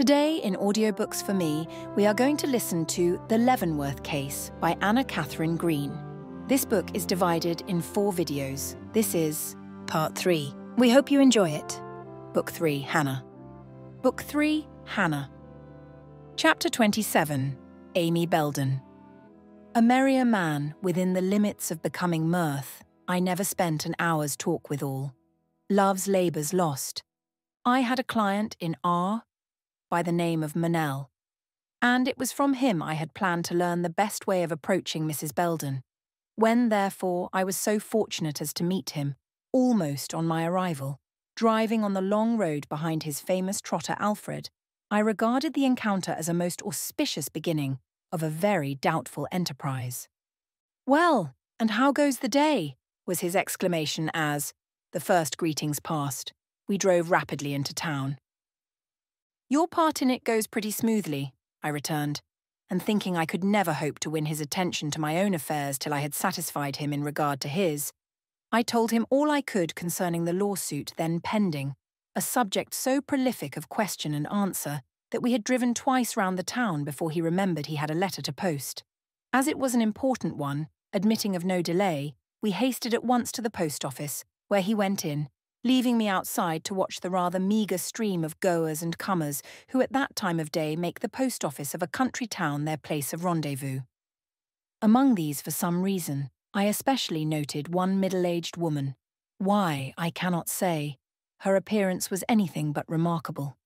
Today, in Audiobooks for Me, we are going to listen to The Leavenworth Case by Anna Catherine Green. This book is divided in four videos. This is Part 3. We hope you enjoy it. Book 3, Hannah. Book 3, Hannah. Chapter 27 Amy Belden. A merrier man within the limits of becoming mirth, I never spent an hour's talk withal. Love's labour's lost. I had a client in R by the name of Manel, and it was from him I had planned to learn the best way of approaching Mrs. Belden. When, therefore, I was so fortunate as to meet him, almost on my arrival, driving on the long road behind his famous trotter Alfred, I regarded the encounter as a most auspicious beginning of a very doubtful enterprise. Well, and how goes the day? was his exclamation as, the first greetings passed, we drove rapidly into town. Your part in it goes pretty smoothly, I returned, and thinking I could never hope to win his attention to my own affairs till I had satisfied him in regard to his, I told him all I could concerning the lawsuit then pending, a subject so prolific of question and answer that we had driven twice round the town before he remembered he had a letter to post. As it was an important one, admitting of no delay, we hasted at once to the post office, where he went in, leaving me outside to watch the rather meagre stream of goers and comers who at that time of day make the post office of a country town their place of rendezvous. Among these, for some reason, I especially noted one middle aged woman. Why, I cannot say. Her appearance was anything but remarkable.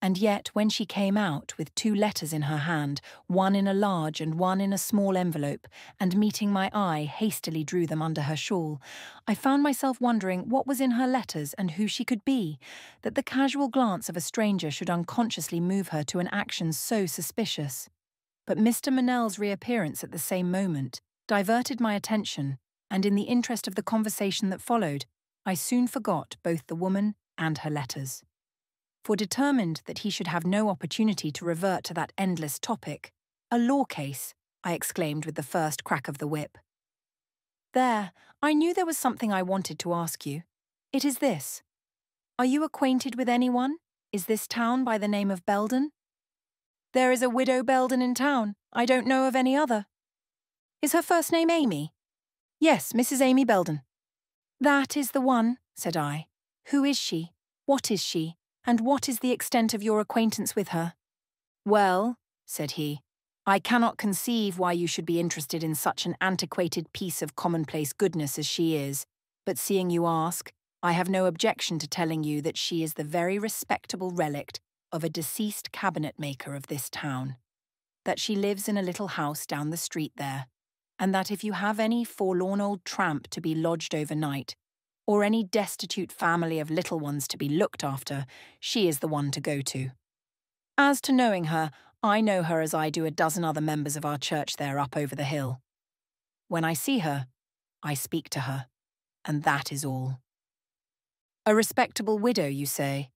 And yet, when she came out with two letters in her hand, one in a large and one in a small envelope, and meeting my eye, hastily drew them under her shawl, I found myself wondering what was in her letters and who she could be, that the casual glance of a stranger should unconsciously move her to an action so suspicious. But Mr. Manel's reappearance at the same moment diverted my attention, and in the interest of the conversation that followed, I soon forgot both the woman and her letters for determined that he should have no opportunity to revert to that endless topic. A law case, I exclaimed with the first crack of the whip. There, I knew there was something I wanted to ask you. It is this. Are you acquainted with anyone? Is this town by the name of Belden? There is a widow Belden in town. I don't know of any other. Is her first name Amy? Yes, Mrs. Amy Belden. That is the one, said I. Who is she? What is she? And what is the extent of your acquaintance with her? Well, said he, I cannot conceive why you should be interested in such an antiquated piece of commonplace goodness as she is, but seeing you ask, I have no objection to telling you that she is the very respectable relict of a deceased cabinet maker of this town, that she lives in a little house down the street there, and that if you have any forlorn old tramp to be lodged overnight, or any destitute family of little ones to be looked after, she is the one to go to. As to knowing her, I know her as I do a dozen other members of our church there up over the hill. When I see her, I speak to her, and that is all. A respectable widow, you say?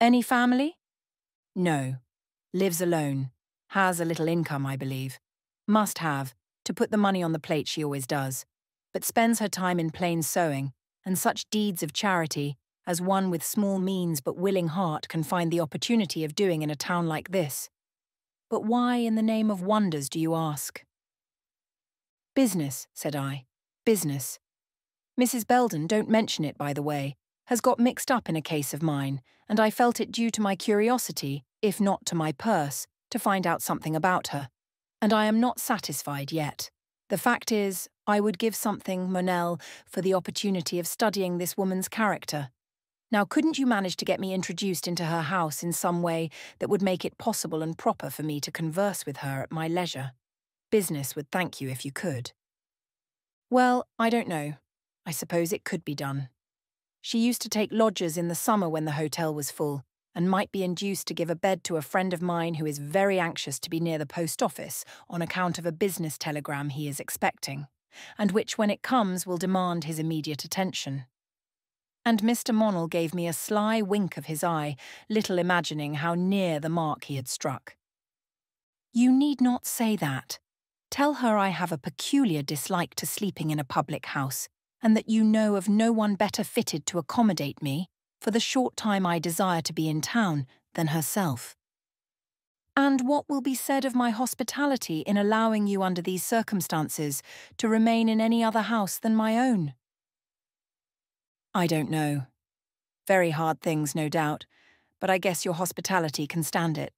Any family? No. Lives alone. Has a little income, I believe. Must have, to put the money on the plate she always does. But spends her time in plain sewing, and such deeds of charity as one with small means but willing heart can find the opportunity of doing in a town like this. But why in the name of wonders do you ask? Business, said I. Business. Mrs. Belden, don't mention it, by the way, has got mixed up in a case of mine, and I felt it due to my curiosity, if not to my purse, to find out something about her. And I am not satisfied yet. The fact is, I would give something, Monel, for the opportunity of studying this woman's character. Now, couldn't you manage to get me introduced into her house in some way that would make it possible and proper for me to converse with her at my leisure? Business would thank you if you could. Well, I don't know. I suppose it could be done. She used to take lodgers in the summer when the hotel was full, and might be induced to give a bed to a friend of mine who is very anxious to be near the post office on account of a business telegram he is expecting and which, when it comes, will demand his immediate attention. And Mr. Monell gave me a sly wink of his eye, little imagining how near the mark he had struck. You need not say that. Tell her I have a peculiar dislike to sleeping in a public house, and that you know of no one better fitted to accommodate me, for the short time I desire to be in town, than herself. And what will be said of my hospitality in allowing you under these circumstances to remain in any other house than my own? I don't know. Very hard things, no doubt, but I guess your hospitality can stand it.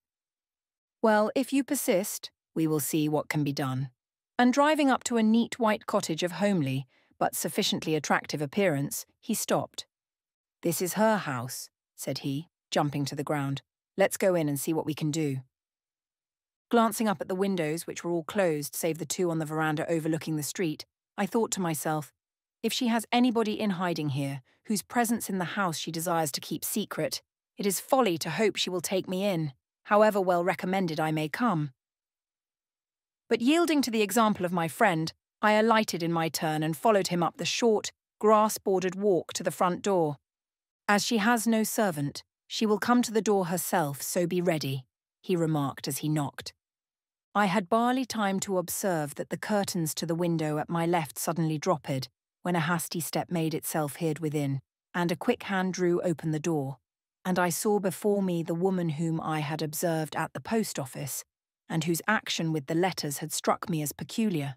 Well, if you persist, we will see what can be done. And driving up to a neat white cottage of homely, but sufficiently attractive appearance, he stopped. This is her house, said he, jumping to the ground. Let's go in and see what we can do. Glancing up at the windows, which were all closed save the two on the veranda overlooking the street, I thought to myself, if she has anybody in hiding here, whose presence in the house she desires to keep secret, it is folly to hope she will take me in, however well recommended I may come. But yielding to the example of my friend, I alighted in my turn and followed him up the short, grass bordered walk to the front door. As she has no servant, she will come to the door herself, so be ready he remarked as he knocked. I had barely time to observe that the curtains to the window at my left suddenly dropped when a hasty step made itself heard within, and a quick hand drew open the door, and I saw before me the woman whom I had observed at the post office, and whose action with the letters had struck me as peculiar.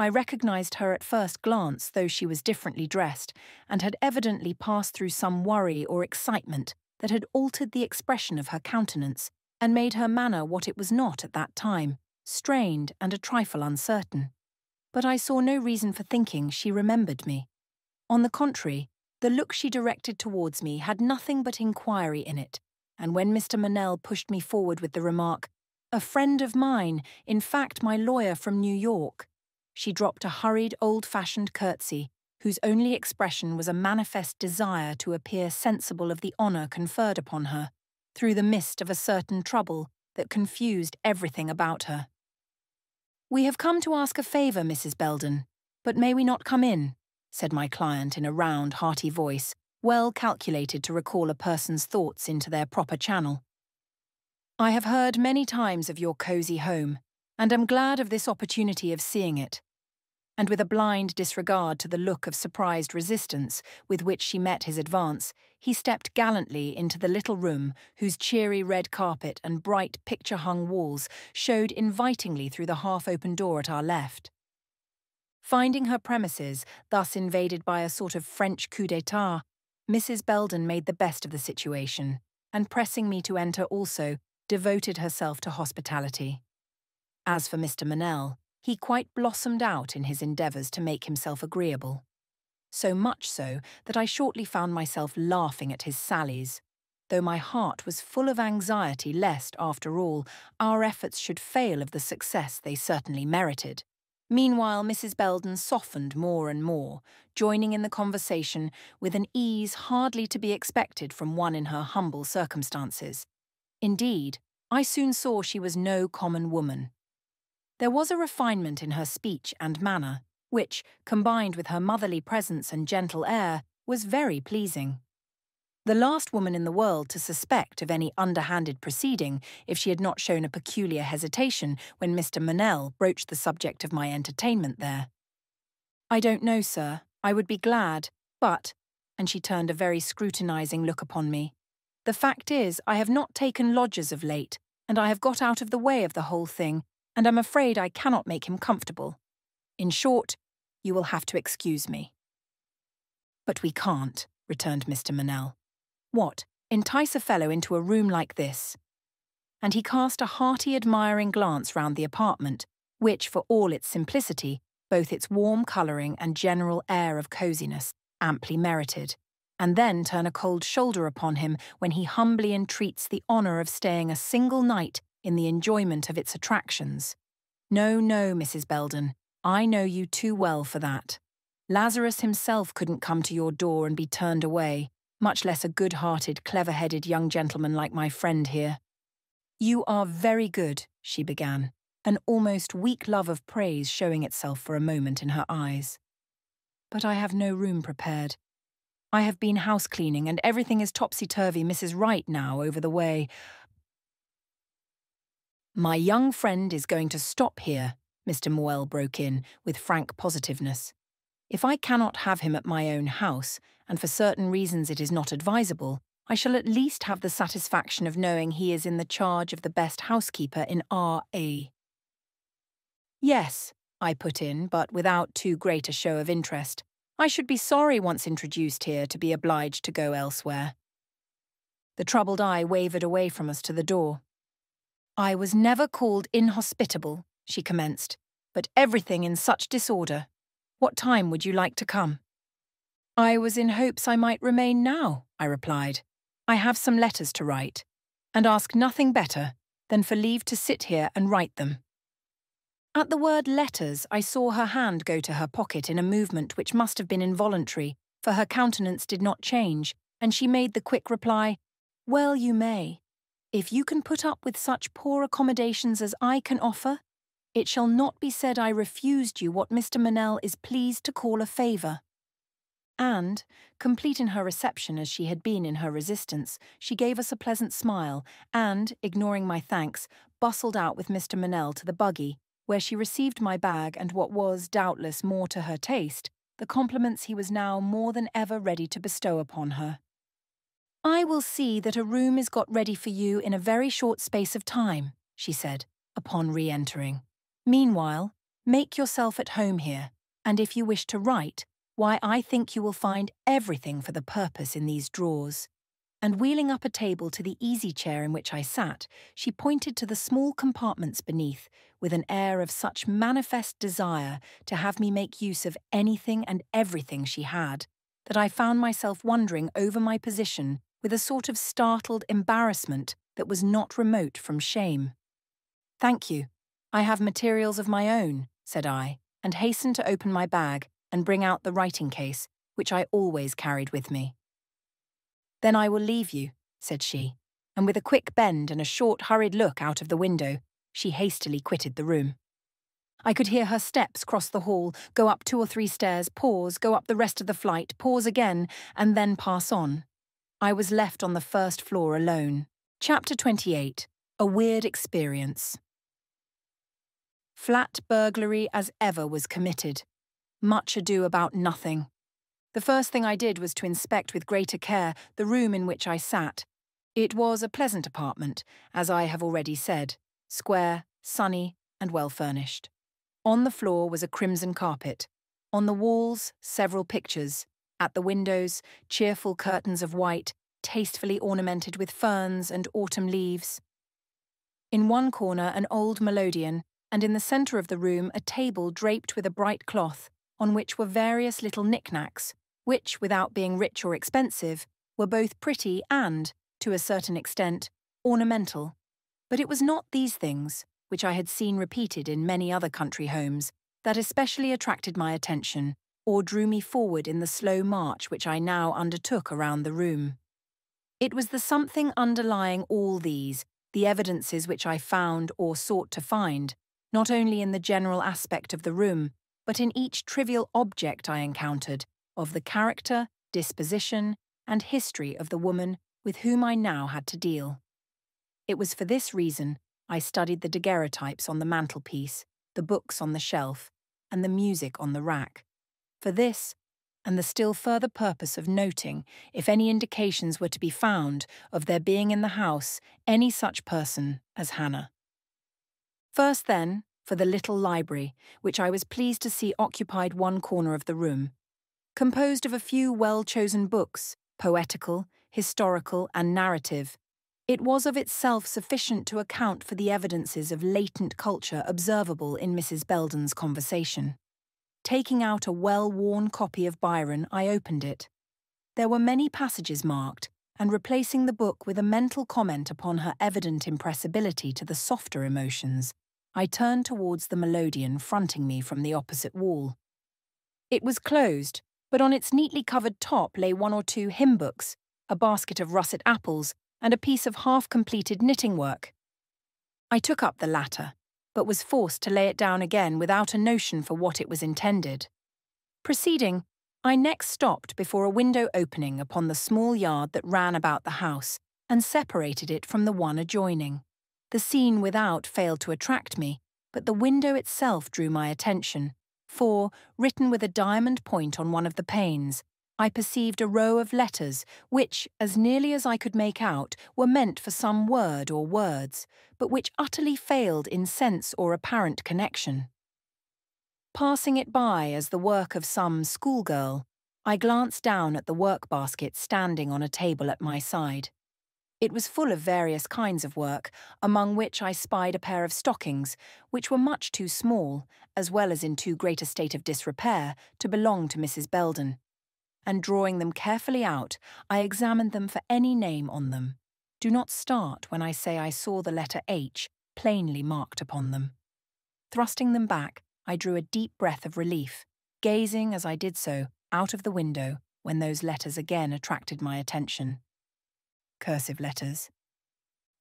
I recognised her at first glance, though she was differently dressed, and had evidently passed through some worry or excitement that had altered the expression of her countenance and made her manner what it was not at that time, strained and a trifle uncertain. But I saw no reason for thinking she remembered me. On the contrary, the look she directed towards me had nothing but inquiry in it, and when Mr. Manell pushed me forward with the remark, a friend of mine, in fact my lawyer from New York, she dropped a hurried, old-fashioned curtsy whose only expression was a manifest desire to appear sensible of the honour conferred upon her, through the mist of a certain trouble that confused everything about her. We have come to ask a favour, Mrs. Belden, but may we not come in? said my client in a round, hearty voice, well calculated to recall a person's thoughts into their proper channel. I have heard many times of your cosy home, and am glad of this opportunity of seeing it and with a blind disregard to the look of surprised resistance with which she met his advance, he stepped gallantly into the little room whose cheery red carpet and bright picture-hung walls showed invitingly through the half-open door at our left. Finding her premises thus invaded by a sort of French coup d'etat, Mrs. Belden made the best of the situation, and pressing me to enter also, devoted herself to hospitality. As for Mr. Manell, he quite blossomed out in his endeavours to make himself agreeable. So much so that I shortly found myself laughing at his sallies, though my heart was full of anxiety lest, after all, our efforts should fail of the success they certainly merited. Meanwhile, Mrs. Belden softened more and more, joining in the conversation with an ease hardly to be expected from one in her humble circumstances. Indeed, I soon saw she was no common woman, there was a refinement in her speech and manner, which, combined with her motherly presence and gentle air, was very pleasing. The last woman in the world to suspect of any underhanded proceeding if she had not shown a peculiar hesitation when Mr. Manel broached the subject of my entertainment there. I don't know, sir. I would be glad, but, and she turned a very scrutinizing look upon me, the fact is, I have not taken lodgers of late, and I have got out of the way of the whole thing and I'm afraid I cannot make him comfortable. In short, you will have to excuse me. But we can't, returned Mr. Manel. What, entice a fellow into a room like this? And he cast a hearty, admiring glance round the apartment, which, for all its simplicity, both its warm colouring and general air of cosiness, amply merited, and then turn a cold shoulder upon him when he humbly entreats the honour of staying a single night in the enjoyment of its attractions. No, no, Mrs. Belden, I know you too well for that. Lazarus himself couldn't come to your door and be turned away, much less a good hearted, clever headed young gentleman like my friend here. You are very good, she began, an almost weak love of praise showing itself for a moment in her eyes. But I have no room prepared. I have been house cleaning and everything is topsy turvy, Mrs. Wright now over the way. My young friend is going to stop here, Mr. Moel broke in, with frank positiveness. If I cannot have him at my own house, and for certain reasons it is not advisable, I shall at least have the satisfaction of knowing he is in the charge of the best housekeeper in R.A. Yes, I put in, but without too great a show of interest. I should be sorry once introduced here to be obliged to go elsewhere. The troubled eye wavered away from us to the door. I was never called inhospitable, she commenced, but everything in such disorder. What time would you like to come? I was in hopes I might remain now, I replied. I have some letters to write, and ask nothing better than for leave to sit here and write them. At the word letters, I saw her hand go to her pocket in a movement which must have been involuntary, for her countenance did not change, and she made the quick reply, Well, you may. If you can put up with such poor accommodations as I can offer, it shall not be said I refused you what Mr. Manell is pleased to call a favour. And, complete in her reception as she had been in her resistance, she gave us a pleasant smile and, ignoring my thanks, bustled out with Mr. Manell to the buggy, where she received my bag and what was, doubtless, more to her taste, the compliments he was now more than ever ready to bestow upon her. I will see that a room is got ready for you in a very short space of time, she said, upon re entering. Meanwhile, make yourself at home here, and if you wish to write, why I think you will find everything for the purpose in these drawers. And wheeling up a table to the easy chair in which I sat, she pointed to the small compartments beneath with an air of such manifest desire to have me make use of anything and everything she had that I found myself wondering over my position with a sort of startled embarrassment that was not remote from shame. Thank you. I have materials of my own, said I, and hastened to open my bag and bring out the writing case, which I always carried with me. Then I will leave you, said she, and with a quick bend and a short, hurried look out of the window, she hastily quitted the room. I could hear her steps cross the hall, go up two or three stairs, pause, go up the rest of the flight, pause again, and then pass on. I was left on the first floor alone. Chapter 28 A Weird Experience. Flat burglary as ever was committed. Much ado about nothing. The first thing I did was to inspect with greater care the room in which I sat. It was a pleasant apartment, as I have already said, square, sunny, and well furnished. On the floor was a crimson carpet. On the walls, several pictures, at the windows, cheerful curtains of white, tastefully ornamented with ferns and autumn leaves. In one corner, an old melodeon, and in the centre of the room, a table draped with a bright cloth, on which were various little knickknacks, which, without being rich or expensive, were both pretty and, to a certain extent, ornamental. But it was not these things, which I had seen repeated in many other country homes, that especially attracted my attention or drew me forward in the slow march which I now undertook around the room. It was the something underlying all these, the evidences which I found or sought to find, not only in the general aspect of the room, but in each trivial object I encountered, of the character, disposition, and history of the woman with whom I now had to deal. It was for this reason I studied the daguerreotypes on the mantelpiece, the books on the shelf, and the music on the rack. For this, and the still further purpose of noting if any indications were to be found of there being in the house any such person as Hannah. First, then, for the little library, which I was pleased to see occupied one corner of the room, composed of a few well chosen books, poetical, historical, and narrative. It was of itself sufficient to account for the evidences of latent culture observable in Mrs. Belden's conversation. Taking out a well-worn copy of Byron, I opened it. There were many passages marked, and replacing the book with a mental comment upon her evident impressibility to the softer emotions, I turned towards the melodeon fronting me from the opposite wall. It was closed, but on its neatly covered top lay one or two hymn books, a basket of russet apples, and a piece of half completed knitting work. I took up the latter, but was forced to lay it down again without a notion for what it was intended. Proceeding, I next stopped before a window opening upon the small yard that ran about the house and separated it from the one adjoining. The scene without failed to attract me, but the window itself drew my attention, for, written with a diamond point on one of the panes, I perceived a row of letters which, as nearly as I could make out, were meant for some word or words, but which utterly failed in sense or apparent connection. Passing it by as the work of some schoolgirl, I glanced down at the work basket standing on a table at my side. It was full of various kinds of work, among which I spied a pair of stockings, which were much too small, as well as in too great a state of disrepair, to belong to Mrs. Belden and drawing them carefully out, I examined them for any name on them. Do not start when I say I saw the letter H plainly marked upon them. Thrusting them back, I drew a deep breath of relief, gazing as I did so out of the window when those letters again attracted my attention. Cursive letters.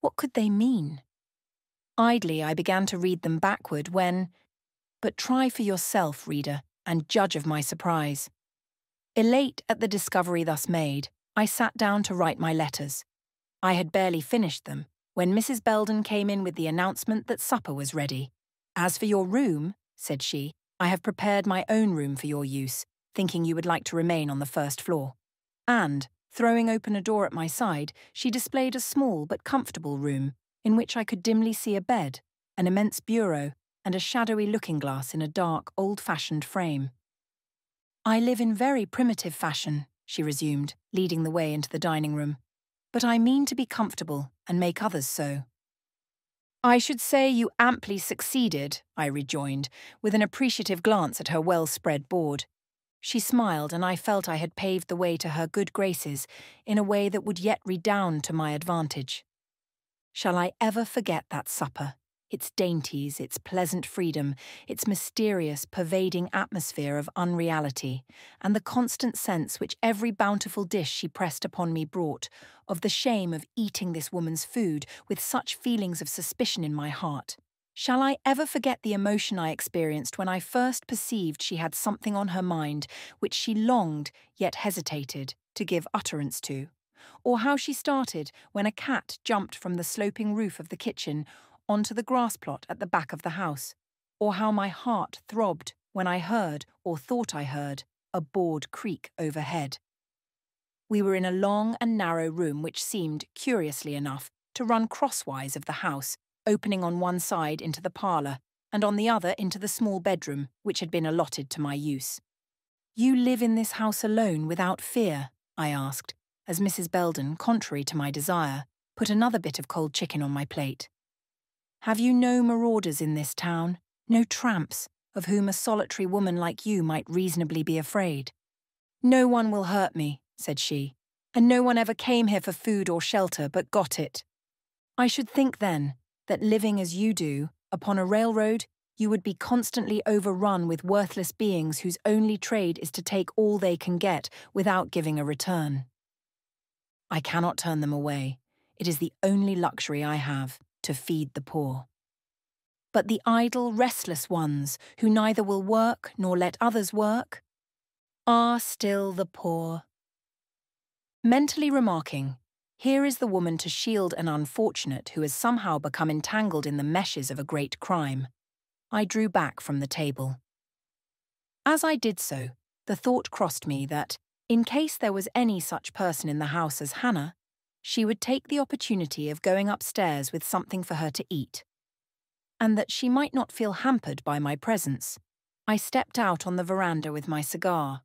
What could they mean? Idly, I began to read them backward when. But try for yourself, reader, and judge of my surprise. Elate at the discovery thus made, I sat down to write my letters. I had barely finished them when Mrs. Belden came in with the announcement that supper was ready. As for your room, said she, I have prepared my own room for your use, thinking you would like to remain on the first floor. And, throwing open a door at my side, she displayed a small but comfortable room, in which I could dimly see a bed, an immense bureau, and a shadowy looking glass in a dark, old fashioned frame. I live in very primitive fashion, she resumed, leading the way into the dining room, but I mean to be comfortable and make others so. I should say you amply succeeded, I rejoined, with an appreciative glance at her well spread board. She smiled, and I felt I had paved the way to her good graces in a way that would yet redound to my advantage. Shall I ever forget that supper? its dainties, its pleasant freedom, its mysterious, pervading atmosphere of unreality, and the constant sense which every bountiful dish she pressed upon me brought, of the shame of eating this woman's food with such feelings of suspicion in my heart. Shall I ever forget the emotion I experienced when I first perceived she had something on her mind which she longed, yet hesitated, to give utterance to? Or how she started when a cat jumped from the sloping roof of the kitchen, onto the grass plot at the back of the house, or how my heart throbbed when I heard, or thought I heard, a board creak overhead. We were in a long and narrow room which seemed, curiously enough, to run crosswise of the house, opening on one side into the parlour and on the other into the small bedroom which had been allotted to my use. You live in this house alone without fear, I asked, as Mrs. Belden, contrary to my desire, put another bit of cold chicken on my plate. Have you no marauders in this town, no tramps, of whom a solitary woman like you might reasonably be afraid? No one will hurt me, said she, and no one ever came here for food or shelter but got it. I should think, then, that living as you do, upon a railroad, you would be constantly overrun with worthless beings whose only trade is to take all they can get without giving a return. I cannot turn them away. It is the only luxury I have to feed the poor. But the idle, restless ones, who neither will work nor let others work, are still the poor. Mentally remarking, here is the woman to shield an unfortunate who has somehow become entangled in the meshes of a great crime. I drew back from the table. As I did so, the thought crossed me that, in case there was any such person in the house as Hannah, she would take the opportunity of going upstairs with something for her to eat. And that she might not feel hampered by my presence, I stepped out on the veranda with my cigar.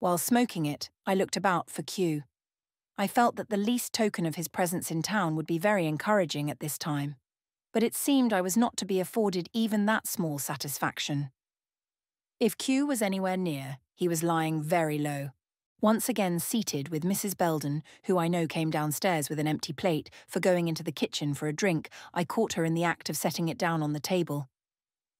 While smoking it, I looked about for Q. I felt that the least token of his presence in town would be very encouraging at this time, but it seemed I was not to be afforded even that small satisfaction. If Q was anywhere near, he was lying very low, once again seated with Mrs. Belden, who I know came downstairs with an empty plate for going into the kitchen for a drink, I caught her in the act of setting it down on the table.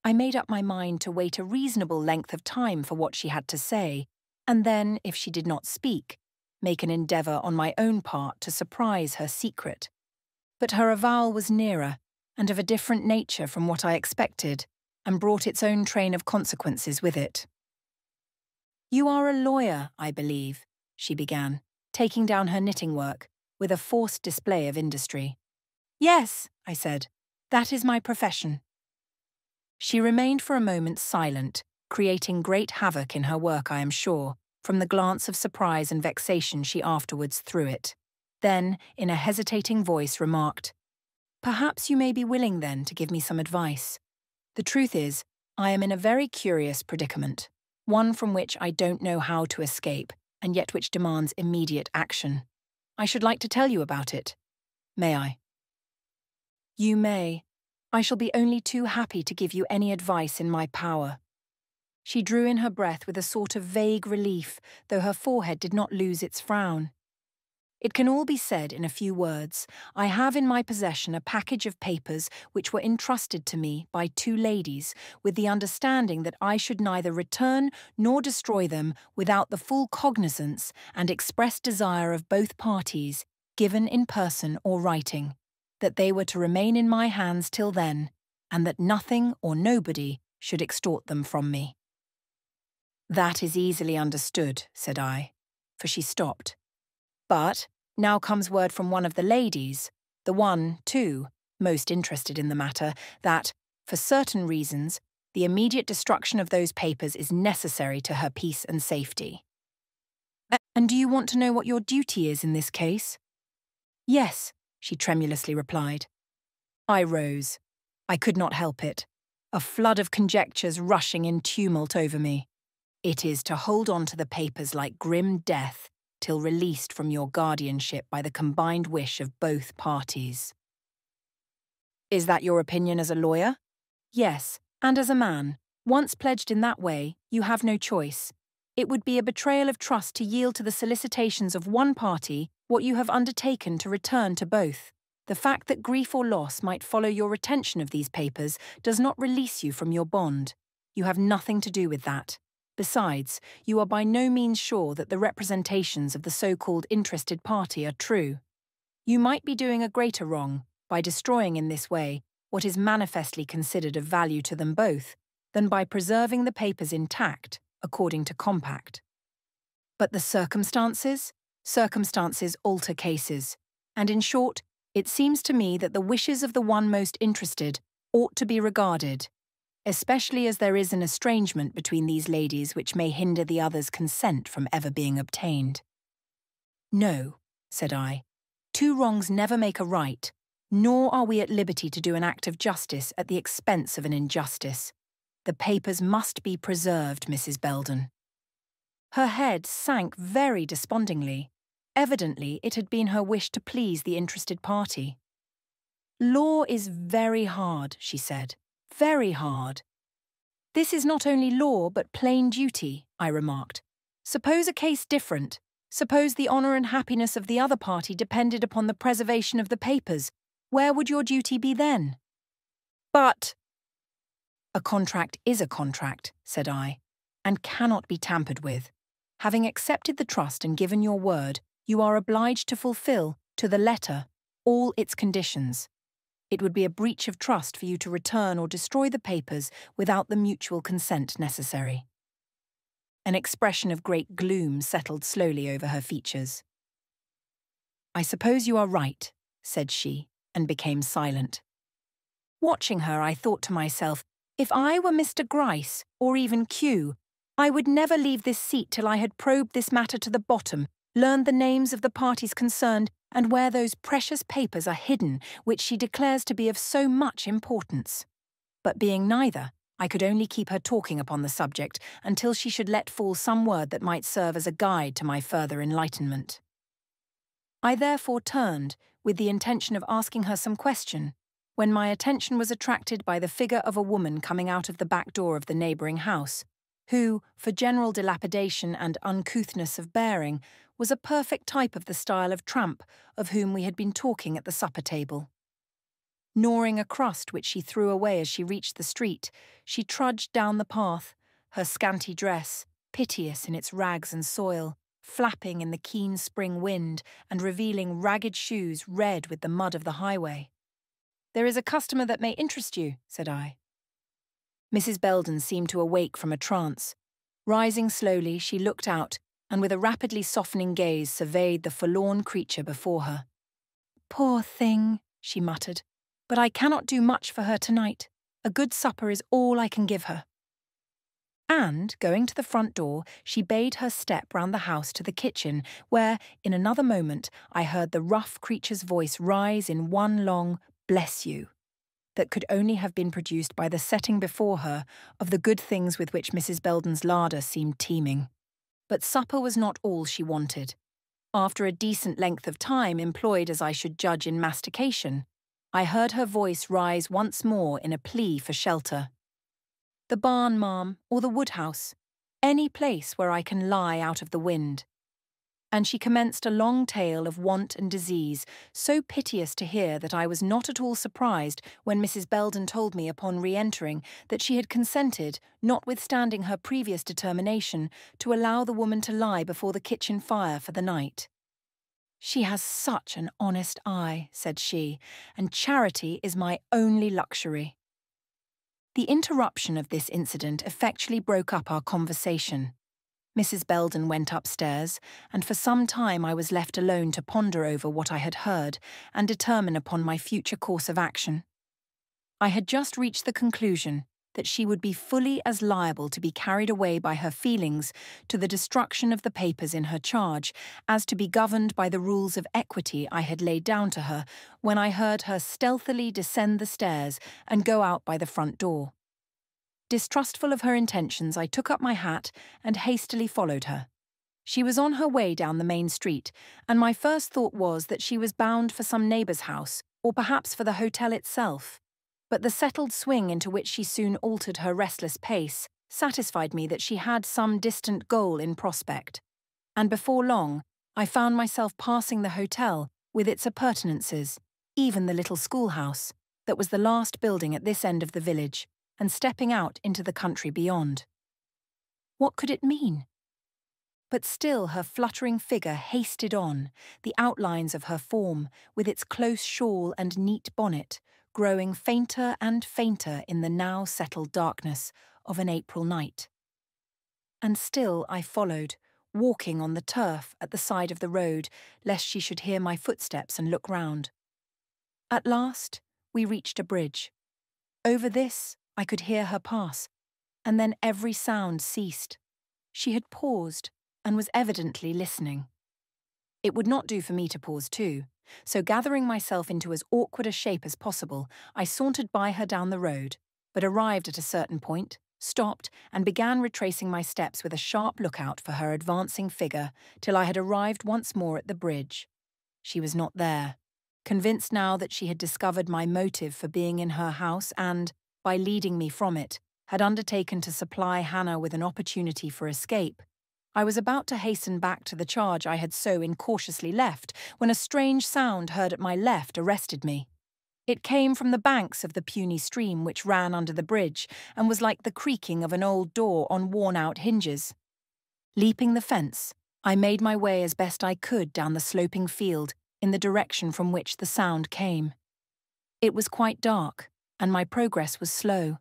I made up my mind to wait a reasonable length of time for what she had to say, and then, if she did not speak, make an endeavour on my own part to surprise her secret. But her avowal was nearer, and of a different nature from what I expected, and brought its own train of consequences with it. You are a lawyer, I believe, she began, taking down her knitting work, with a forced display of industry. Yes, I said, that is my profession. She remained for a moment silent, creating great havoc in her work, I am sure, from the glance of surprise and vexation she afterwards threw it. Then, in a hesitating voice, remarked, Perhaps you may be willing then to give me some advice. The truth is, I am in a very curious predicament one from which I don't know how to escape, and yet which demands immediate action. I should like to tell you about it. May I? You may. I shall be only too happy to give you any advice in my power. She drew in her breath with a sort of vague relief, though her forehead did not lose its frown. It can all be said in a few words. I have in my possession a package of papers which were entrusted to me by two ladies, with the understanding that I should neither return nor destroy them without the full cognizance and express desire of both parties, given in person or writing, that they were to remain in my hands till then, and that nothing or nobody should extort them from me. That is easily understood, said I, for she stopped. But now comes word from one of the ladies, the one, too, most interested in the matter, that, for certain reasons, the immediate destruction of those papers is necessary to her peace and safety. And do you want to know what your duty is in this case? Yes, she tremulously replied. I rose. I could not help it. A flood of conjectures rushing in tumult over me. It is to hold on to the papers like grim death till released from your guardianship by the combined wish of both parties. Is that your opinion as a lawyer? Yes, and as a man. Once pledged in that way, you have no choice. It would be a betrayal of trust to yield to the solicitations of one party what you have undertaken to return to both. The fact that grief or loss might follow your retention of these papers does not release you from your bond. You have nothing to do with that. Besides, you are by no means sure that the representations of the so-called interested party are true. You might be doing a greater wrong by destroying in this way what is manifestly considered of value to them both than by preserving the papers intact according to compact. But the circumstances? Circumstances alter cases, and in short, it seems to me that the wishes of the one most interested ought to be regarded especially as there is an estrangement between these ladies which may hinder the other's consent from ever being obtained. No, said I, two wrongs never make a right, nor are we at liberty to do an act of justice at the expense of an injustice. The papers must be preserved, Mrs. Belden. Her head sank very despondingly. Evidently, it had been her wish to please the interested party. Law is very hard, she said. Very hard. This is not only law but plain duty, I remarked. Suppose a case different. Suppose the honour and happiness of the other party depended upon the preservation of the papers. Where would your duty be then? But. A contract is a contract, said I, and cannot be tampered with. Having accepted the trust and given your word, you are obliged to fulfil, to the letter, all its conditions. It would be a breach of trust for you to return or destroy the papers without the mutual consent necessary. An expression of great gloom settled slowly over her features. I suppose you are right, said she, and became silent. Watching her, I thought to myself, if I were Mr. Gryce, or even Q, I would never leave this seat till I had probed this matter to the bottom, learned the names of the parties concerned, and where those precious papers are hidden which she declares to be of so much importance. But being neither, I could only keep her talking upon the subject until she should let fall some word that might serve as a guide to my further enlightenment. I therefore turned, with the intention of asking her some question, when my attention was attracted by the figure of a woman coming out of the back door of the neighbouring house, who, for general dilapidation and uncouthness of bearing, was a perfect type of the style of tramp of whom we had been talking at the supper table. Gnawing a crust which she threw away as she reached the street, she trudged down the path, her scanty dress, piteous in its rags and soil, flapping in the keen spring wind and revealing ragged shoes red with the mud of the highway. There is a customer that may interest you, said I. Mrs. Belden seemed to awake from a trance. Rising slowly, she looked out and with a rapidly softening gaze surveyed the forlorn creature before her. Poor thing, she muttered, but I cannot do much for her tonight. A good supper is all I can give her. And, going to the front door, she bade her step round the house to the kitchen, where, in another moment, I heard the rough creature's voice rise in one long, bless you that could only have been produced by the setting before her of the good things with which Mrs. Belden's larder seemed teeming. But supper was not all she wanted. After a decent length of time employed as I should judge in mastication, I heard her voice rise once more in a plea for shelter. The barn, ma'am, or the woodhouse, any place where I can lie out of the wind and she commenced a long tale of want and disease, so piteous to hear that I was not at all surprised when Mrs. Belden told me upon re entering that she had consented, notwithstanding her previous determination, to allow the woman to lie before the kitchen fire for the night. She has such an honest eye, said she, and charity is my only luxury. The interruption of this incident effectually broke up our conversation. Mrs. Belden went upstairs, and for some time I was left alone to ponder over what I had heard and determine upon my future course of action. I had just reached the conclusion that she would be fully as liable to be carried away by her feelings to the destruction of the papers in her charge as to be governed by the rules of equity I had laid down to her when I heard her stealthily descend the stairs and go out by the front door. Distrustful of her intentions, I took up my hat and hastily followed her. She was on her way down the main street, and my first thought was that she was bound for some neighbour's house, or perhaps for the hotel itself. But the settled swing into which she soon altered her restless pace satisfied me that she had some distant goal in prospect. And before long, I found myself passing the hotel with its appurtenances, even the little schoolhouse, that was the last building at this end of the village and stepping out into the country beyond. What could it mean? But still her fluttering figure hasted on, the outlines of her form, with its close shawl and neat bonnet, growing fainter and fainter in the now settled darkness of an April night. And still I followed, walking on the turf at the side of the road, lest she should hear my footsteps and look round. At last, we reached a bridge. Over this, I could hear her pass, and then every sound ceased. She had paused and was evidently listening. It would not do for me to pause too, so gathering myself into as awkward a shape as possible, I sauntered by her down the road, but arrived at a certain point, stopped, and began retracing my steps with a sharp lookout for her advancing figure till I had arrived once more at the bridge. She was not there, convinced now that she had discovered my motive for being in her house and, by leading me from it, had undertaken to supply Hannah with an opportunity for escape. I was about to hasten back to the charge I had so incautiously left when a strange sound heard at my left arrested me. It came from the banks of the puny stream which ran under the bridge and was like the creaking of an old door on worn out hinges. Leaping the fence, I made my way as best I could down the sloping field in the direction from which the sound came. It was quite dark, and my progress was slow.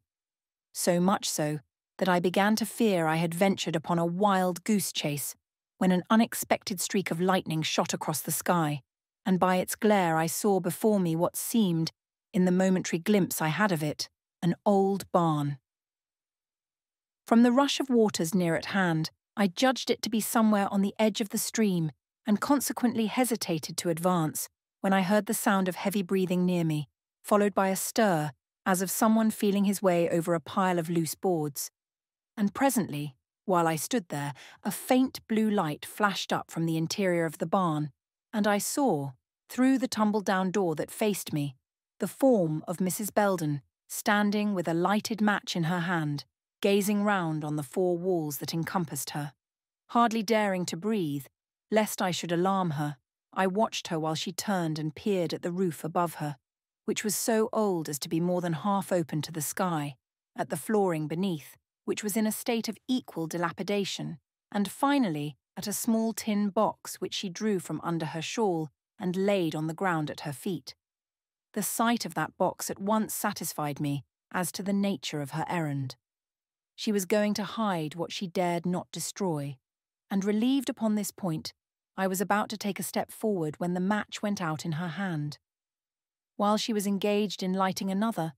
So much so that I began to fear I had ventured upon a wild goose chase when an unexpected streak of lightning shot across the sky, and by its glare I saw before me what seemed, in the momentary glimpse I had of it, an old barn. From the rush of waters near at hand, I judged it to be somewhere on the edge of the stream and consequently hesitated to advance when I heard the sound of heavy breathing near me, followed by a stir as of someone feeling his way over a pile of loose boards. And presently, while I stood there, a faint blue light flashed up from the interior of the barn, and I saw, through the tumble-down door that faced me, the form of Mrs. Belden, standing with a lighted match in her hand, gazing round on the four walls that encompassed her. Hardly daring to breathe, lest I should alarm her, I watched her while she turned and peered at the roof above her which was so old as to be more than half open to the sky, at the flooring beneath, which was in a state of equal dilapidation, and finally at a small tin box which she drew from under her shawl and laid on the ground at her feet. The sight of that box at once satisfied me as to the nature of her errand. She was going to hide what she dared not destroy, and relieved upon this point, I was about to take a step forward when the match went out in her hand. While she was engaged in lighting another,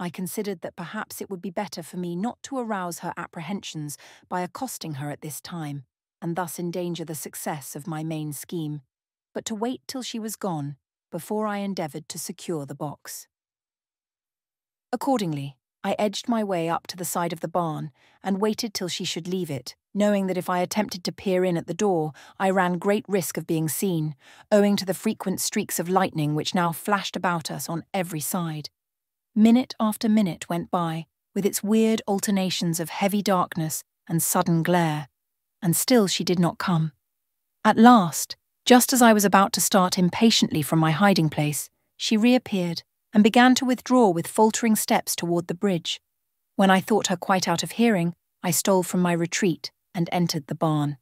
I considered that perhaps it would be better for me not to arouse her apprehensions by accosting her at this time, and thus endanger the success of my main scheme, but to wait till she was gone before I endeavoured to secure the box. Accordingly, I edged my way up to the side of the barn and waited till she should leave it, knowing that if I attempted to peer in at the door, I ran great risk of being seen, owing to the frequent streaks of lightning which now flashed about us on every side. Minute after minute went by, with its weird alternations of heavy darkness and sudden glare, and still she did not come. At last, just as I was about to start impatiently from my hiding place, she reappeared and began to withdraw with faltering steps toward the bridge. When I thought her quite out of hearing, I stole from my retreat and entered the barn.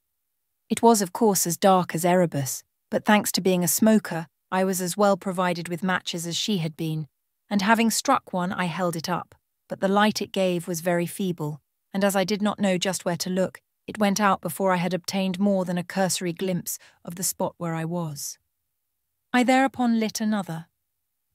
It was, of course, as dark as Erebus, but thanks to being a smoker, I was as well provided with matches as she had been, and having struck one, I held it up, but the light it gave was very feeble, and as I did not know just where to look, it went out before I had obtained more than a cursory glimpse of the spot where I was. I thereupon lit another,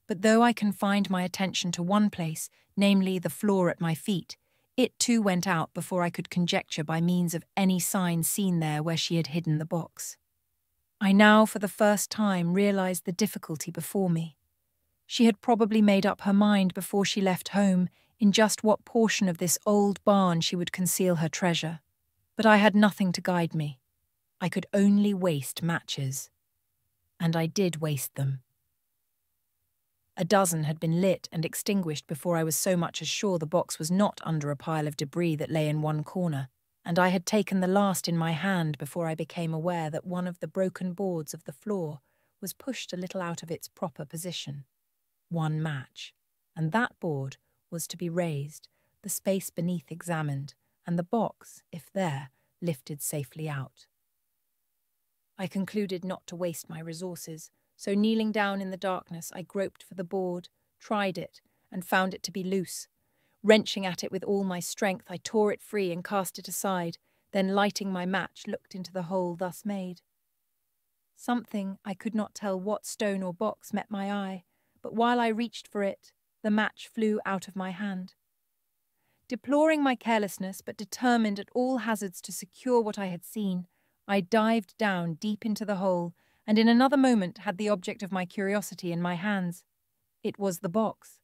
but though I confined my attention to one place, namely the floor at my feet, it too went out before I could conjecture by means of any sign seen there where she had hidden the box. I now, for the first time, realized the difficulty before me. She had probably made up her mind before she left home in just what portion of this old barn she would conceal her treasure. But I had nothing to guide me. I could only waste matches. And I did waste them. A dozen had been lit and extinguished before I was so much as sure the box was not under a pile of debris that lay in one corner, and I had taken the last in my hand before I became aware that one of the broken boards of the floor was pushed a little out of its proper position. One match, and that board was to be raised, the space beneath examined, and the box, if there, lifted safely out. I concluded not to waste my resources so, kneeling down in the darkness, I groped for the board, tried it, and found it to be loose. Wrenching at it with all my strength, I tore it free and cast it aside, then, lighting my match, looked into the hole thus made. Something, I could not tell what stone or box, met my eye, but while I reached for it, the match flew out of my hand. Deploring my carelessness, but determined at all hazards to secure what I had seen, I dived down deep into the hole and in another moment had the object of my curiosity in my hands. It was the box.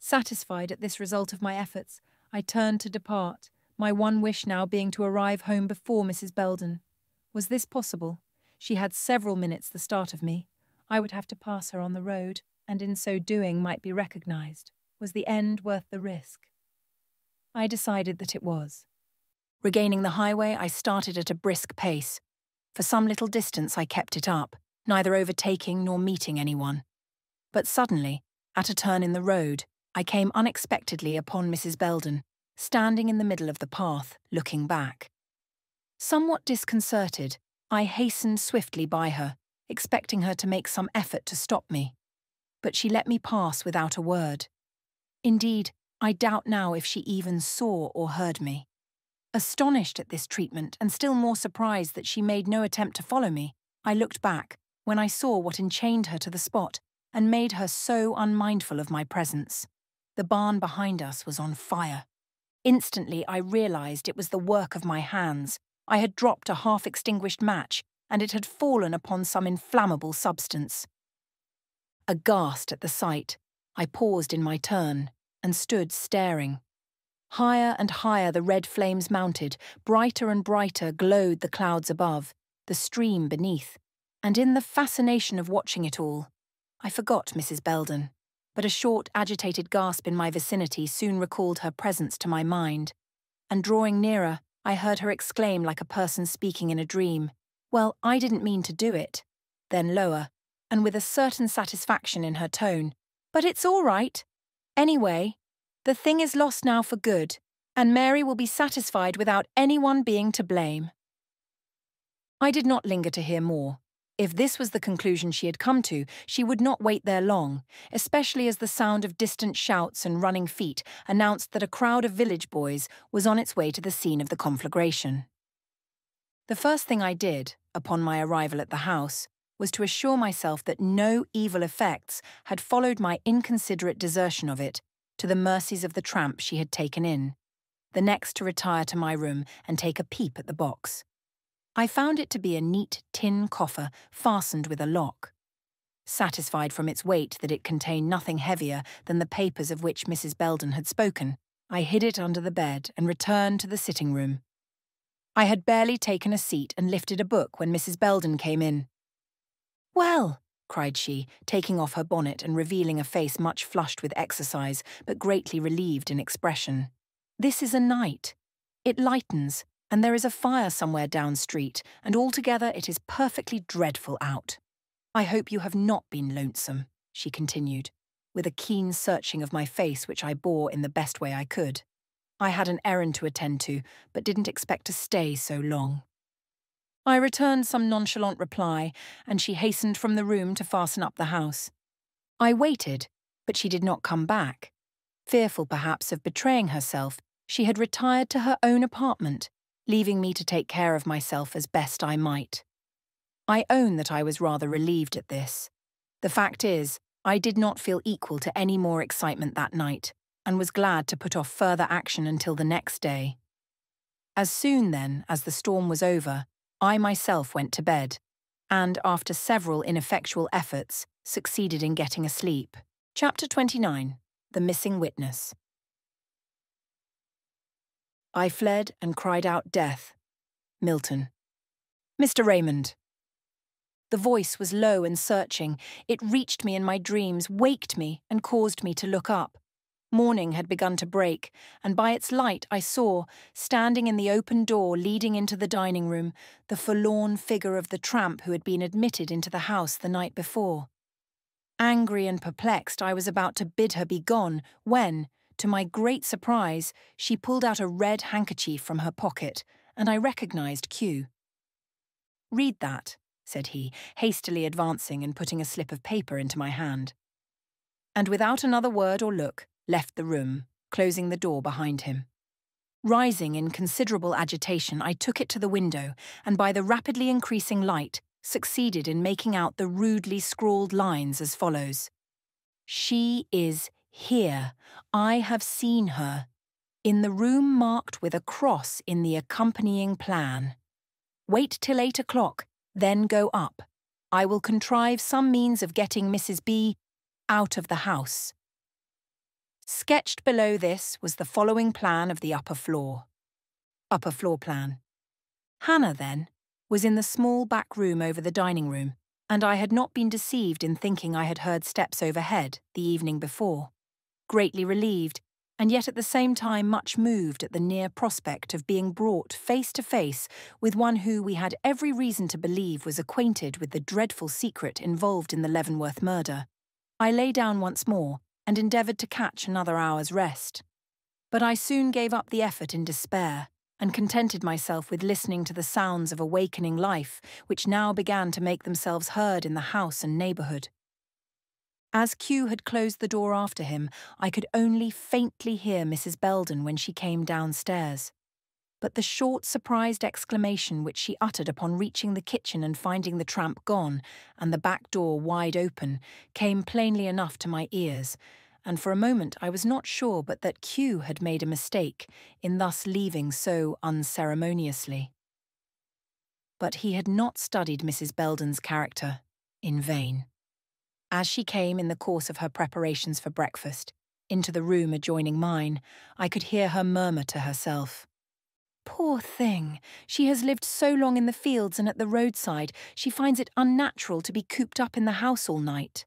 Satisfied at this result of my efforts, I turned to depart, my one wish now being to arrive home before Mrs. Belden. Was this possible? She had several minutes the start of me. I would have to pass her on the road, and in so doing might be recognised. Was the end worth the risk? I decided that it was. Regaining the highway, I started at a brisk pace, for some little distance I kept it up, neither overtaking nor meeting anyone. But suddenly, at a turn in the road, I came unexpectedly upon Mrs. Belden, standing in the middle of the path, looking back. Somewhat disconcerted, I hastened swiftly by her, expecting her to make some effort to stop me. But she let me pass without a word. Indeed, I doubt now if she even saw or heard me. Astonished at this treatment and still more surprised that she made no attempt to follow me, I looked back when I saw what enchained her to the spot and made her so unmindful of my presence. The barn behind us was on fire. Instantly, I realized it was the work of my hands. I had dropped a half extinguished match and it had fallen upon some inflammable substance. Aghast at the sight, I paused in my turn and stood staring. Higher and higher the red flames mounted, brighter and brighter glowed the clouds above, the stream beneath, and in the fascination of watching it all, I forgot Mrs. Belden, but a short, agitated gasp in my vicinity soon recalled her presence to my mind, and drawing nearer, I heard her exclaim like a person speaking in a dream, Well, I didn't mean to do it. Then lower, and with a certain satisfaction in her tone, But it's all right. Anyway, the thing is lost now for good, and Mary will be satisfied without anyone being to blame. I did not linger to hear more. If this was the conclusion she had come to, she would not wait there long, especially as the sound of distant shouts and running feet announced that a crowd of village boys was on its way to the scene of the conflagration. The first thing I did, upon my arrival at the house, was to assure myself that no evil effects had followed my inconsiderate desertion of it to the mercies of the tramp she had taken in, the next to retire to my room and take a peep at the box. I found it to be a neat tin coffer fastened with a lock. Satisfied from its weight that it contained nothing heavier than the papers of which Mrs. Belden had spoken, I hid it under the bed and returned to the sitting room. I had barely taken a seat and lifted a book when Mrs. Belden came in. Well, cried she, taking off her bonnet and revealing a face much flushed with exercise, but greatly relieved in expression. This is a night. It lightens, and there is a fire somewhere down street, and altogether it is perfectly dreadful out. I hope you have not been lonesome, she continued, with a keen searching of my face which I bore in the best way I could. I had an errand to attend to, but didn't expect to stay so long. I returned some nonchalant reply, and she hastened from the room to fasten up the house. I waited, but she did not come back. Fearful, perhaps, of betraying herself, she had retired to her own apartment, leaving me to take care of myself as best I might. I own that I was rather relieved at this. The fact is, I did not feel equal to any more excitement that night, and was glad to put off further action until the next day. As soon, then, as the storm was over, I myself went to bed, and after several ineffectual efforts, succeeded in getting asleep. Chapter 29 The Missing Witness I fled and cried out death. Milton. Mr. Raymond. The voice was low and searching. It reached me in my dreams, waked me, and caused me to look up. Morning had begun to break, and by its light I saw, standing in the open door leading into the dining room, the forlorn figure of the tramp who had been admitted into the house the night before. Angry and perplexed, I was about to bid her be gone when, to my great surprise, she pulled out a red handkerchief from her pocket, and I recognised Q. Read that, said he, hastily advancing and putting a slip of paper into my hand. And without another word or look, left the room, closing the door behind him. Rising in considerable agitation, I took it to the window and, by the rapidly increasing light, succeeded in making out the rudely scrawled lines as follows She is here. I have seen her. In the room marked with a cross in the accompanying plan. Wait till eight o'clock, then go up. I will contrive some means of getting Mrs. B out of the house. Sketched below this was the following plan of the upper floor. Upper floor plan. Hannah, then, was in the small back room over the dining room, and I had not been deceived in thinking I had heard steps overhead the evening before. Greatly relieved, and yet at the same time much moved at the near prospect of being brought face to face with one who we had every reason to believe was acquainted with the dreadful secret involved in the Leavenworth murder, I lay down once more and endeavoured to catch another hour's rest. But I soon gave up the effort in despair and contented myself with listening to the sounds of awakening life, which now began to make themselves heard in the house and neighbourhood. As Q had closed the door after him, I could only faintly hear Mrs. Belden when she came downstairs but the short, surprised exclamation which she uttered upon reaching the kitchen and finding the tramp gone and the back door wide open came plainly enough to my ears, and for a moment I was not sure but that Q had made a mistake in thus leaving so unceremoniously. But he had not studied Mrs. Belden's character in vain. As she came in the course of her preparations for breakfast into the room adjoining mine, I could hear her murmur to herself. Poor thing. She has lived so long in the fields and at the roadside, she finds it unnatural to be cooped up in the house all night.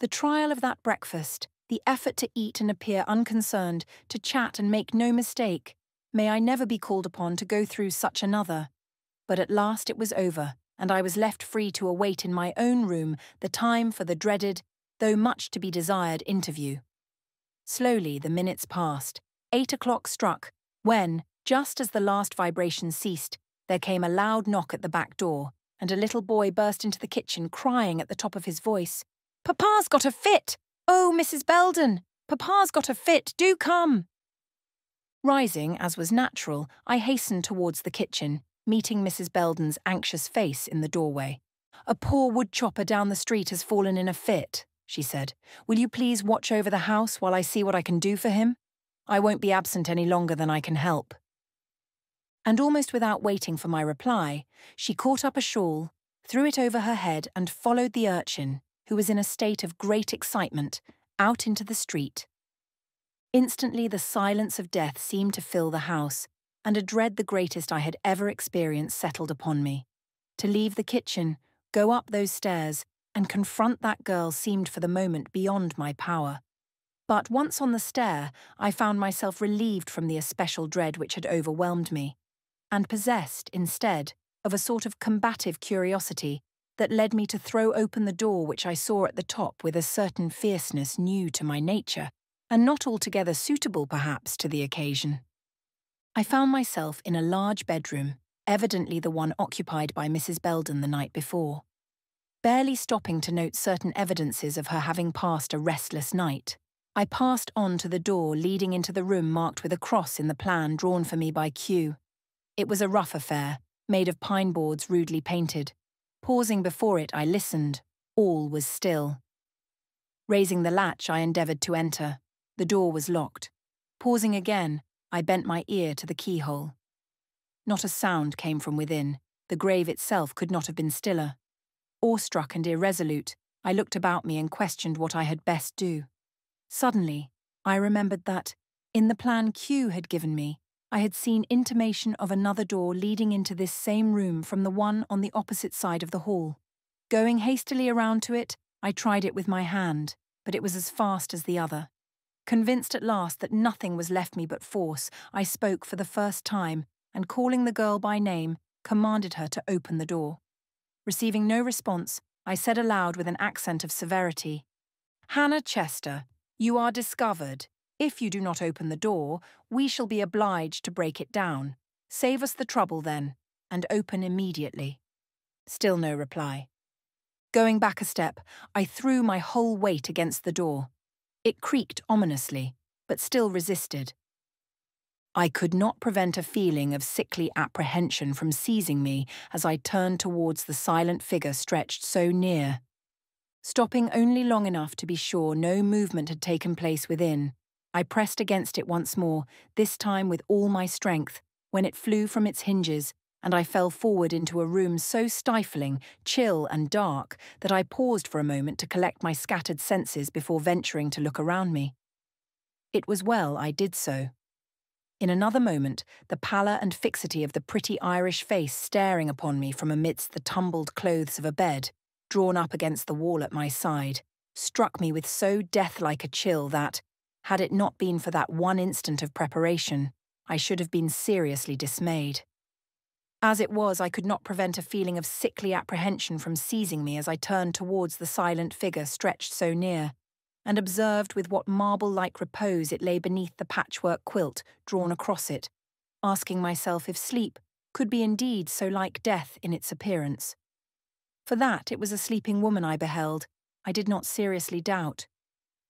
The trial of that breakfast, the effort to eat and appear unconcerned, to chat and make no mistake, may I never be called upon to go through such another. But at last it was over, and I was left free to await in my own room the time for the dreaded, though much to be desired, interview. Slowly the minutes passed. Eight o'clock struck, when, just as the last vibration ceased, there came a loud knock at the back door, and a little boy burst into the kitchen crying at the top of his voice. Papa's got a fit! Oh, Mrs. Belden! Papa's got a fit! Do come! Rising, as was natural, I hastened towards the kitchen, meeting Mrs. Belden's anxious face in the doorway. A poor woodchopper down the street has fallen in a fit, she said. Will you please watch over the house while I see what I can do for him? I won't be absent any longer than I can help and almost without waiting for my reply, she caught up a shawl, threw it over her head, and followed the urchin, who was in a state of great excitement, out into the street. Instantly, the silence of death seemed to fill the house, and a dread the greatest I had ever experienced settled upon me. To leave the kitchen, go up those stairs, and confront that girl seemed for the moment beyond my power. But once on the stair, I found myself relieved from the especial dread which had overwhelmed me and possessed, instead, of a sort of combative curiosity that led me to throw open the door which I saw at the top with a certain fierceness new to my nature, and not altogether suitable, perhaps, to the occasion. I found myself in a large bedroom, evidently the one occupied by Mrs. Belden the night before, barely stopping to note certain evidences of her having passed a restless night. I passed on to the door leading into the room marked with a cross in the plan drawn for me by Q. It was a rough affair, made of pine boards rudely painted. Pausing before it, I listened. All was still. Raising the latch, I endeavoured to enter. The door was locked. Pausing again, I bent my ear to the keyhole. Not a sound came from within. The grave itself could not have been stiller. Awestruck and irresolute, I looked about me and questioned what I had best do. Suddenly, I remembered that, in the plan Q had given me, I had seen intimation of another door leading into this same room from the one on the opposite side of the hall. Going hastily around to it, I tried it with my hand, but it was as fast as the other. Convinced at last that nothing was left me but force, I spoke for the first time, and calling the girl by name, commanded her to open the door. Receiving no response, I said aloud with an accent of severity, Hannah Chester, you are discovered. If you do not open the door, we shall be obliged to break it down. Save us the trouble, then, and open immediately. Still no reply. Going back a step, I threw my whole weight against the door. It creaked ominously, but still resisted. I could not prevent a feeling of sickly apprehension from seizing me as I turned towards the silent figure stretched so near. Stopping only long enough to be sure no movement had taken place within, I pressed against it once more, this time with all my strength, when it flew from its hinges, and I fell forward into a room so stifling, chill, and dark that I paused for a moment to collect my scattered senses before venturing to look around me. It was well I did so. In another moment, the pallor and fixity of the pretty Irish face staring upon me from amidst the tumbled clothes of a bed, drawn up against the wall at my side, struck me with so death like a chill that, had it not been for that one instant of preparation, I should have been seriously dismayed. As it was, I could not prevent a feeling of sickly apprehension from seizing me as I turned towards the silent figure stretched so near, and observed with what marble like repose it lay beneath the patchwork quilt drawn across it, asking myself if sleep could be indeed so like death in its appearance. For that it was a sleeping woman I beheld, I did not seriously doubt.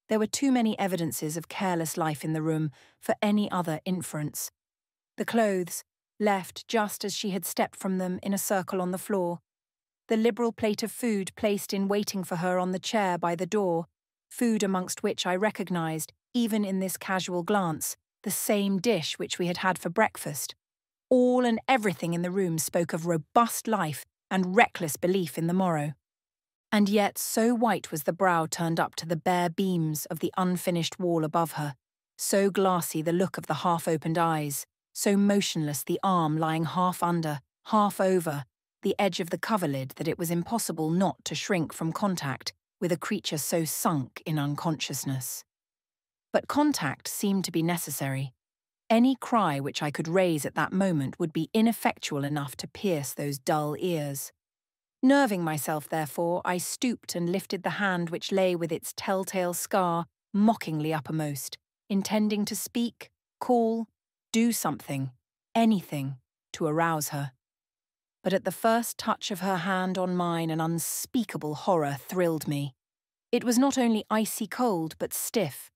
There were too many evidences of careless life in the room for any other inference. The clothes, left just as she had stepped from them in a circle on the floor, the liberal plate of food placed in waiting for her on the chair by the door, food amongst which I recognised, even in this casual glance, the same dish which we had had for breakfast. All and everything in the room spoke of robust life and reckless belief in the morrow and yet so white was the brow turned up to the bare beams of the unfinished wall above her, so glassy the look of the half opened eyes, so motionless the arm lying half under, half over, the edge of the coverlid that it was impossible not to shrink from contact with a creature so sunk in unconsciousness. But contact seemed to be necessary. Any cry which I could raise at that moment would be ineffectual enough to pierce those dull ears. Nerving myself, therefore, I stooped and lifted the hand which lay with its telltale scar mockingly uppermost, intending to speak, call, do something, anything, to arouse her. But at the first touch of her hand on mine, an unspeakable horror thrilled me. It was not only icy cold, but stiff.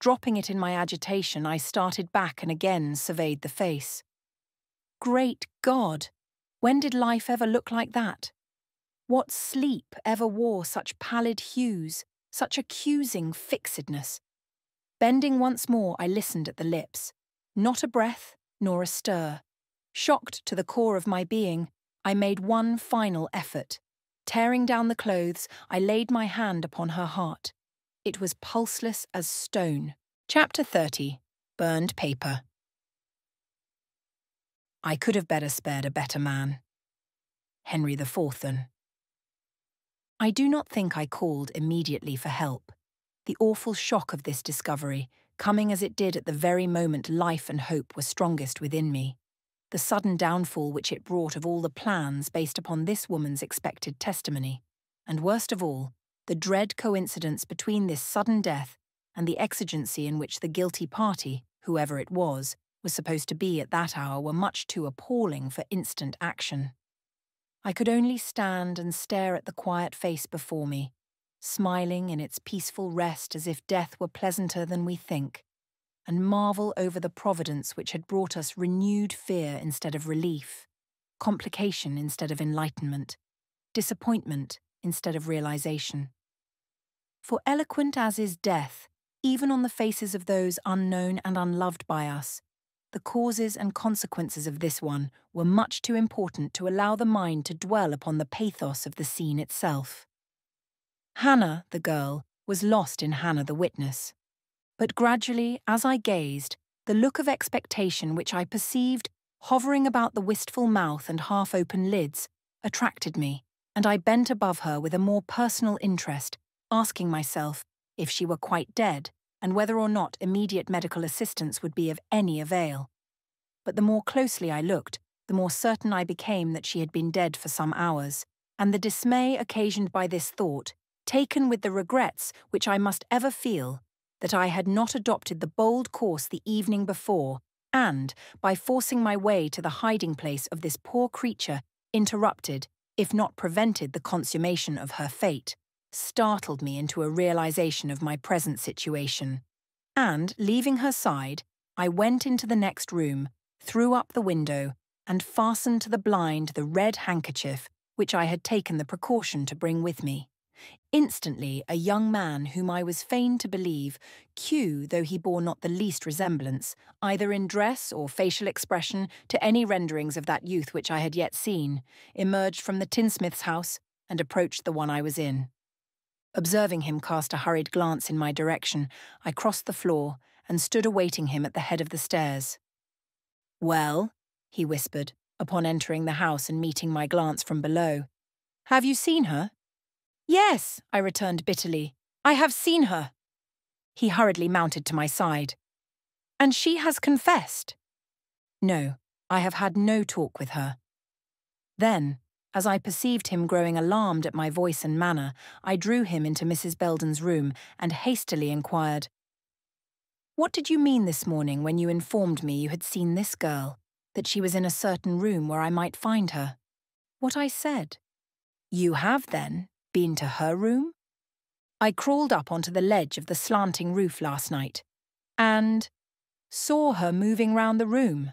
Dropping it in my agitation, I started back and again surveyed the face. Great God! When did life ever look like that? What sleep ever wore such pallid hues, such accusing fixedness? Bending once more, I listened at the lips. Not a breath, nor a stir. Shocked to the core of my being, I made one final effort. Tearing down the clothes, I laid my hand upon her heart. It was pulseless as stone. Chapter 30 Burned Paper. I could have better spared a better man. Henry the IV. I do not think I called immediately for help. The awful shock of this discovery, coming as it did at the very moment life and hope were strongest within me, the sudden downfall which it brought of all the plans based upon this woman's expected testimony, and worst of all, the dread coincidence between this sudden death and the exigency in which the guilty party, whoever it was, was supposed to be at that hour were much too appalling for instant action. I could only stand and stare at the quiet face before me, smiling in its peaceful rest as if death were pleasanter than we think, and marvel over the providence which had brought us renewed fear instead of relief, complication instead of enlightenment, disappointment instead of realization. For eloquent as is death, even on the faces of those unknown and unloved by us, the causes and consequences of this one were much too important to allow the mind to dwell upon the pathos of the scene itself. Hannah, the girl, was lost in Hannah the witness. But gradually, as I gazed, the look of expectation which I perceived hovering about the wistful mouth and half open lids attracted me, and I bent above her with a more personal interest, asking myself if she were quite dead, and whether or not immediate medical assistance would be of any avail. But the more closely I looked, the more certain I became that she had been dead for some hours, and the dismay occasioned by this thought, taken with the regrets which I must ever feel that I had not adopted the bold course the evening before, and, by forcing my way to the hiding place of this poor creature, interrupted, if not prevented, the consummation of her fate startled me into a realization of my present situation. And, leaving her side, I went into the next room, threw up the window, and fastened to the blind the red handkerchief which I had taken the precaution to bring with me. Instantly, a young man whom I was fain to believe, Q, though he bore not the least resemblance, either in dress or facial expression, to any renderings of that youth which I had yet seen, emerged from the tinsmith's house and approached the one I was in. Observing him cast a hurried glance in my direction, I crossed the floor and stood awaiting him at the head of the stairs. Well, he whispered, upon entering the house and meeting my glance from below. Have you seen her? Yes, I returned bitterly. I have seen her. He hurriedly mounted to my side. And she has confessed. No, I have had no talk with her. Then, as I perceived him growing alarmed at my voice and manner, I drew him into Mrs. Belden's room and hastily inquired, What did you mean this morning when you informed me you had seen this girl, that she was in a certain room where I might find her? What I said. You have, then, been to her room? I crawled up onto the ledge of the slanting roof last night and saw her moving round the room.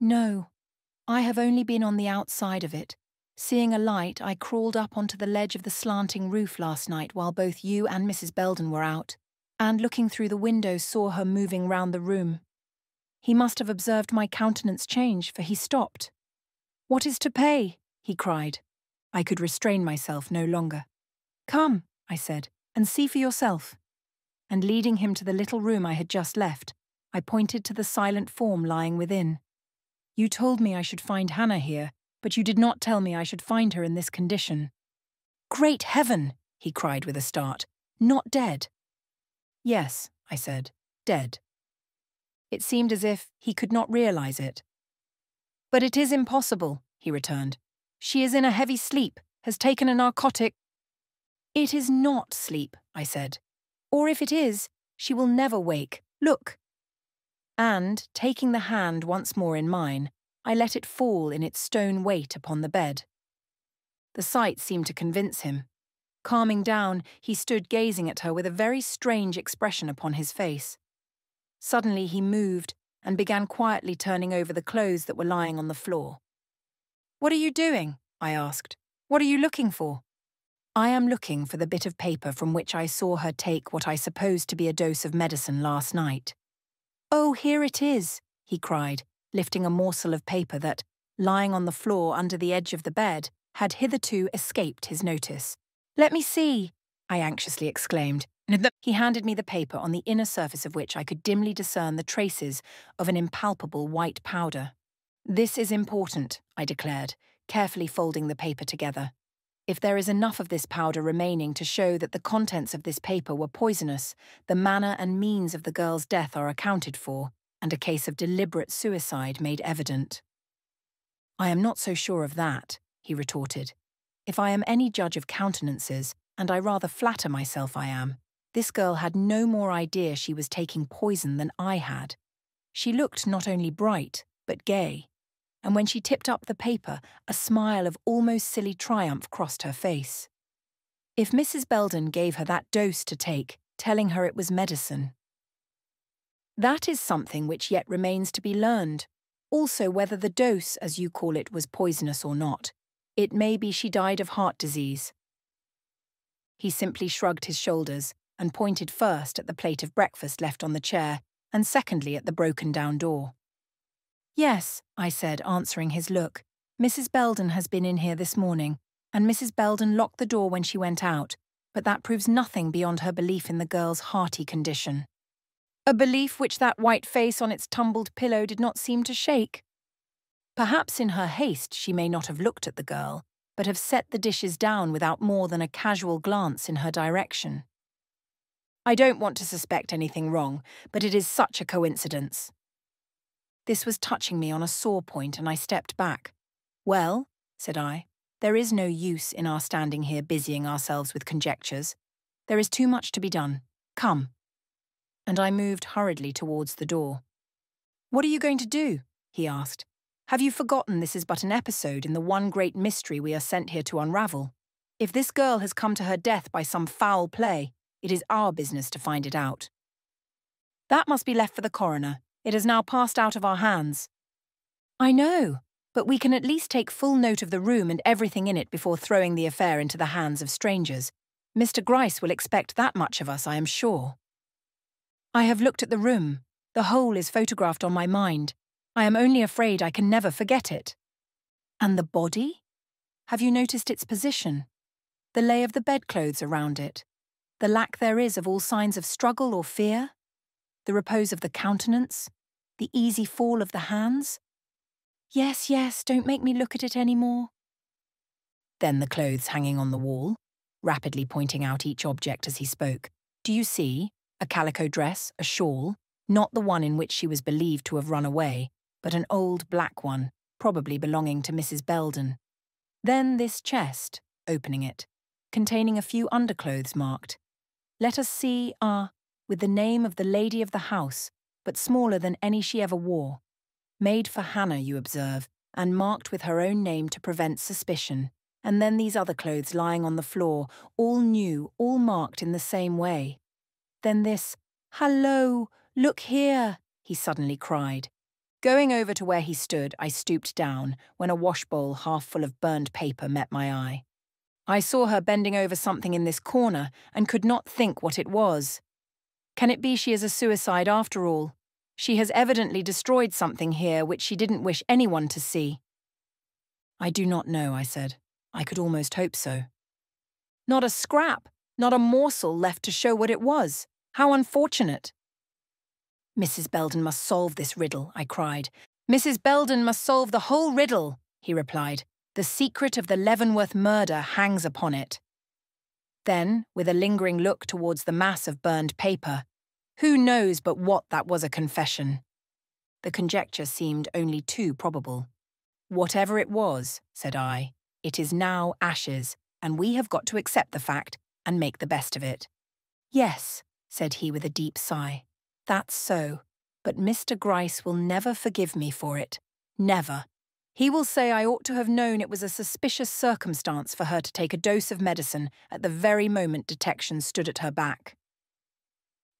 No, I have only been on the outside of it, Seeing a light, I crawled up onto the ledge of the slanting roof last night while both you and Mrs. Belden were out, and looking through the window saw her moving round the room. He must have observed my countenance change, for he stopped. What is to pay? he cried. I could restrain myself no longer. Come, I said, and see for yourself. And leading him to the little room I had just left, I pointed to the silent form lying within. You told me I should find Hannah here, but you did not tell me I should find her in this condition. Great heaven! he cried with a start. Not dead. Yes, I said, dead. It seemed as if he could not realize it. But it is impossible, he returned. She is in a heavy sleep, has taken a narcotic. It is not sleep, I said. Or if it is, she will never wake. Look. And, taking the hand once more in mine, I let it fall in its stone weight upon the bed. The sight seemed to convince him. Calming down, he stood gazing at her with a very strange expression upon his face. Suddenly he moved and began quietly turning over the clothes that were lying on the floor. What are you doing? I asked. What are you looking for? I am looking for the bit of paper from which I saw her take what I supposed to be a dose of medicine last night. Oh, here it is, he cried, lifting a morsel of paper that, lying on the floor under the edge of the bed, had hitherto escaped his notice. Let me see, I anxiously exclaimed. He handed me the paper on the inner surface of which I could dimly discern the traces of an impalpable white powder. This is important, I declared, carefully folding the paper together. If there is enough of this powder remaining to show that the contents of this paper were poisonous, the manner and means of the girl's death are accounted for, and a case of deliberate suicide made evident. I am not so sure of that, he retorted. If I am any judge of countenances, and I rather flatter myself I am, this girl had no more idea she was taking poison than I had. She looked not only bright, but gay, and when she tipped up the paper, a smile of almost silly triumph crossed her face. If Mrs. Belden gave her that dose to take, telling her it was medicine, that is something which yet remains to be learned. Also, whether the dose, as you call it, was poisonous or not. It may be she died of heart disease. He simply shrugged his shoulders and pointed first at the plate of breakfast left on the chair and secondly at the broken down door. Yes, I said, answering his look. Mrs. Belden has been in here this morning, and Mrs. Belden locked the door when she went out, but that proves nothing beyond her belief in the girl's hearty condition a belief which that white face on its tumbled pillow did not seem to shake. Perhaps in her haste she may not have looked at the girl, but have set the dishes down without more than a casual glance in her direction. I don't want to suspect anything wrong, but it is such a coincidence. This was touching me on a sore point, and I stepped back. Well, said I, there is no use in our standing here busying ourselves with conjectures. There is too much to be done. Come, and I moved hurriedly towards the door. What are you going to do? he asked. Have you forgotten this is but an episode in the one great mystery we are sent here to unravel? If this girl has come to her death by some foul play, it is our business to find it out. That must be left for the coroner. It has now passed out of our hands. I know, but we can at least take full note of the room and everything in it before throwing the affair into the hands of strangers. Mr. Gryce will expect that much of us, I am sure. I have looked at the room. The whole is photographed on my mind. I am only afraid I can never forget it. And the body? Have you noticed its position? The lay of the bedclothes around it? The lack there is of all signs of struggle or fear? The repose of the countenance? The easy fall of the hands? Yes, yes, don't make me look at it any more. Then the clothes hanging on the wall, rapidly pointing out each object as he spoke. Do you see? A calico dress, a shawl, not the one in which she was believed to have run away, but an old black one, probably belonging to Mrs. Belden. Then this chest, opening it, containing a few underclothes marked, Let us see, ah, with the name of the lady of the house, but smaller than any she ever wore. Made for Hannah, you observe, and marked with her own name to prevent suspicion. And then these other clothes lying on the floor, all new, all marked in the same way. Then this, Hello, look here, he suddenly cried. Going over to where he stood, I stooped down when a washbowl half full of burned paper met my eye. I saw her bending over something in this corner and could not think what it was. Can it be she is a suicide after all? She has evidently destroyed something here which she didn't wish anyone to see. I do not know, I said. I could almost hope so. Not a scrap, not a morsel left to show what it was. How unfortunate. Mrs. Belden must solve this riddle, I cried. Mrs. Belden must solve the whole riddle, he replied. The secret of the Leavenworth murder hangs upon it. Then, with a lingering look towards the mass of burned paper, who knows but what that was a confession? The conjecture seemed only too probable. Whatever it was, said I, it is now ashes, and we have got to accept the fact and make the best of it. Yes, said he with a deep sigh. That's so. But Mr. Gryce will never forgive me for it. Never. He will say I ought to have known it was a suspicious circumstance for her to take a dose of medicine at the very moment detection stood at her back.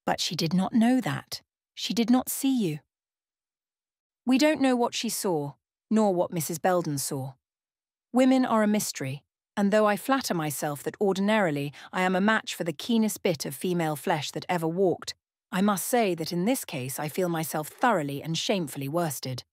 But she did not know that. She did not see you. We don't know what she saw, nor what Mrs. Belden saw. Women are a mystery, and though I flatter myself that ordinarily I am a match for the keenest bit of female flesh that ever walked, I must say that in this case I feel myself thoroughly and shamefully worsted.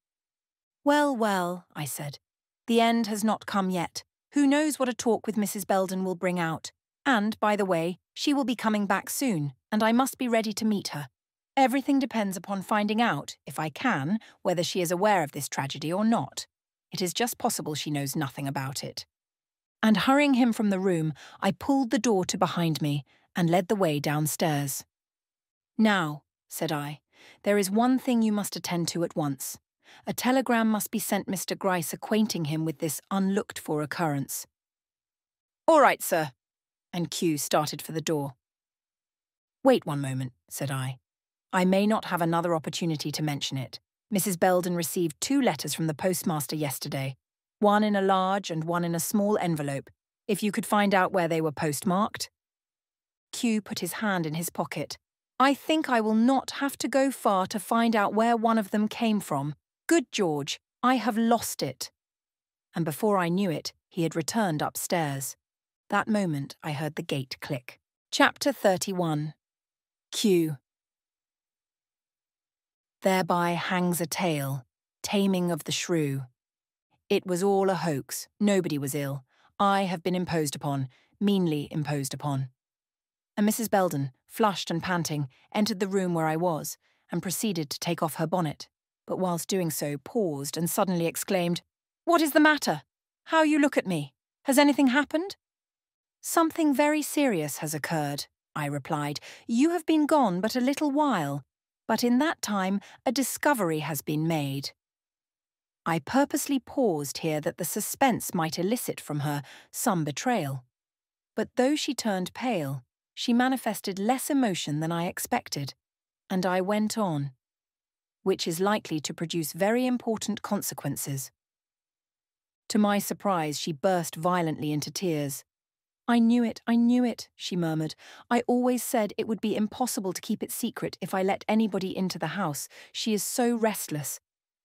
Well, well, I said, the end has not come yet. Who knows what a talk with Mrs. Belden will bring out? And, by the way, she will be coming back soon, and I must be ready to meet her. Everything depends upon finding out, if I can, whether she is aware of this tragedy or not. It is just possible she knows nothing about it and hurrying him from the room, I pulled the door to behind me and led the way downstairs. Now, said I, there is one thing you must attend to at once. A telegram must be sent Mr. Gryce acquainting him with this unlooked for occurrence. All right, sir. And Q started for the door. Wait one moment, said I. I may not have another opportunity to mention it. Mrs. Belden received two letters from the postmaster yesterday, one in a large and one in a small envelope, if you could find out where they were postmarked. Q put his hand in his pocket. I think I will not have to go far to find out where one of them came from. Good George, I have lost it. And before I knew it, he had returned upstairs. That moment, I heard the gate click. Chapter 31 Q. Thereby hangs a tale, Taming of the Shrew. It was all a hoax. Nobody was ill. I have been imposed upon, meanly imposed upon. And Mrs. Belden, flushed and panting, entered the room where I was and proceeded to take off her bonnet, but whilst doing so paused and suddenly exclaimed, What is the matter? How you look at me? Has anything happened? Something very serious has occurred, I replied. You have been gone but a little while, but in that time a discovery has been made. I purposely paused here that the suspense might elicit from her some betrayal. But though she turned pale, she manifested less emotion than I expected, and I went on, which is likely to produce very important consequences. To my surprise, she burst violently into tears. I knew it, I knew it, she murmured. I always said it would be impossible to keep it secret if I let anybody into the house. She is so restless.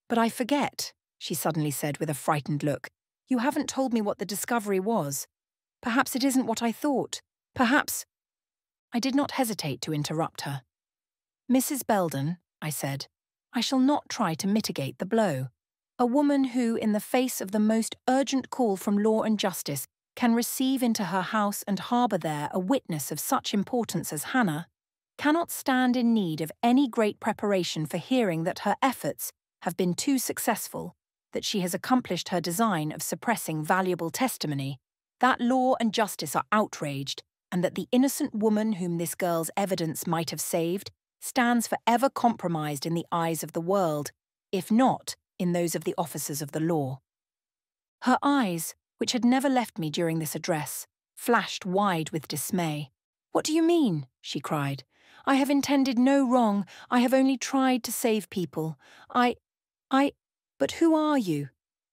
But I forget she suddenly said with a frightened look. You haven't told me what the discovery was. Perhaps it isn't what I thought. Perhaps. I did not hesitate to interrupt her. Mrs. Belden, I said, I shall not try to mitigate the blow. A woman who, in the face of the most urgent call from law and justice, can receive into her house and harbour there a witness of such importance as Hannah, cannot stand in need of any great preparation for hearing that her efforts have been too successful that she has accomplished her design of suppressing valuable testimony, that law and justice are outraged, and that the innocent woman whom this girl's evidence might have saved stands forever compromised in the eyes of the world, if not in those of the officers of the law. Her eyes, which had never left me during this address, flashed wide with dismay. What do you mean? she cried. I have intended no wrong. I have only tried to save people. I. I. But who are you?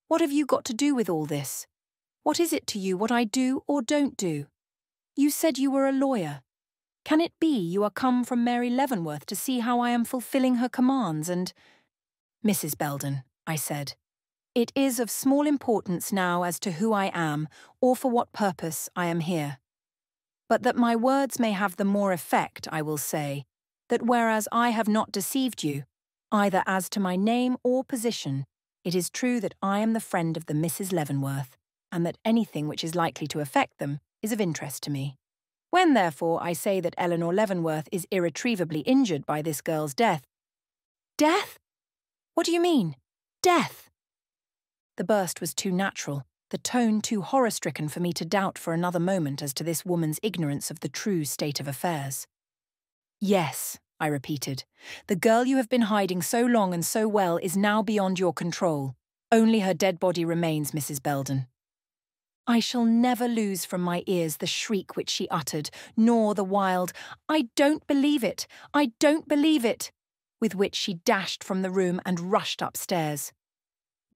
What have you got to do with all this? What is it to you what I do or don't do? You said you were a lawyer. Can it be you are come from Mary Leavenworth to see how I am fulfilling her commands and... Mrs. Belden, I said, it is of small importance now as to who I am or for what purpose I am here. But that my words may have the more effect, I will say, that whereas I have not deceived you, either as to my name or position, it is true that I am the friend of the Misses Leavenworth, and that anything which is likely to affect them is of interest to me. When, therefore, I say that Eleanor Leavenworth is irretrievably injured by this girl's death. Death? What do you mean? Death? The burst was too natural, the tone too horror stricken for me to doubt for another moment as to this woman's ignorance of the true state of affairs. Yes, I repeated. The girl you have been hiding so long and so well is now beyond your control. Only her dead body remains, Mrs. Belden. I shall never lose from my ears the shriek which she uttered, nor the wild, I don't believe it, I don't believe it, with which she dashed from the room and rushed upstairs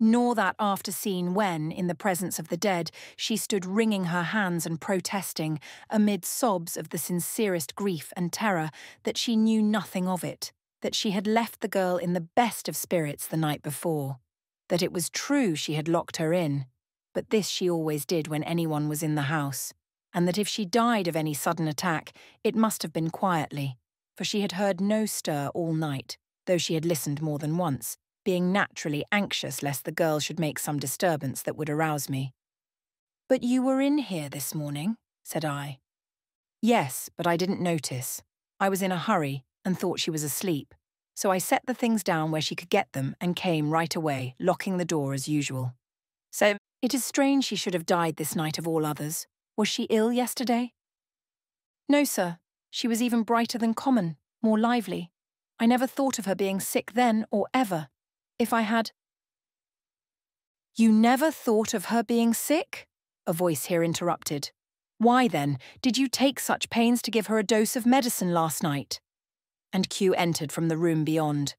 nor that after scene when, in the presence of the dead, she stood wringing her hands and protesting, amid sobs of the sincerest grief and terror, that she knew nothing of it, that she had left the girl in the best of spirits the night before, that it was true she had locked her in, but this she always did when anyone was in the house, and that if she died of any sudden attack, it must have been quietly, for she had heard no stir all night, though she had listened more than once, being naturally anxious lest the girl should make some disturbance that would arouse me. But you were in here this morning, said I. Yes, but I didn't notice. I was in a hurry and thought she was asleep, so I set the things down where she could get them and came right away, locking the door as usual. So it is strange she should have died this night of all others. Was she ill yesterday? No, sir. She was even brighter than common, more lively. I never thought of her being sick then or ever if I had. You never thought of her being sick? A voice here interrupted. Why then did you take such pains to give her a dose of medicine last night? And Q entered from the room beyond.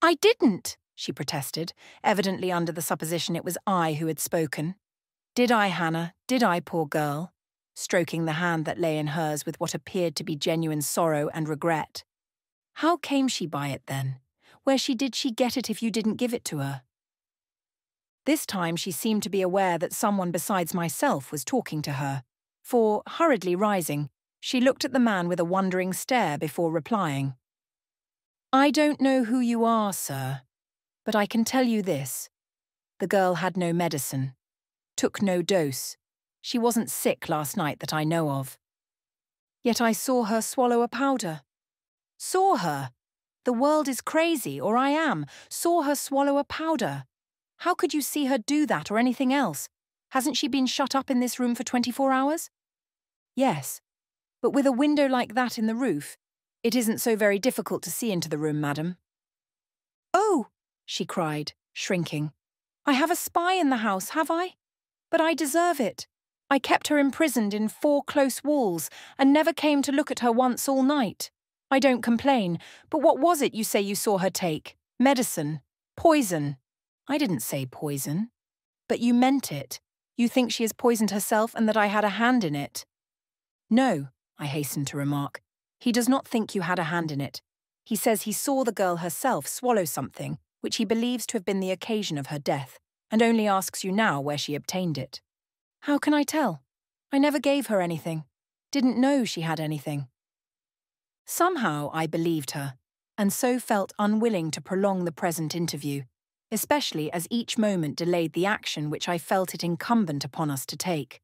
I didn't, she protested, evidently under the supposition it was I who had spoken. Did I, Hannah? Did I, poor girl? Stroking the hand that lay in hers with what appeared to be genuine sorrow and regret. How came she by it then? Where she did she get it if you didn't give it to her? This time she seemed to be aware that someone besides myself was talking to her, for, hurriedly rising, she looked at the man with a wondering stare before replying. I don't know who you are, sir, but I can tell you this. The girl had no medicine, took no dose. She wasn't sick last night that I know of. Yet I saw her swallow a powder. Saw her, the world is crazy, or I am, saw her swallow a powder. How could you see her do that or anything else? Hasn't she been shut up in this room for 24 hours? Yes. But with a window like that in the roof, it isn't so very difficult to see into the room, madam. Oh, she cried, shrinking. I have a spy in the house, have I? But I deserve it. I kept her imprisoned in four close walls and never came to look at her once all night. I don't complain, but what was it you say you saw her take? Medicine. Poison. I didn't say poison. But you meant it. You think she has poisoned herself and that I had a hand in it. No, I hasten to remark. He does not think you had a hand in it. He says he saw the girl herself swallow something, which he believes to have been the occasion of her death, and only asks you now where she obtained it. How can I tell? I never gave her anything. Didn't know she had anything. Somehow I believed her, and so felt unwilling to prolong the present interview, especially as each moment delayed the action which I felt it incumbent upon us to take.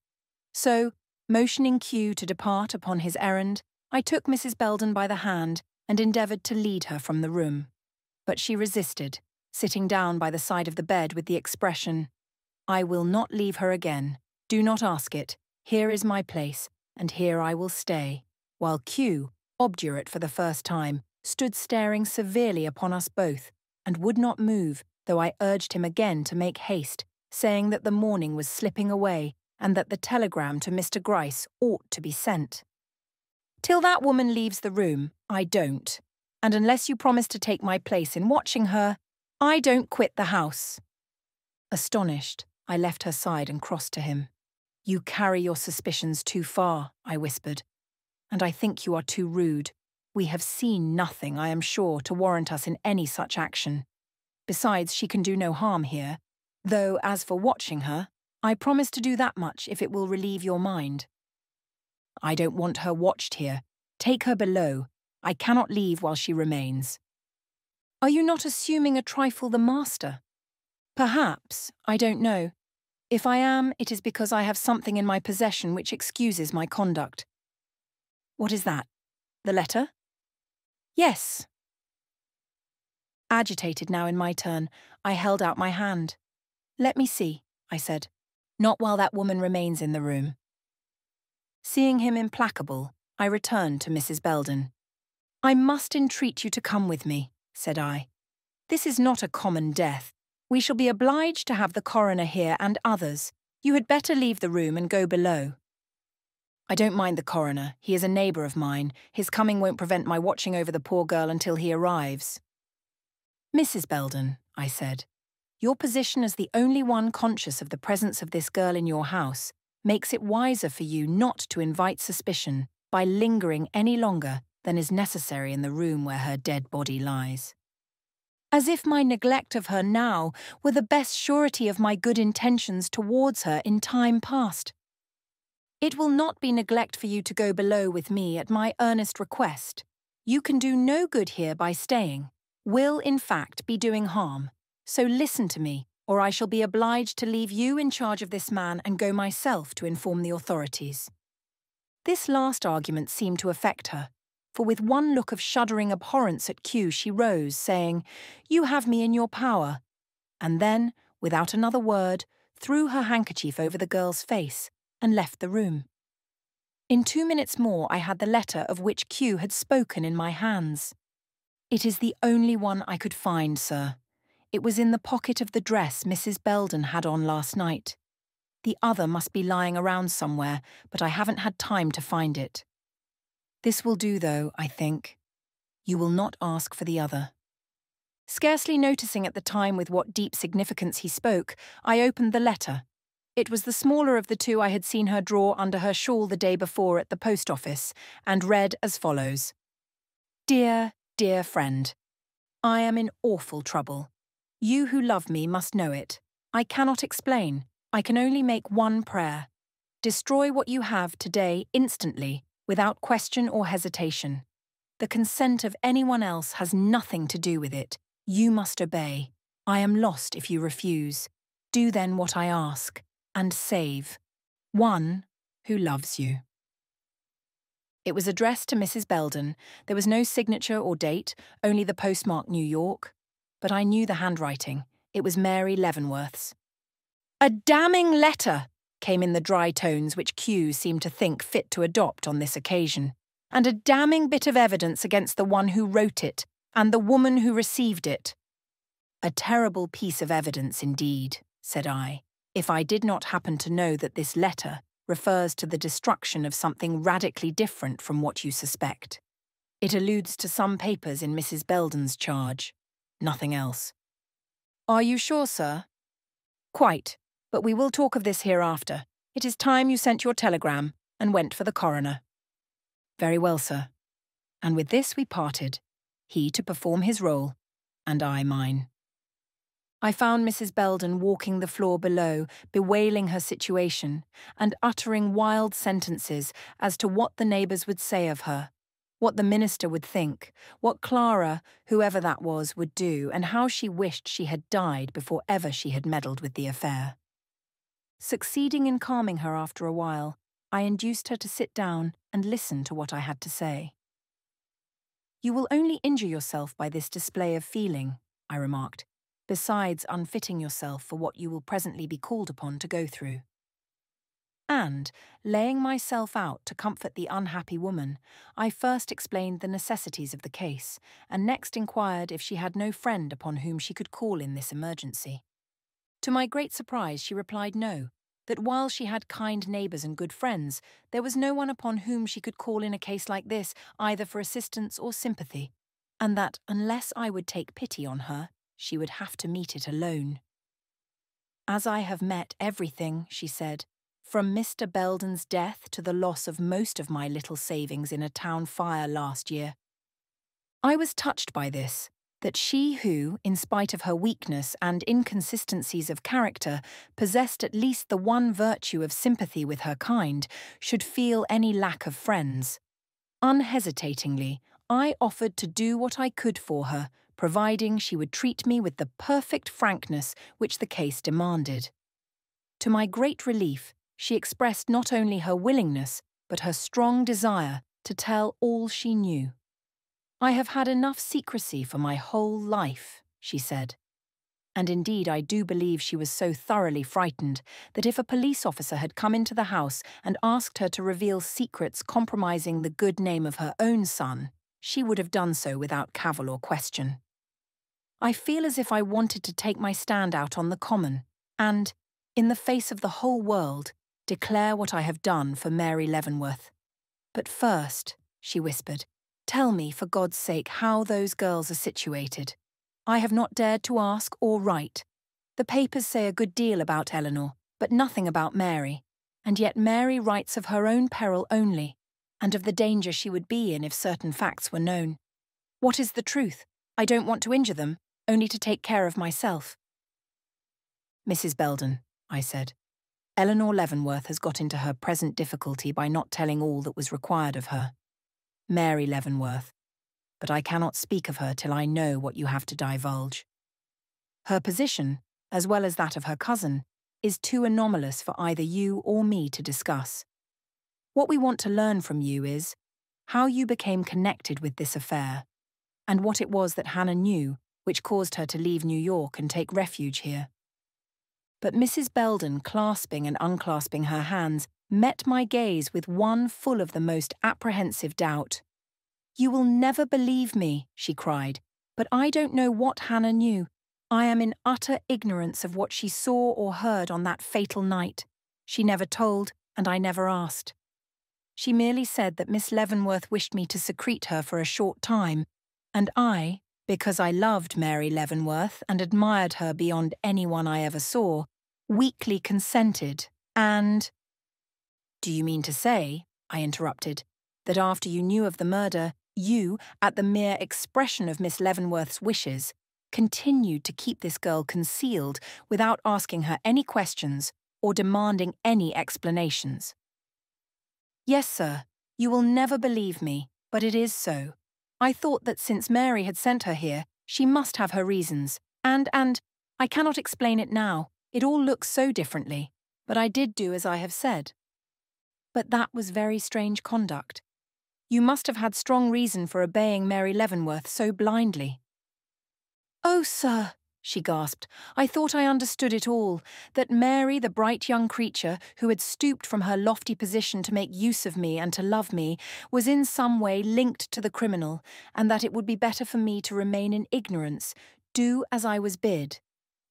So, motioning Q to depart upon his errand, I took Mrs. Belden by the hand and endeavoured to lead her from the room. But she resisted, sitting down by the side of the bed with the expression, I will not leave her again. Do not ask it. Here is my place, and here I will stay. While Q, obdurate for the first time, stood staring severely upon us both, and would not move, though I urged him again to make haste, saying that the morning was slipping away and that the telegram to Mr. Gryce ought to be sent. Till that woman leaves the room, I don't. And unless you promise to take my place in watching her, I don't quit the house. Astonished, I left her side and crossed to him. You carry your suspicions too far, I whispered, and I think you are too rude. We have seen nothing, I am sure, to warrant us in any such action. Besides, she can do no harm here, though as for watching her, I promise to do that much if it will relieve your mind. I don't want her watched here. Take her below. I cannot leave while she remains. Are you not assuming a trifle the master? Perhaps, I don't know. If I am, it is because I have something in my possession which excuses my conduct. What is that? The letter? Yes. Agitated now in my turn, I held out my hand. Let me see, I said. Not while that woman remains in the room. Seeing him implacable, I returned to Mrs. Belden. I must entreat you to come with me, said I. This is not a common death. We shall be obliged to have the coroner here and others. You had better leave the room and go below. I don't mind the coroner. He is a neighbour of mine. His coming won't prevent my watching over the poor girl until he arrives. Mrs. Belden, I said, your position as the only one conscious of the presence of this girl in your house makes it wiser for you not to invite suspicion by lingering any longer than is necessary in the room where her dead body lies. As if my neglect of her now were the best surety of my good intentions towards her in time past. It will not be neglect for you to go below with me at my earnest request. You can do no good here by staying, will in fact be doing harm. So listen to me, or I shall be obliged to leave you in charge of this man and go myself to inform the authorities. This last argument seemed to affect her, for with one look of shuddering abhorrence at Q she rose, saying, You have me in your power. And then, without another word, threw her handkerchief over the girl's face, and left the room. In two minutes more, I had the letter of which Q had spoken in my hands. It is the only one I could find, sir. It was in the pocket of the dress Mrs. Belden had on last night. The other must be lying around somewhere, but I haven't had time to find it. This will do, though, I think. You will not ask for the other. Scarcely noticing at the time with what deep significance he spoke, I opened the letter it was the smaller of the two I had seen her draw under her shawl the day before at the post office, and read as follows Dear, dear friend, I am in awful trouble. You who love me must know it. I cannot explain. I can only make one prayer. Destroy what you have today instantly, without question or hesitation. The consent of anyone else has nothing to do with it. You must obey. I am lost if you refuse. Do then what I ask and save one who loves you. It was addressed to Mrs. Belden. There was no signature or date, only the postmark New York. But I knew the handwriting. It was Mary Leavenworth's. A damning letter, came in the dry tones which Q seemed to think fit to adopt on this occasion, and a damning bit of evidence against the one who wrote it and the woman who received it. A terrible piece of evidence indeed, said I if I did not happen to know that this letter refers to the destruction of something radically different from what you suspect. It alludes to some papers in Mrs. Belden's charge, nothing else. Are you sure, sir? Quite, but we will talk of this hereafter. It is time you sent your telegram and went for the coroner. Very well, sir. And with this we parted, he to perform his role, and I mine. I found Mrs. Belden walking the floor below, bewailing her situation, and uttering wild sentences as to what the neighbours would say of her, what the minister would think, what Clara, whoever that was, would do, and how she wished she had died before ever she had meddled with the affair. Succeeding in calming her after a while, I induced her to sit down and listen to what I had to say. You will only injure yourself by this display of feeling, I remarked besides unfitting yourself for what you will presently be called upon to go through. And, laying myself out to comfort the unhappy woman, I first explained the necessities of the case, and next inquired if she had no friend upon whom she could call in this emergency. To my great surprise, she replied no, that while she had kind neighbours and good friends, there was no one upon whom she could call in a case like this, either for assistance or sympathy, and that unless I would take pity on her, she would have to meet it alone. As I have met everything, she said, from Mr. Belden's death to the loss of most of my little savings in a town fire last year. I was touched by this, that she who, in spite of her weakness and inconsistencies of character, possessed at least the one virtue of sympathy with her kind, should feel any lack of friends. Unhesitatingly, I offered to do what I could for her, providing she would treat me with the perfect frankness which the case demanded. To my great relief, she expressed not only her willingness, but her strong desire to tell all she knew. I have had enough secrecy for my whole life, she said. And indeed, I do believe she was so thoroughly frightened that if a police officer had come into the house and asked her to reveal secrets compromising the good name of her own son, she would have done so without cavil or question. I feel as if I wanted to take my stand out on the common and, in the face of the whole world, declare what I have done for Mary Leavenworth. But first, she whispered, tell me, for God's sake, how those girls are situated. I have not dared to ask or write. The papers say a good deal about Eleanor, but nothing about Mary. And yet Mary writes of her own peril only, and of the danger she would be in if certain facts were known. What is the truth? I don't want to injure them, only to take care of myself. Mrs. Belden, I said, Eleanor Leavenworth has got into her present difficulty by not telling all that was required of her. Mary Leavenworth, but I cannot speak of her till I know what you have to divulge. Her position, as well as that of her cousin, is too anomalous for either you or me to discuss. What we want to learn from you is how you became connected with this affair, and what it was that Hannah knew which caused her to leave New York and take refuge here. But Mrs. Belden, clasping and unclasping her hands, met my gaze with one full of the most apprehensive doubt. You will never believe me, she cried, but I don't know what Hannah knew. I am in utter ignorance of what she saw or heard on that fatal night. She never told, and I never asked. She merely said that Miss Leavenworth wished me to secrete her for a short time, and I, because I loved Mary Leavenworth and admired her beyond anyone I ever saw, weakly consented and. Do you mean to say, I interrupted, that after you knew of the murder, you, at the mere expression of Miss Leavenworth's wishes, continued to keep this girl concealed without asking her any questions or demanding any explanations? Yes, sir. You will never believe me, but it is so. I thought that since Mary had sent her here, she must have her reasons, and, and, I cannot explain it now, it all looks so differently, but I did do as I have said. But that was very strange conduct. You must have had strong reason for obeying Mary Leavenworth so blindly. Oh, sir, she gasped. I thought I understood it all, that Mary, the bright young creature who had stooped from her lofty position to make use of me and to love me, was in some way linked to the criminal, and that it would be better for me to remain in ignorance, do as I was bid,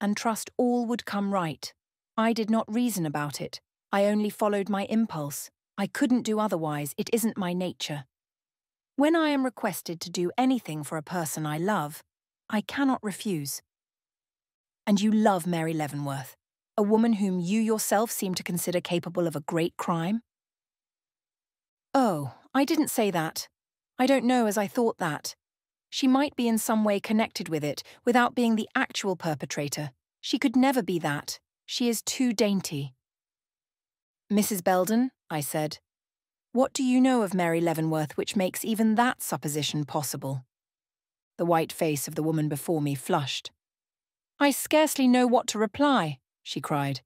and trust all would come right. I did not reason about it. I only followed my impulse. I couldn't do otherwise, it isn't my nature. When I am requested to do anything for a person I love, I cannot refuse and you love Mary Leavenworth, a woman whom you yourself seem to consider capable of a great crime? Oh, I didn't say that. I don't know as I thought that. She might be in some way connected with it without being the actual perpetrator. She could never be that. She is too dainty. Mrs. Belden, I said, what do you know of Mary Leavenworth which makes even that supposition possible? The white face of the woman before me flushed. I scarcely know what to reply, she cried.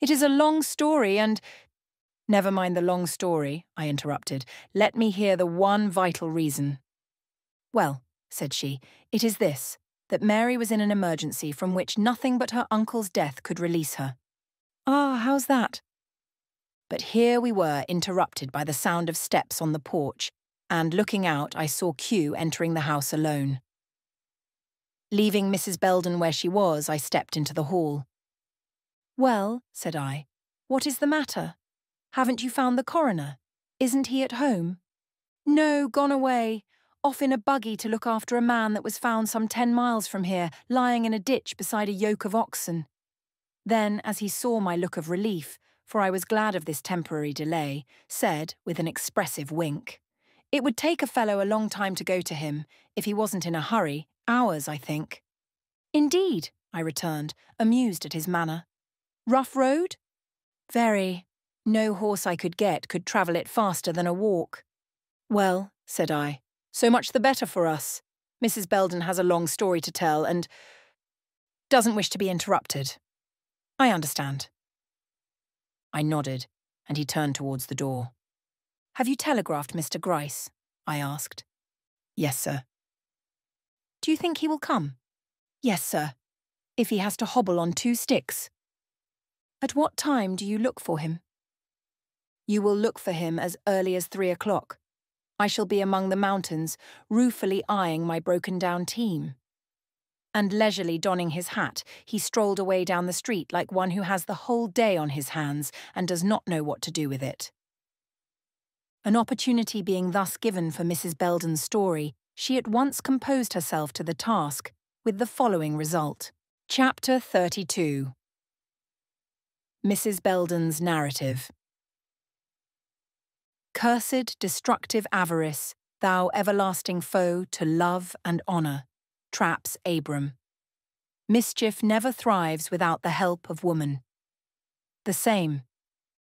It is a long story and. Never mind the long story, I interrupted. Let me hear the one vital reason. Well, said she, it is this that Mary was in an emergency from which nothing but her uncle's death could release her. Ah, how's that? But here we were interrupted by the sound of steps on the porch, and looking out, I saw Q entering the house alone. Leaving Mrs. Belden where she was, I stepped into the hall. Well, said I, what is the matter? Haven't you found the coroner? Isn't he at home? No, gone away. Off in a buggy to look after a man that was found some ten miles from here, lying in a ditch beside a yoke of oxen. Then, as he saw my look of relief, for I was glad of this temporary delay, said, with an expressive wink, it would take a fellow a long time to go to him, if he wasn't in a hurry, hours, I think. Indeed, I returned, amused at his manner. Rough road? Very. No horse I could get could travel it faster than a walk. Well, said I, so much the better for us. Mrs. Belden has a long story to tell and doesn't wish to be interrupted. I understand. I nodded, and he turned towards the door. Have you telegraphed Mr. Gryce? I asked. Yes, sir. Do you think he will come? Yes, sir. If he has to hobble on two sticks. At what time do you look for him? You will look for him as early as three o'clock. I shall be among the mountains, ruefully eyeing my broken-down team. And leisurely donning his hat, he strolled away down the street like one who has the whole day on his hands and does not know what to do with it. An opportunity being thus given for Mrs. Belden's story, she at once composed herself to the task, with the following result. Chapter 32 Mrs. Belden's Narrative Cursed, destructive avarice, thou everlasting foe to love and honour, traps Abram. Mischief never thrives without the help of woman. The same,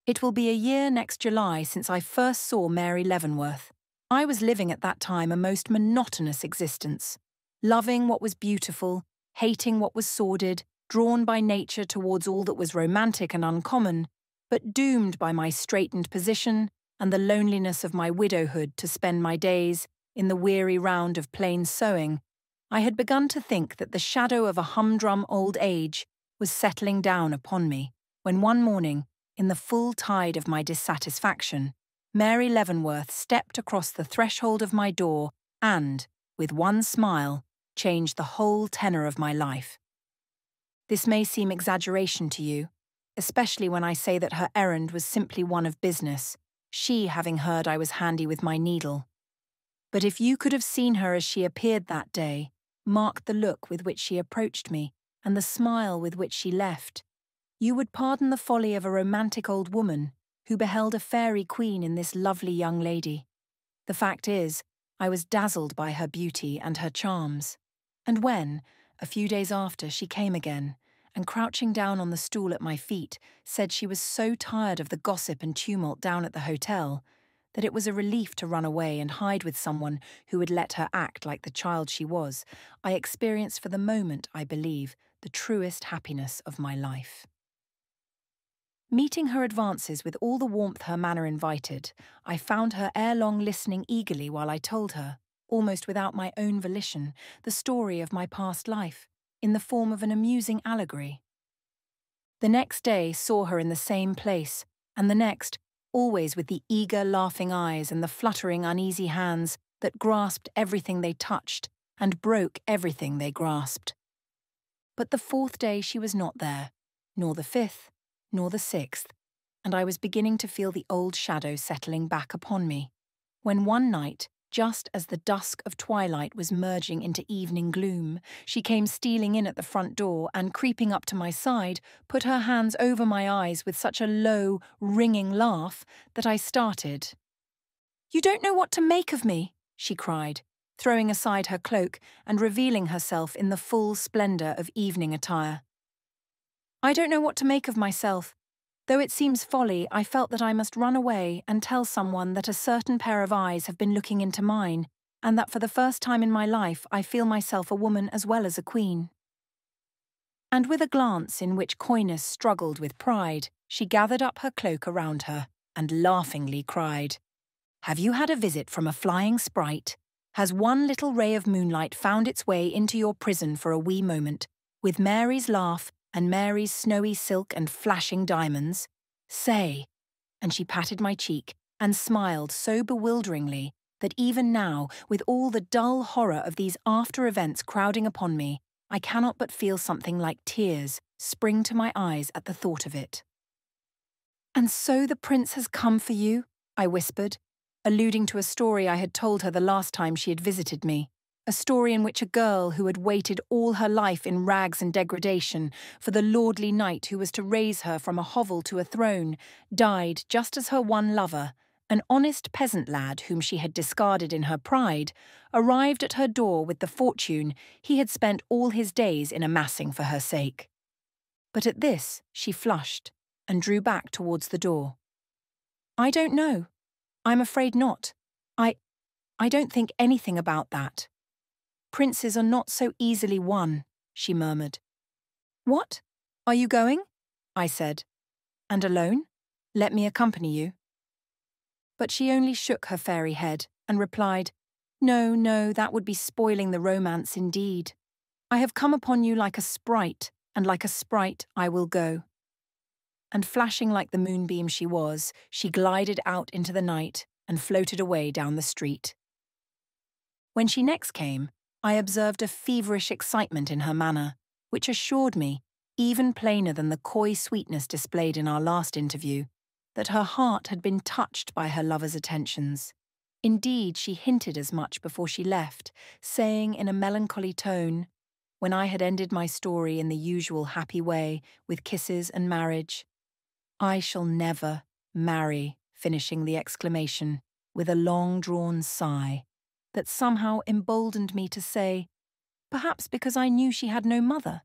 it will be a year next July since I first saw Mary Leavenworth. I was living at that time a most monotonous existence, loving what was beautiful, hating what was sordid, drawn by nature towards all that was romantic and uncommon, but doomed by my straitened position and the loneliness of my widowhood to spend my days in the weary round of plain sewing, I had begun to think that the shadow of a humdrum old age was settling down upon me when one morning in the full tide of my dissatisfaction, Mary Leavenworth stepped across the threshold of my door and, with one smile, changed the whole tenor of my life. This may seem exaggeration to you, especially when I say that her errand was simply one of business, she having heard I was handy with my needle. But if you could have seen her as she appeared that day, marked the look with which she approached me, and the smile with which she left, you would pardon the folly of a romantic old woman who beheld a fairy queen in this lovely young lady. The fact is, I was dazzled by her beauty and her charms. And when, a few days after, she came again, and crouching down on the stool at my feet, said she was so tired of the gossip and tumult down at the hotel that it was a relief to run away and hide with someone who would let her act like the child she was, I experienced for the moment, I believe, the truest happiness of my life. Meeting her advances with all the warmth her manner invited, I found her ere long listening eagerly while I told her, almost without my own volition, the story of my past life, in the form of an amusing allegory. The next day saw her in the same place, and the next, always with the eager, laughing eyes and the fluttering, uneasy hands that grasped everything they touched and broke everything they grasped. But the fourth day she was not there, nor the fifth, nor the sixth, and I was beginning to feel the old shadow settling back upon me, when one night, just as the dusk of twilight was merging into evening gloom, she came stealing in at the front door and, creeping up to my side, put her hands over my eyes with such a low, ringing laugh that I started. You don't know what to make of me, she cried, throwing aside her cloak and revealing herself in the full splendour of evening attire. I don't know what to make of myself. Though it seems folly, I felt that I must run away and tell someone that a certain pair of eyes have been looking into mine, and that for the first time in my life I feel myself a woman as well as a queen. And with a glance in which coyness struggled with pride, she gathered up her cloak around her and laughingly cried, Have you had a visit from a flying sprite? Has one little ray of moonlight found its way into your prison for a wee moment, with Mary's laugh and Mary's snowy silk and flashing diamonds? Say. And she patted my cheek and smiled so bewilderingly that even now, with all the dull horror of these after events crowding upon me, I cannot but feel something like tears spring to my eyes at the thought of it. And so the prince has come for you? I whispered, alluding to a story I had told her the last time she had visited me a story in which a girl who had waited all her life in rags and degradation for the lordly knight who was to raise her from a hovel to a throne died just as her one lover, an honest peasant lad whom she had discarded in her pride, arrived at her door with the fortune he had spent all his days in amassing for her sake. But at this she flushed and drew back towards the door. I don't know. I'm afraid not. I, I don't think anything about that. Princes are not so easily won, she murmured. What? Are you going? I said. And alone? Let me accompany you. But she only shook her fairy head and replied, No, no, that would be spoiling the romance indeed. I have come upon you like a sprite, and like a sprite I will go. And flashing like the moonbeam she was, she glided out into the night and floated away down the street. When she next came, I observed a feverish excitement in her manner, which assured me, even plainer than the coy sweetness displayed in our last interview, that her heart had been touched by her lover's attentions. Indeed, she hinted as much before she left, saying in a melancholy tone, when I had ended my story in the usual happy way, with kisses and marriage, I shall never marry, finishing the exclamation with a long drawn sigh, that somehow emboldened me to say, perhaps because I knew she had no mother.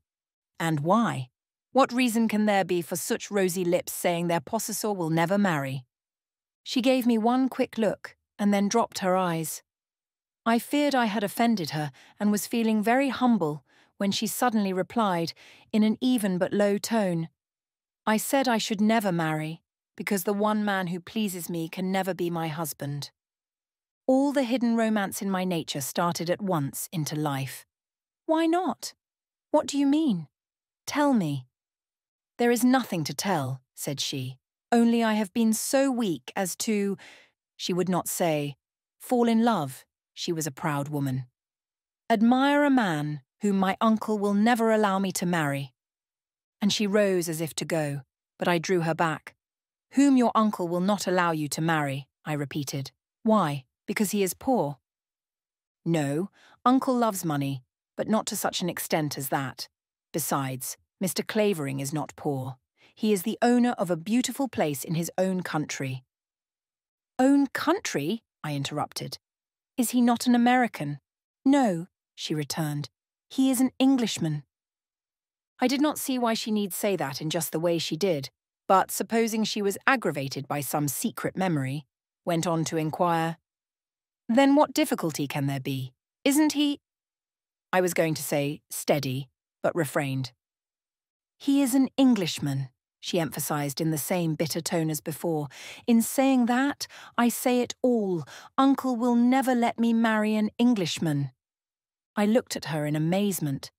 And why? What reason can there be for such rosy lips saying their possessor will never marry? She gave me one quick look and then dropped her eyes. I feared I had offended her and was feeling very humble when she suddenly replied, in an even but low tone, I said I should never marry, because the one man who pleases me can never be my husband. All the hidden romance in my nature started at once into life. Why not? What do you mean? Tell me. There is nothing to tell, said she. Only I have been so weak as to, she would not say, fall in love, she was a proud woman. Admire a man whom my uncle will never allow me to marry. And she rose as if to go, but I drew her back. Whom your uncle will not allow you to marry, I repeated. Why? because he is poor. No, Uncle loves money, but not to such an extent as that. Besides, Mr. Clavering is not poor. He is the owner of a beautiful place in his own country. Own country? I interrupted. Is he not an American? No, she returned. He is an Englishman. I did not see why she need say that in just the way she did, but supposing she was aggravated by some secret memory, went on to inquire, then what difficulty can there be? Isn't he? I was going to say steady, but refrained. He is an Englishman, she emphasized in the same bitter tone as before. In saying that, I say it all. Uncle will never let me marry an Englishman. I looked at her in amazement.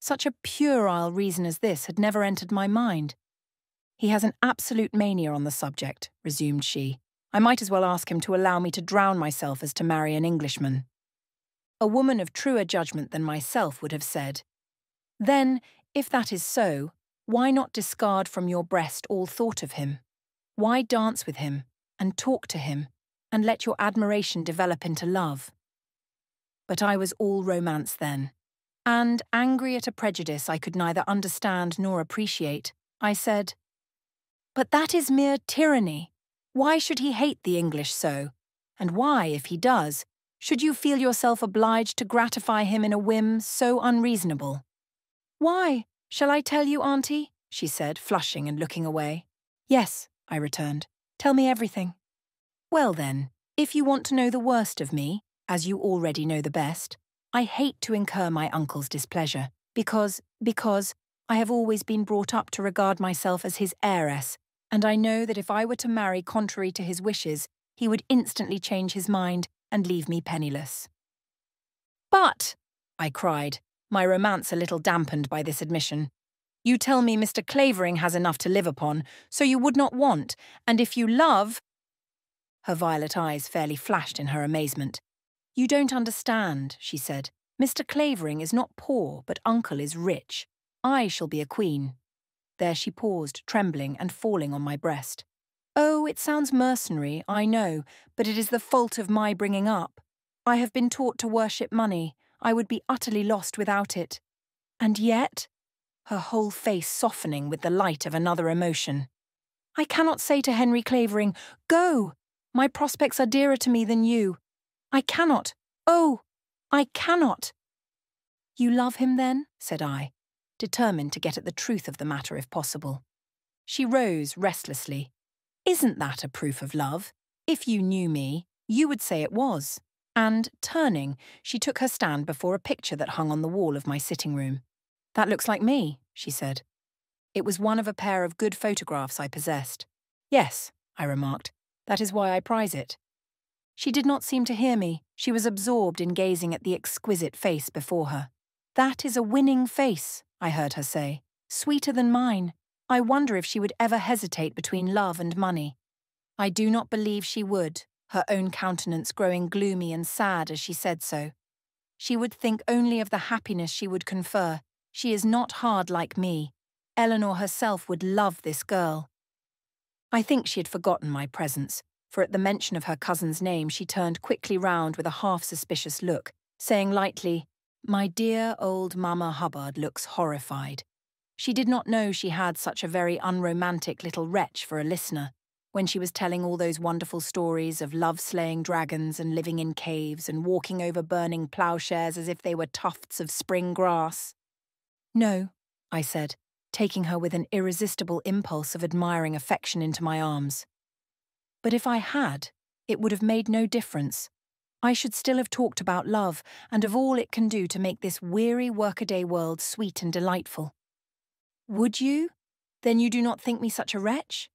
Such a puerile reason as this had never entered my mind. He has an absolute mania on the subject, resumed she. I might as well ask him to allow me to drown myself as to marry an Englishman. A woman of truer judgment than myself would have said, Then, if that is so, why not discard from your breast all thought of him? Why dance with him, and talk to him, and let your admiration develop into love? But I was all romance then, and, angry at a prejudice I could neither understand nor appreciate, I said, But that is mere tyranny. Why should he hate the English so? And why, if he does, should you feel yourself obliged to gratify him in a whim so unreasonable? Why? Shall I tell you, Auntie? she said, flushing and looking away. Yes, I returned. Tell me everything. Well then, if you want to know the worst of me, as you already know the best, I hate to incur my uncle's displeasure, because, because, I have always been brought up to regard myself as his heiress, and I know that if I were to marry contrary to his wishes, he would instantly change his mind and leave me penniless. But, I cried, my romance a little dampened by this admission. You tell me Mr. Clavering has enough to live upon, so you would not want, and if you love. Her violet eyes fairly flashed in her amazement. You don't understand, she said. Mr. Clavering is not poor, but uncle is rich. I shall be a queen. There she paused, trembling and falling on my breast. Oh, it sounds mercenary, I know, but it is the fault of my bringing up. I have been taught to worship money. I would be utterly lost without it. And yet, her whole face softening with the light of another emotion. I cannot say to Henry Clavering, Go! My prospects are dearer to me than you. I cannot. Oh, I cannot. You love him then? said I determined to get at the truth of the matter if possible. She rose restlessly. Isn't that a proof of love? If you knew me, you would say it was. And, turning, she took her stand before a picture that hung on the wall of my sitting room. That looks like me, she said. It was one of a pair of good photographs I possessed. Yes, I remarked. That is why I prize it. She did not seem to hear me. She was absorbed in gazing at the exquisite face before her. That is a winning face, I heard her say. Sweeter than mine. I wonder if she would ever hesitate between love and money. I do not believe she would, her own countenance growing gloomy and sad as she said so. She would think only of the happiness she would confer. She is not hard like me. Eleanor herself would love this girl. I think she had forgotten my presence, for at the mention of her cousin's name she turned quickly round with a half suspicious look, saying lightly, my dear old Mamma Hubbard looks horrified. She did not know she had such a very unromantic little wretch for a listener when she was telling all those wonderful stories of love slaying dragons and living in caves and walking over burning ploughshares as if they were tufts of spring grass. No, I said, taking her with an irresistible impulse of admiring affection into my arms. But if I had, it would have made no difference. I should still have talked about love and of all it can do to make this weary workaday world sweet and delightful. Would you? Then you do not think me such a wretch?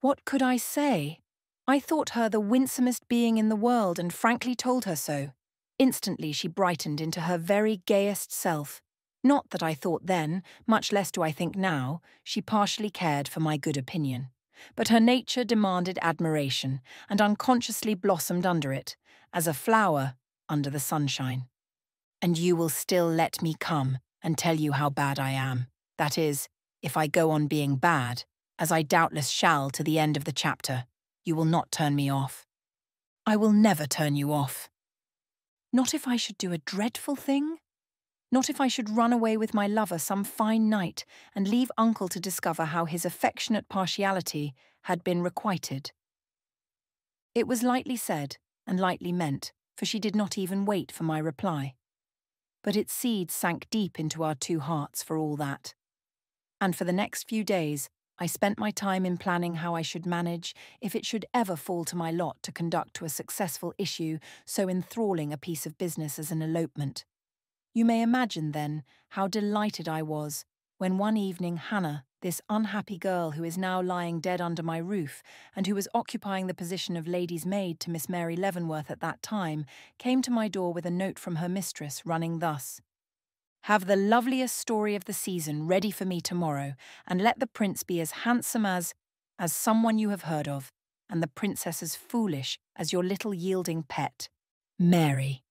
What could I say? I thought her the winsomest being in the world and frankly told her so. Instantly she brightened into her very gayest self. Not that I thought then, much less do I think now, she partially cared for my good opinion. But her nature demanded admiration and unconsciously blossomed under it, as a flower under the sunshine. And you will still let me come and tell you how bad I am. That is, if I go on being bad, as I doubtless shall to the end of the chapter, you will not turn me off. I will never turn you off. Not if I should do a dreadful thing? Not if I should run away with my lover some fine night and leave uncle to discover how his affectionate partiality had been requited. It was lightly said and lightly meant, for she did not even wait for my reply. But its seed sank deep into our two hearts for all that. And for the next few days, I spent my time in planning how I should manage, if it should ever fall to my lot to conduct to a successful issue so enthralling a piece of business as an elopement. You may imagine, then, how delighted I was when one evening Hannah, this unhappy girl who is now lying dead under my roof and who was occupying the position of lady's maid to Miss Mary Leavenworth at that time, came to my door with a note from her mistress running thus Have the loveliest story of the season ready for me tomorrow, and let the prince be as handsome as, as someone you have heard of, and the princess as foolish as your little yielding pet, Mary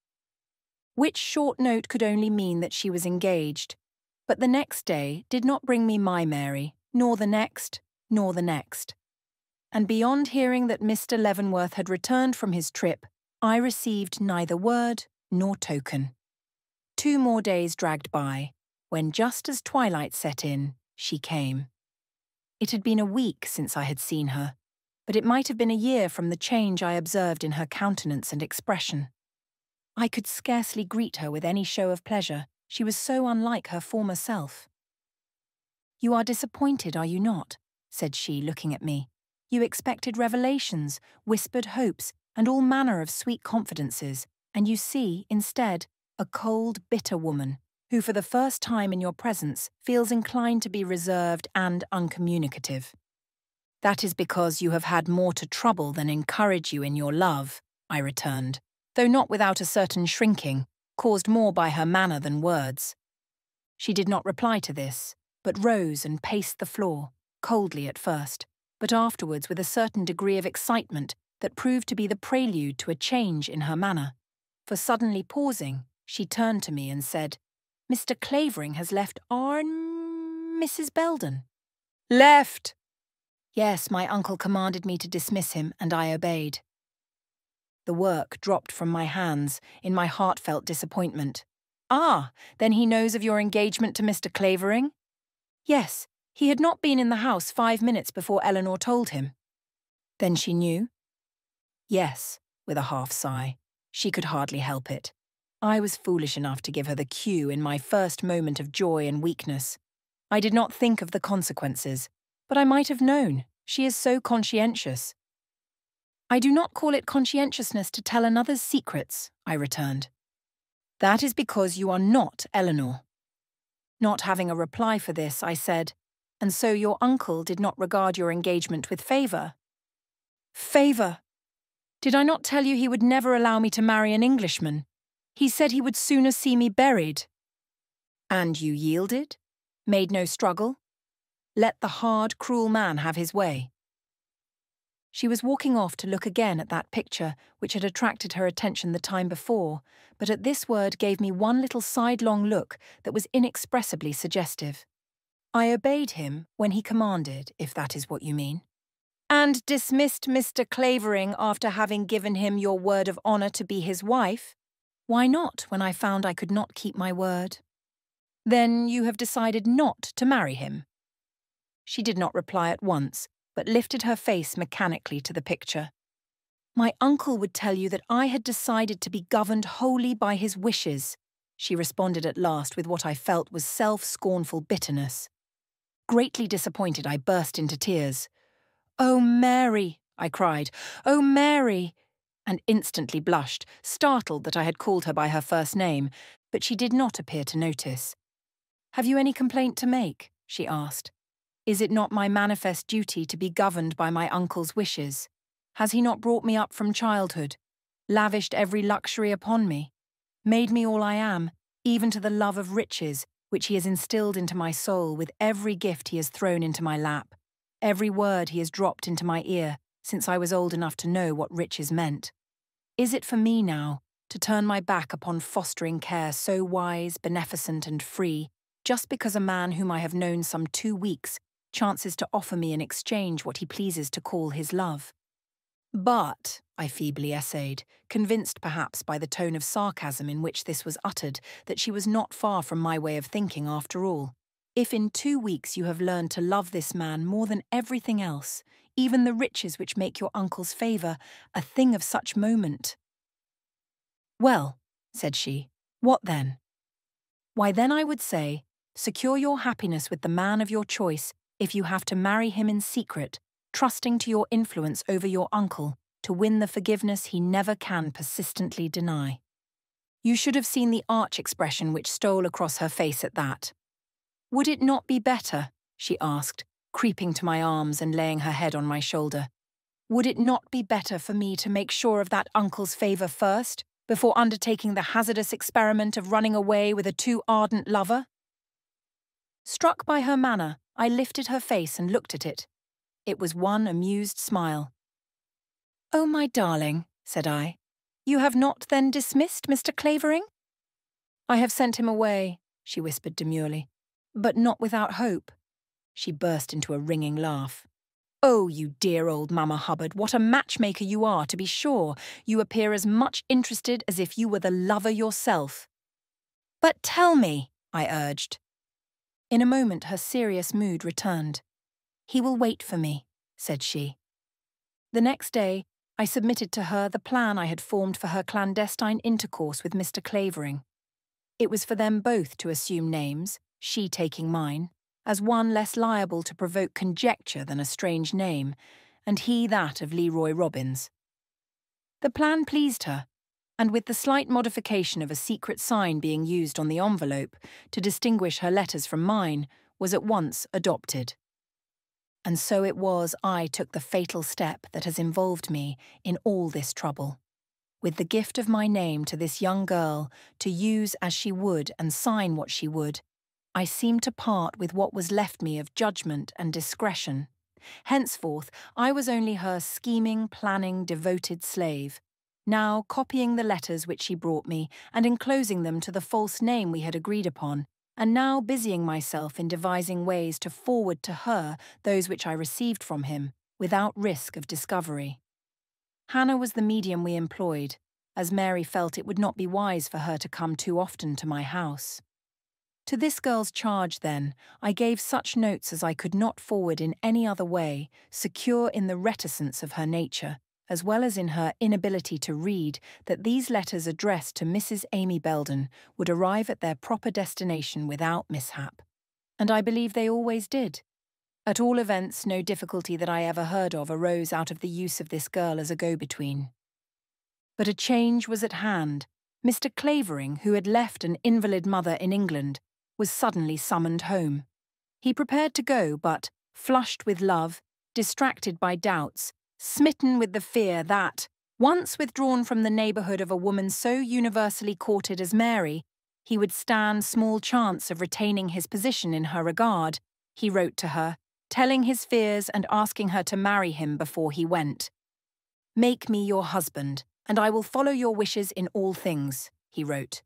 which short note could only mean that she was engaged. But the next day did not bring me my Mary, nor the next, nor the next. And beyond hearing that Mr. Leavenworth had returned from his trip, I received neither word nor token. Two more days dragged by, when just as twilight set in, she came. It had been a week since I had seen her, but it might have been a year from the change I observed in her countenance and expression. I could scarcely greet her with any show of pleasure. She was so unlike her former self. You are disappointed, are you not? said she, looking at me. You expected revelations, whispered hopes, and all manner of sweet confidences, and you see, instead, a cold, bitter woman, who for the first time in your presence feels inclined to be reserved and uncommunicative. That is because you have had more to trouble than encourage you in your love, I returned though not without a certain shrinking, caused more by her manner than words. She did not reply to this, but rose and paced the floor, coldly at first, but afterwards with a certain degree of excitement that proved to be the prelude to a change in her manner. For suddenly pausing, she turned to me and said, Mr. Clavering has left our Mrs. Belden. Left! Yes, my uncle commanded me to dismiss him, and I obeyed. The work dropped from my hands in my heartfelt disappointment. Ah, then he knows of your engagement to Mr. Clavering? Yes, he had not been in the house five minutes before Eleanor told him. Then she knew? Yes, with a half sigh. She could hardly help it. I was foolish enough to give her the cue in my first moment of joy and weakness. I did not think of the consequences, but I might have known. She is so conscientious. I do not call it conscientiousness to tell another's secrets, I returned. That is because you are not Eleanor. Not having a reply for this, I said, and so your uncle did not regard your engagement with favour. Favour! Did I not tell you he would never allow me to marry an Englishman? He said he would sooner see me buried. And you yielded? Made no struggle? Let the hard, cruel man have his way. She was walking off to look again at that picture, which had attracted her attention the time before, but at this word gave me one little sidelong look that was inexpressibly suggestive. I obeyed him when he commanded, if that is what you mean. And dismissed Mr. Clavering after having given him your word of honour to be his wife? Why not, when I found I could not keep my word? Then you have decided not to marry him? She did not reply at once, but lifted her face mechanically to the picture. My uncle would tell you that I had decided to be governed wholly by his wishes, she responded at last with what I felt was self scornful bitterness. Greatly disappointed, I burst into tears. Oh, Mary, I cried. Oh, Mary! And instantly blushed, startled that I had called her by her first name, but she did not appear to notice. Have you any complaint to make? she asked. Is it not my manifest duty to be governed by my uncle's wishes? Has he not brought me up from childhood, lavished every luxury upon me, made me all I am, even to the love of riches, which he has instilled into my soul with every gift he has thrown into my lap, every word he has dropped into my ear, since I was old enough to know what riches meant? Is it for me now to turn my back upon fostering care so wise, beneficent, and free, just because a man whom I have known some two weeks chances to offer me in exchange what he pleases to call his love. But, I feebly essayed, convinced perhaps by the tone of sarcasm in which this was uttered that she was not far from my way of thinking after all. If in two weeks you have learned to love this man more than everything else, even the riches which make your uncle's favour a thing of such moment. Well, said she, what then? Why, then I would say, secure your happiness with the man of your choice if you have to marry him in secret, trusting to your influence over your uncle to win the forgiveness he never can persistently deny. You should have seen the arch expression which stole across her face at that. Would it not be better, she asked, creeping to my arms and laying her head on my shoulder. Would it not be better for me to make sure of that uncle's favour first, before undertaking the hazardous experiment of running away with a too ardent lover? Struck by her manner, I lifted her face and looked at it. It was one amused smile. Oh, my darling, said I, you have not then dismissed Mr. Clavering? I have sent him away, she whispered demurely, but not without hope. She burst into a ringing laugh. Oh, you dear old Mamma Hubbard, what a matchmaker you are, to be sure. You appear as much interested as if you were the lover yourself. But tell me, I urged, in a moment her serious mood returned. He will wait for me, said she. The next day, I submitted to her the plan I had formed for her clandestine intercourse with Mr. Clavering. It was for them both to assume names, she taking mine, as one less liable to provoke conjecture than a strange name, and he that of Leroy Robbins. The plan pleased her, and with the slight modification of a secret sign being used on the envelope to distinguish her letters from mine, was at once adopted. And so it was I took the fatal step that has involved me in all this trouble. With the gift of my name to this young girl, to use as she would and sign what she would, I seemed to part with what was left me of judgment and discretion. Henceforth, I was only her scheming, planning, devoted slave, now copying the letters which she brought me and enclosing them to the false name we had agreed upon, and now busying myself in devising ways to forward to her those which I received from him, without risk of discovery. Hannah was the medium we employed, as Mary felt it would not be wise for her to come too often to my house. To this girl's charge, then, I gave such notes as I could not forward in any other way, secure in the reticence of her nature, as well as in her inability to read, that these letters addressed to Mrs. Amy Belden would arrive at their proper destination without mishap. And I believe they always did. At all events, no difficulty that I ever heard of arose out of the use of this girl as a go between. But a change was at hand. Mr. Clavering, who had left an invalid mother in England, was suddenly summoned home. He prepared to go, but, flushed with love, distracted by doubts, smitten with the fear that, once withdrawn from the neighbourhood of a woman so universally courted as Mary, he would stand small chance of retaining his position in her regard, he wrote to her, telling his fears and asking her to marry him before he went. Make me your husband, and I will follow your wishes in all things, he wrote.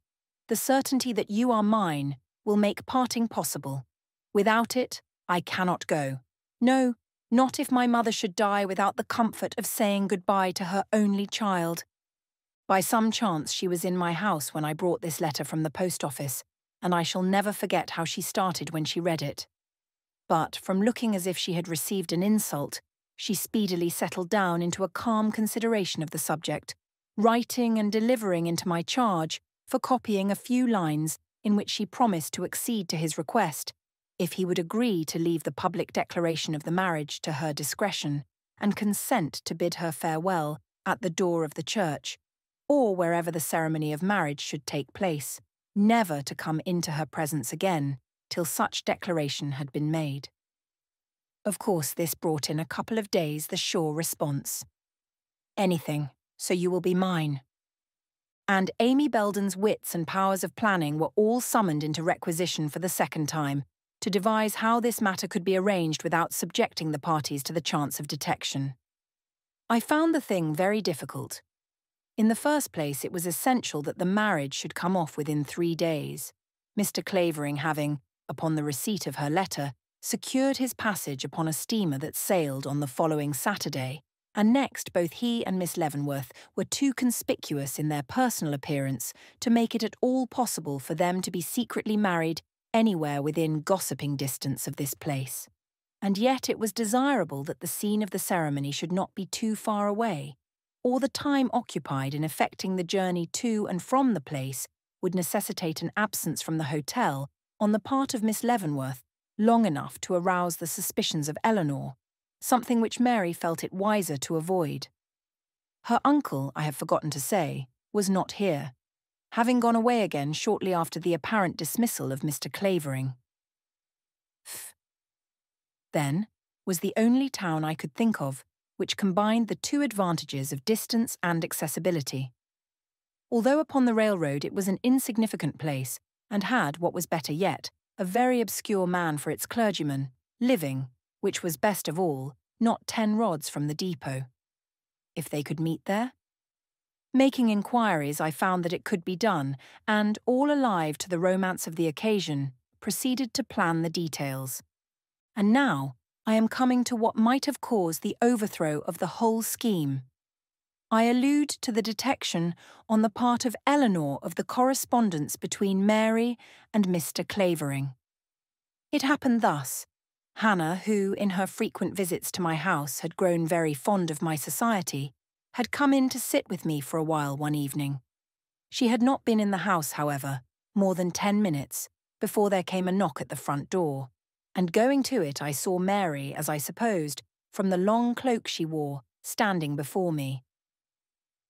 The certainty that you are mine will make parting possible. Without it, I cannot go. No, not if my mother should die without the comfort of saying goodbye to her only child. By some chance, she was in my house when I brought this letter from the post office, and I shall never forget how she started when she read it. But from looking as if she had received an insult, she speedily settled down into a calm consideration of the subject, writing and delivering into my charge for copying a few lines in which she promised to accede to his request if he would agree to leave the public declaration of the marriage to her discretion and consent to bid her farewell at the door of the church or wherever the ceremony of marriage should take place, never to come into her presence again till such declaration had been made. Of course, this brought in a couple of days the sure response Anything, so you will be mine. And Amy Belden's wits and powers of planning were all summoned into requisition for the second time, to devise how this matter could be arranged without subjecting the parties to the chance of detection. I found the thing very difficult. In the first place, it was essential that the marriage should come off within three days, Mr. Clavering having, upon the receipt of her letter, secured his passage upon a steamer that sailed on the following Saturday, and next both he and Miss Leavenworth were too conspicuous in their personal appearance to make it at all possible for them to be secretly married anywhere within gossiping distance of this place. And yet it was desirable that the scene of the ceremony should not be too far away, or the time occupied in effecting the journey to and from the place would necessitate an absence from the hotel on the part of Miss Leavenworth long enough to arouse the suspicions of Eleanor, something which Mary felt it wiser to avoid. Her uncle, I have forgotten to say, was not here, having gone away again shortly after the apparent dismissal of Mr. Clavering. F. Then was the only town I could think of which combined the two advantages of distance and accessibility. Although upon the railroad it was an insignificant place, and had, what was better yet, a very obscure man for its clergyman, living, which was best of all, not ten rods from the depot. If they could meet there, Making inquiries, I found that it could be done, and, all alive to the romance of the occasion, proceeded to plan the details. And now, I am coming to what might have caused the overthrow of the whole scheme. I allude to the detection on the part of Eleanor of the correspondence between Mary and Mr. Clavering. It happened thus. Hannah, who in her frequent visits to my house had grown very fond of my society, had come in to sit with me for a while one evening. She had not been in the house, however, more than ten minutes before there came a knock at the front door, and going to it I saw Mary, as I supposed, from the long cloak she wore, standing before me.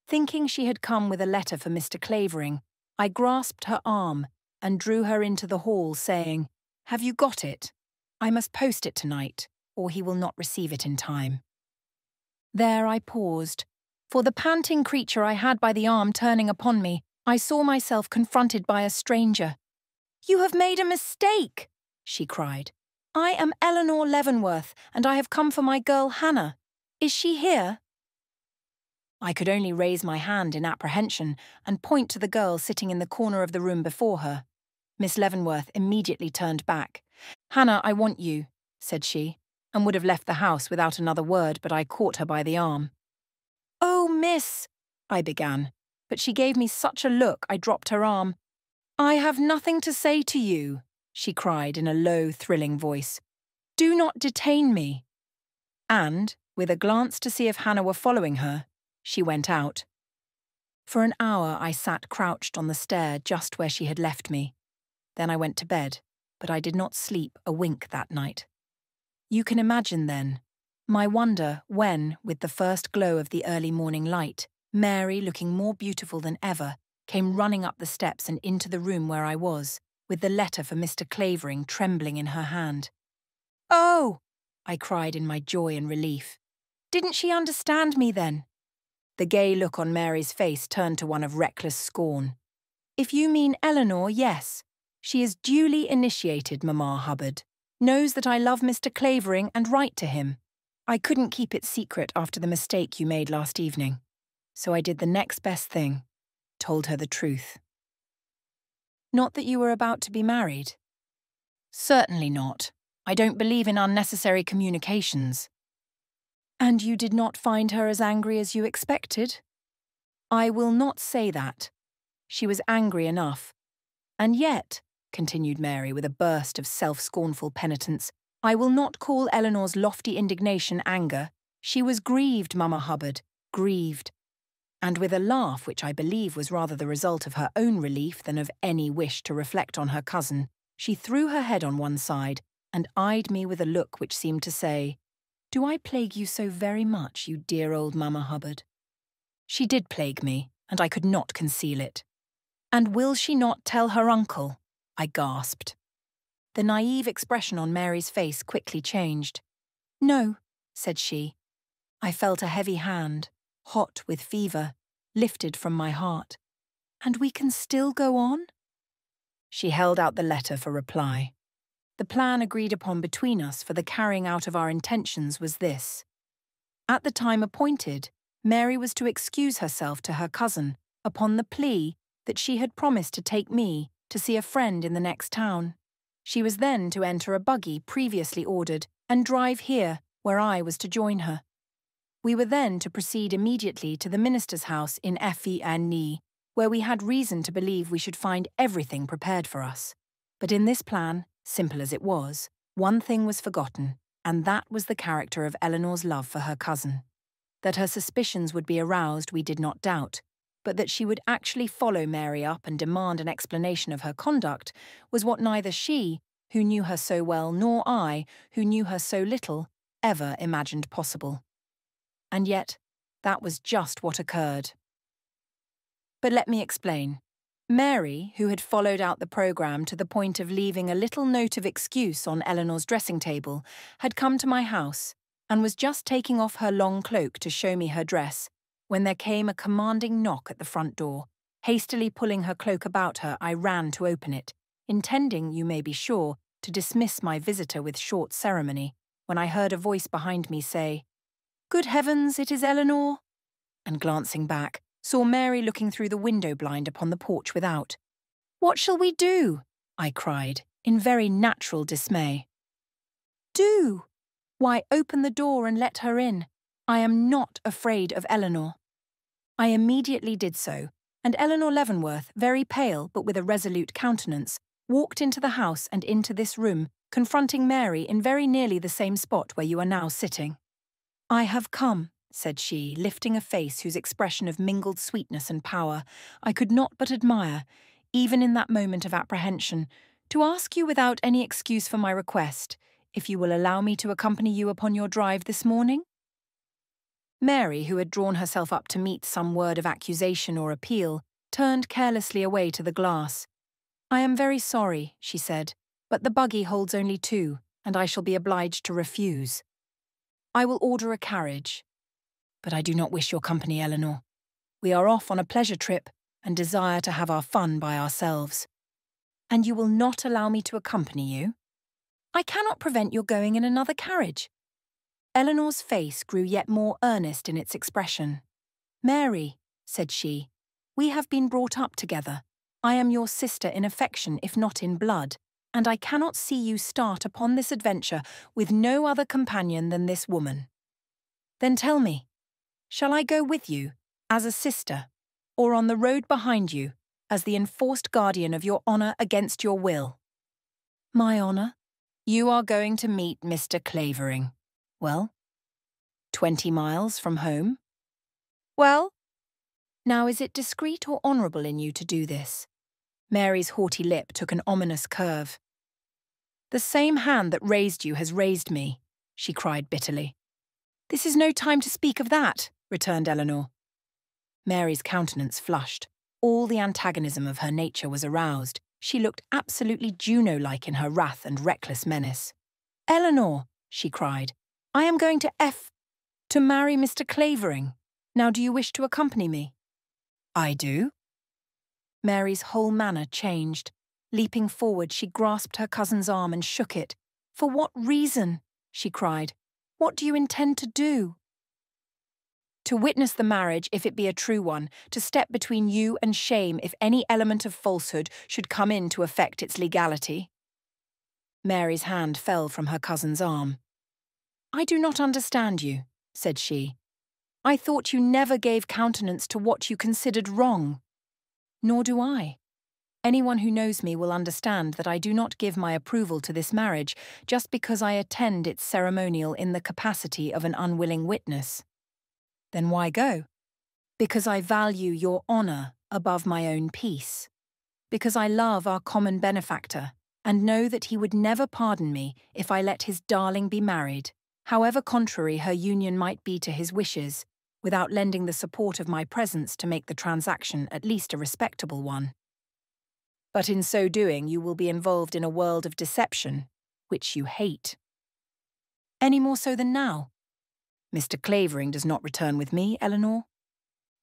Thinking she had come with a letter for Mr. Clavering, I grasped her arm and drew her into the hall, saying, Have you got it? I must post it tonight, or he will not receive it in time. There I paused, for the panting creature I had by the arm turning upon me, I saw myself confronted by a stranger. You have made a mistake, she cried. I am Eleanor Leavenworth, and I have come for my girl Hannah. Is she here? I could only raise my hand in apprehension and point to the girl sitting in the corner of the room before her. Miss Leavenworth immediately turned back. Hannah, I want you, said she, and would have left the house without another word, but I caught her by the arm. Oh, miss, I began, but she gave me such a look I dropped her arm. I have nothing to say to you, she cried in a low, thrilling voice. Do not detain me. And, with a glance to see if Hannah were following her, she went out. For an hour I sat crouched on the stair just where she had left me. Then I went to bed, but I did not sleep a wink that night. You can imagine, then, my wonder when, with the first glow of the early morning light, Mary, looking more beautiful than ever, came running up the steps and into the room where I was, with the letter for Mr. Clavering trembling in her hand. Oh! I cried in my joy and relief. Didn't she understand me then? The gay look on Mary's face turned to one of reckless scorn. If you mean Eleanor, yes. She is duly initiated, Mamma Hubbard. Knows that I love Mr. Clavering and write to him. I couldn't keep it secret after the mistake you made last evening, so I did the next best thing told her the truth. Not that you were about to be married. Certainly not. I don't believe in unnecessary communications. And you did not find her as angry as you expected? I will not say that. She was angry enough. And yet, continued Mary with a burst of self scornful penitence, I will not call Eleanor's lofty indignation anger. She was grieved, Mamma Hubbard, grieved. And with a laugh which I believe was rather the result of her own relief than of any wish to reflect on her cousin, she threw her head on one side and eyed me with a look which seemed to say, Do I plague you so very much, you dear old Mamma Hubbard? She did plague me, and I could not conceal it. And will she not tell her uncle? I gasped. The naive expression on Mary's face quickly changed. No, said she. I felt a heavy hand, hot with fever, lifted from my heart. And we can still go on? She held out the letter for reply. The plan agreed upon between us for the carrying out of our intentions was this. At the time appointed, Mary was to excuse herself to her cousin upon the plea that she had promised to take me to see a friend in the next town. She was then to enter a buggy previously ordered and drive here, where I was to join her. We were then to proceed immediately to the minister's house in Effie and Ni, where we had reason to believe we should find everything prepared for us. But in this plan, simple as it was, one thing was forgotten, and that was the character of Eleanor's love for her cousin. That her suspicions would be aroused we did not doubt, but that she would actually follow Mary up and demand an explanation of her conduct was what neither she, who knew her so well, nor I, who knew her so little, ever imagined possible. And yet, that was just what occurred. But let me explain. Mary, who had followed out the programme to the point of leaving a little note of excuse on Eleanor's dressing table, had come to my house and was just taking off her long cloak to show me her dress when there came a commanding knock at the front door. Hastily pulling her cloak about her, I ran to open it, intending, you may be sure, to dismiss my visitor with short ceremony, when I heard a voice behind me say, Good heavens, it is Eleanor! And glancing back, saw Mary looking through the window blind upon the porch without. What shall we do? I cried, in very natural dismay. Do! Why, open the door and let her in. I am not afraid of Eleanor. I immediately did so, and Eleanor Leavenworth, very pale but with a resolute countenance, walked into the house and into this room, confronting Mary in very nearly the same spot where you are now sitting. I have come, said she, lifting a face whose expression of mingled sweetness and power I could not but admire, even in that moment of apprehension, to ask you without any excuse for my request, if you will allow me to accompany you upon your drive this morning? Mary, who had drawn herself up to meet some word of accusation or appeal, turned carelessly away to the glass. I am very sorry, she said, but the buggy holds only two, and I shall be obliged to refuse. I will order a carriage. But I do not wish your company, Eleanor. We are off on a pleasure trip and desire to have our fun by ourselves. And you will not allow me to accompany you? I cannot prevent your going in another carriage. Eleanor's face grew yet more earnest in its expression. Mary, said she, we have been brought up together. I am your sister in affection, if not in blood, and I cannot see you start upon this adventure with no other companion than this woman. Then tell me, shall I go with you, as a sister, or on the road behind you, as the enforced guardian of your honour against your will? My honour? You are going to meet Mr. Clavering. Well? 20 miles from home? Well? Now, is it discreet or honourable in you to do this? Mary's haughty lip took an ominous curve. The same hand that raised you has raised me, she cried bitterly. This is no time to speak of that, returned Eleanor. Mary's countenance flushed. All the antagonism of her nature was aroused. She looked absolutely Juno like in her wrath and reckless menace. Eleanor, she cried, I am going to F to marry Mr. Clavering. Now do you wish to accompany me? I do. Mary's whole manner changed. Leaping forward, she grasped her cousin's arm and shook it. For what reason? she cried. What do you intend to do? To witness the marriage, if it be a true one, to step between you and shame if any element of falsehood should come in to affect its legality. Mary's hand fell from her cousin's arm. I do not understand you, said she. I thought you never gave countenance to what you considered wrong. Nor do I. Anyone who knows me will understand that I do not give my approval to this marriage just because I attend its ceremonial in the capacity of an unwilling witness. Then why go? Because I value your honour above my own peace. Because I love our common benefactor and know that he would never pardon me if I let his darling be married however contrary her union might be to his wishes, without lending the support of my presence to make the transaction at least a respectable one. But in so doing, you will be involved in a world of deception, which you hate. Any more so than now? Mr. Clavering does not return with me, Eleanor?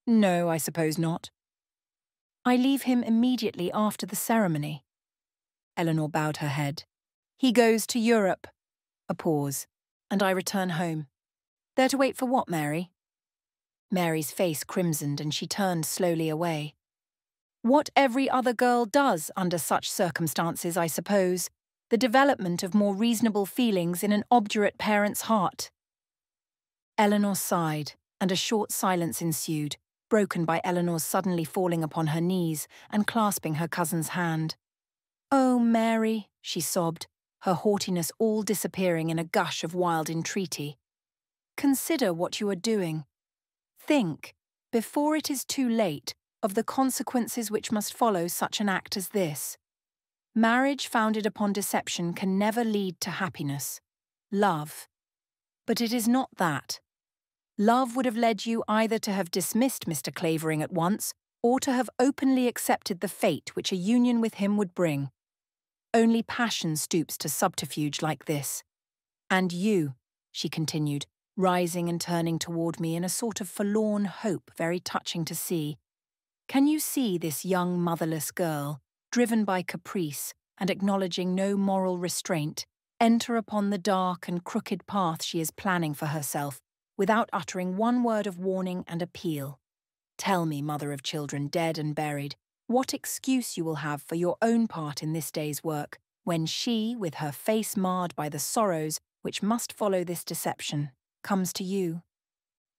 No, I suppose not. I leave him immediately after the ceremony. Eleanor bowed her head. He goes to Europe. A pause and I return home. There to wait for what, Mary? Mary's face crimsoned and she turned slowly away. What every other girl does under such circumstances, I suppose, the development of more reasonable feelings in an obdurate parent's heart. Eleanor sighed, and a short silence ensued, broken by Eleanor's suddenly falling upon her knees and clasping her cousin's hand. Oh, Mary, she sobbed, her haughtiness all disappearing in a gush of wild entreaty. Consider what you are doing. Think, before it is too late, of the consequences which must follow such an act as this. Marriage founded upon deception can never lead to happiness, love. But it is not that. Love would have led you either to have dismissed Mr. Clavering at once or to have openly accepted the fate which a union with him would bring. Only passion stoops to subterfuge like this. And you, she continued, rising and turning toward me in a sort of forlorn hope very touching to see. Can you see this young motherless girl, driven by caprice and acknowledging no moral restraint, enter upon the dark and crooked path she is planning for herself without uttering one word of warning and appeal? Tell me, mother of children dead and buried, what excuse you will have for your own part in this day's work, when she, with her face marred by the sorrows which must follow this deception, comes to you.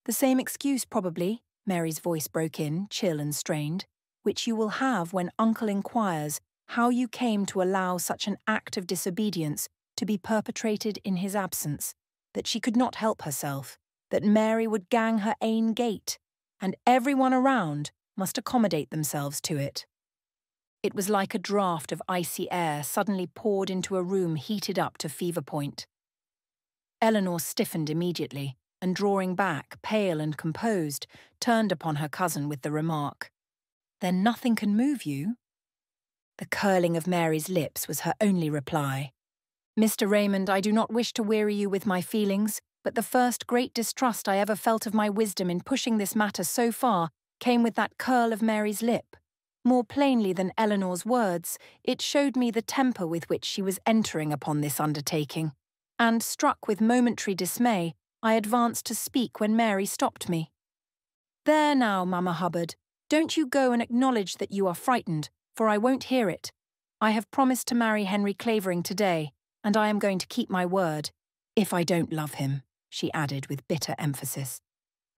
The same excuse, probably, Mary's voice broke in, chill and strained, which you will have when Uncle inquires how you came to allow such an act of disobedience to be perpetrated in his absence, that she could not help herself, that Mary would gang her ain gate, and everyone around must accommodate themselves to it. It was like a draught of icy air suddenly poured into a room heated up to fever point. Eleanor stiffened immediately, and drawing back, pale and composed, turned upon her cousin with the remark, Then nothing can move you? The curling of Mary's lips was her only reply. Mr. Raymond, I do not wish to weary you with my feelings, but the first great distrust I ever felt of my wisdom in pushing this matter so far came with that curl of Mary's lip. More plainly than Eleanor's words, it showed me the temper with which she was entering upon this undertaking. And, struck with momentary dismay, I advanced to speak when Mary stopped me. There now, Mamma Hubbard, don't you go and acknowledge that you are frightened, for I won't hear it. I have promised to marry Henry Clavering today, and I am going to keep my word, if I don't love him, she added with bitter emphasis.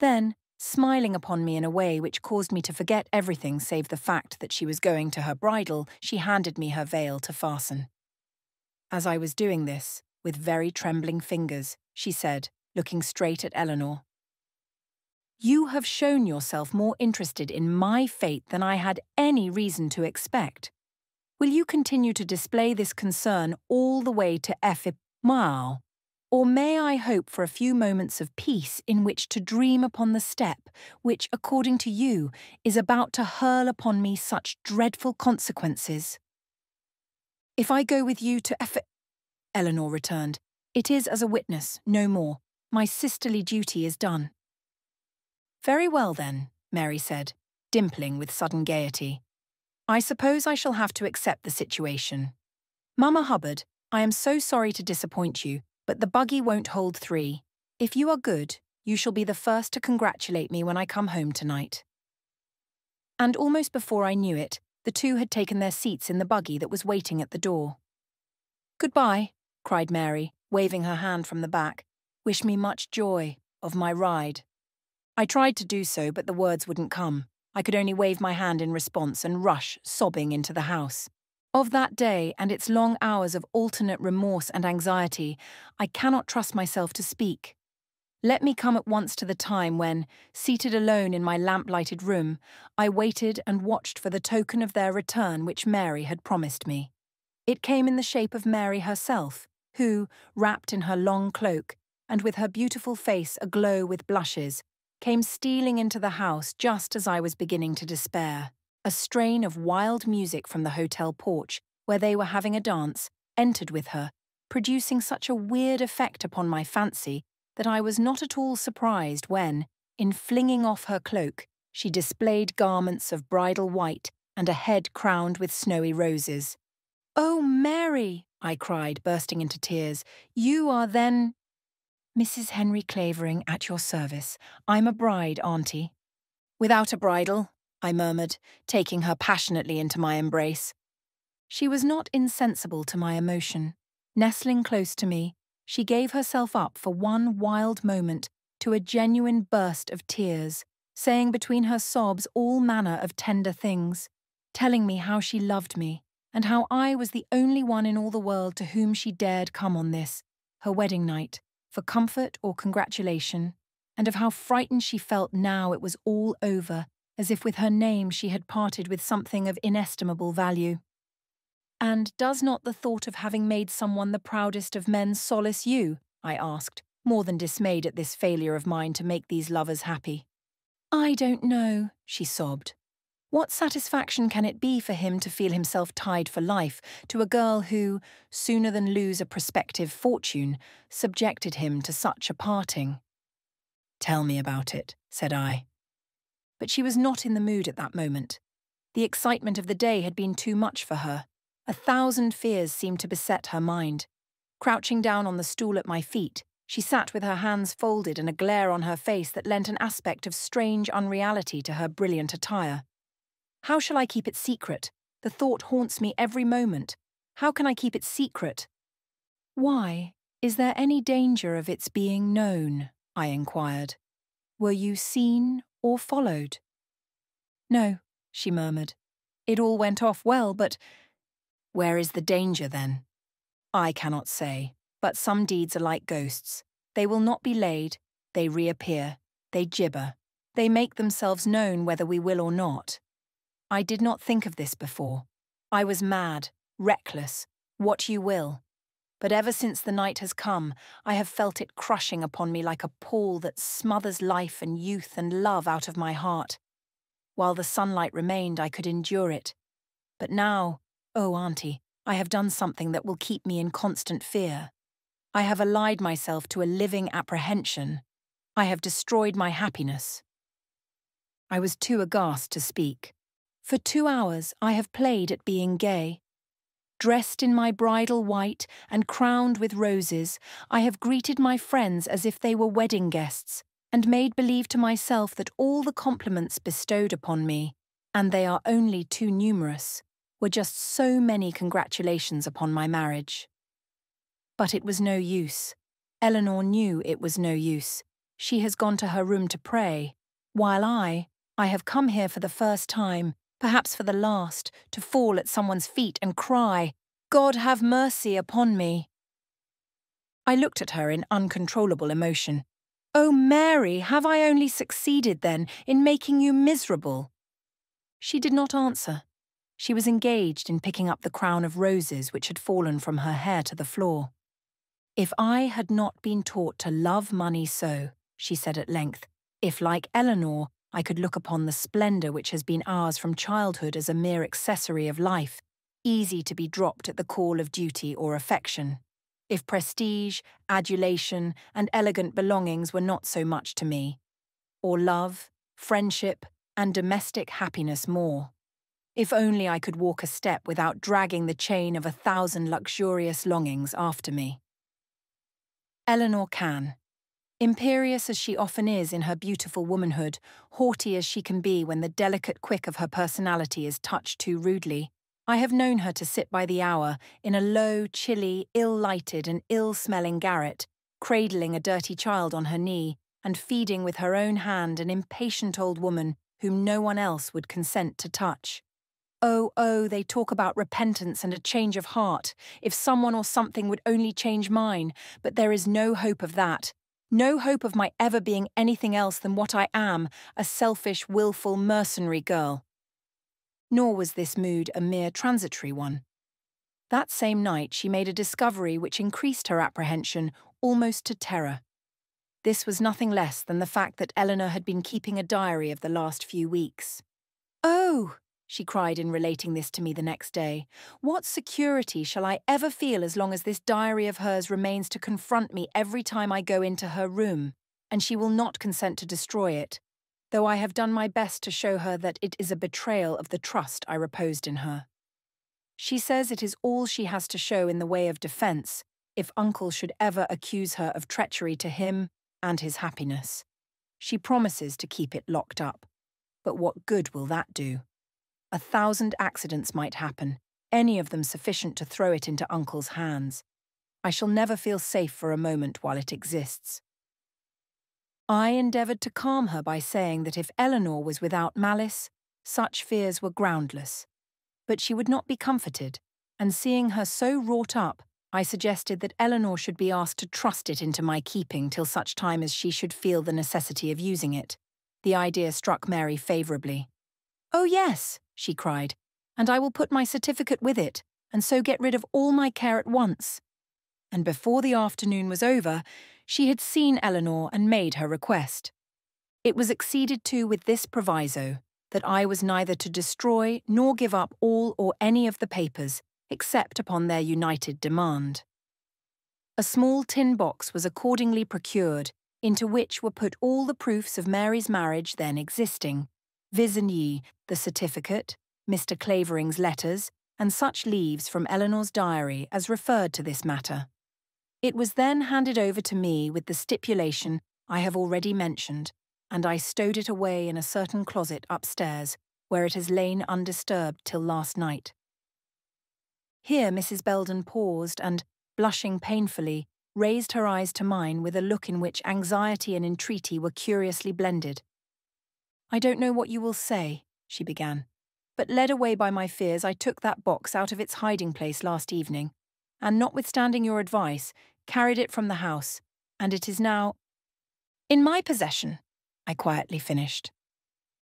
Then, smiling upon me in a way which caused me to forget everything save the fact that she was going to her bridal, she handed me her veil to fasten. As I was doing this, with very trembling fingers, she said, looking straight at Eleanor, You have shown yourself more interested in my fate than I had any reason to expect. Will you continue to display this concern all the way to Ephip Mao? Or may I hope for a few moments of peace in which to dream upon the step which, according to you, is about to hurl upon me such dreadful consequences? If I go with you to Eff- Eleanor returned, it is as a witness, no more. My sisterly duty is done. Very well, then, Mary said, dimpling with sudden gaiety. I suppose I shall have to accept the situation. Mamma Hubbard, I am so sorry to disappoint you, but the buggy won't hold three. If you are good, you shall be the first to congratulate me when I come home tonight. And almost before I knew it, the two had taken their seats in the buggy that was waiting at the door. Goodbye, cried Mary, waving her hand from the back. Wish me much joy of my ride. I tried to do so, but the words wouldn't come. I could only wave my hand in response and rush, sobbing, into the house. Of that day and its long hours of alternate remorse and anxiety, I cannot trust myself to speak. Let me come at once to the time when, seated alone in my lamp lighted room, I waited and watched for the token of their return which Mary had promised me. It came in the shape of Mary herself, who, wrapped in her long cloak, and with her beautiful face aglow with blushes, came stealing into the house just as I was beginning to despair. A strain of wild music from the hotel porch, where they were having a dance, entered with her, producing such a weird effect upon my fancy that I was not at all surprised when, in flinging off her cloak, she displayed garments of bridal white and a head crowned with snowy roses. Oh, Mary, I cried, bursting into tears, you are then. Mrs. Henry Clavering, at your service. I'm a bride, Auntie. Without a bridle, I murmured, taking her passionately into my embrace. She was not insensible to my emotion. Nestling close to me, she gave herself up for one wild moment to a genuine burst of tears, saying between her sobs all manner of tender things, telling me how she loved me and how I was the only one in all the world to whom she dared come on this, her wedding night, for comfort or congratulation, and of how frightened she felt now it was all over as if with her name she had parted with something of inestimable value. And does not the thought of having made someone the proudest of men solace you? I asked, more than dismayed at this failure of mine to make these lovers happy. I don't know, she sobbed. What satisfaction can it be for him to feel himself tied for life to a girl who, sooner than lose a prospective fortune, subjected him to such a parting? Tell me about it, said I but she was not in the mood at that moment. The excitement of the day had been too much for her. A thousand fears seemed to beset her mind. Crouching down on the stool at my feet, she sat with her hands folded and a glare on her face that lent an aspect of strange unreality to her brilliant attire. How shall I keep it secret? The thought haunts me every moment. How can I keep it secret? Why, is there any danger of its being known? I inquired. Were you seen or followed. No, she murmured. It all went off well, but where is the danger then? I cannot say, but some deeds are like ghosts. They will not be laid, they reappear, they gibber, they make themselves known whether we will or not. I did not think of this before. I was mad, reckless, what you will. But ever since the night has come, I have felt it crushing upon me like a pall that smothers life and youth and love out of my heart. While the sunlight remained, I could endure it. But now, oh, Auntie, I have done something that will keep me in constant fear. I have allied myself to a living apprehension. I have destroyed my happiness. I was too aghast to speak. For two hours, I have played at being gay. Dressed in my bridal white and crowned with roses, I have greeted my friends as if they were wedding guests, and made believe to myself that all the compliments bestowed upon me, and they are only too numerous, were just so many congratulations upon my marriage. But it was no use. Eleanor knew it was no use. She has gone to her room to pray, while I, I have come here for the first time, perhaps for the last, to fall at someone's feet and cry, God have mercy upon me. I looked at her in uncontrollable emotion. Oh, Mary, have I only succeeded then in making you miserable? She did not answer. She was engaged in picking up the crown of roses which had fallen from her hair to the floor. If I had not been taught to love money so, she said at length, if, like Eleanor, I could look upon the splendour which has been ours from childhood as a mere accessory of life, easy to be dropped at the call of duty or affection. If prestige, adulation, and elegant belongings were not so much to me, or love, friendship, and domestic happiness more. If only I could walk a step without dragging the chain of a thousand luxurious longings after me. Eleanor Can, Imperious as she often is in her beautiful womanhood, haughty as she can be when the delicate quick of her personality is touched too rudely, I have known her to sit by the hour in a low, chilly, ill-lighted and ill-smelling garret, cradling a dirty child on her knee and feeding with her own hand an impatient old woman whom no one else would consent to touch. Oh, oh, they talk about repentance and a change of heart, if someone or something would only change mine, but there is no hope of that, no hope of my ever being anything else than what I am, a selfish, wilful, mercenary girl. Nor was this mood a mere transitory one. That same night, she made a discovery which increased her apprehension almost to terror. This was nothing less than the fact that Eleanor had been keeping a diary of the last few weeks. Oh, she cried in relating this to me the next day. What security shall I ever feel as long as this diary of hers remains to confront me every time I go into her room, and she will not consent to destroy it, though I have done my best to show her that it is a betrayal of the trust I reposed in her. She says it is all she has to show in the way of defense if Uncle should ever accuse her of treachery to him and his happiness. She promises to keep it locked up. But what good will that do? A thousand accidents might happen, any of them sufficient to throw it into Uncle's hands. I shall never feel safe for a moment while it exists. I endeavoured to calm her by saying that if Eleanor was without malice, such fears were groundless. But she would not be comforted, and seeing her so wrought up, I suggested that Eleanor should be asked to trust it into my keeping till such time as she should feel the necessity of using it. The idea struck Mary favourably. Oh, yes, she cried, and I will put my certificate with it, and so get rid of all my care at once. And before the afternoon was over, she had seen Eleanor and made her request. It was acceded to with this proviso that I was neither to destroy nor give up all or any of the papers, except upon their united demand. A small tin box was accordingly procured, into which were put all the proofs of Mary's marriage then existing, Visigny, the certificate, Mr. Clavering's letters, and such leaves from Eleanor's diary as referred to this matter. It was then handed over to me with the stipulation I have already mentioned, and I stowed it away in a certain closet upstairs, where it has lain undisturbed till last night. Here Mrs. Belden paused and, blushing painfully, raised her eyes to mine with a look in which anxiety and entreaty were curiously blended. I don't know what you will say, she began, but led away by my fears, I took that box out of its hiding place last evening, and notwithstanding your advice, carried it from the house, and it is now. In my possession, I quietly finished.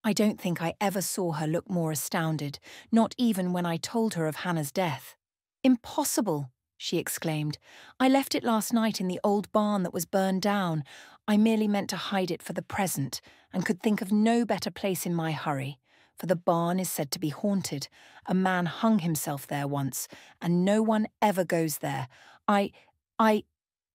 I don't think I ever saw her look more astounded, not even when I told her of Hannah's death. Impossible! she exclaimed. I left it last night in the old barn that was burned down. I merely meant to hide it for the present and could think of no better place in my hurry, for the barn is said to be haunted. A man hung himself there once, and no one ever goes there. I. I.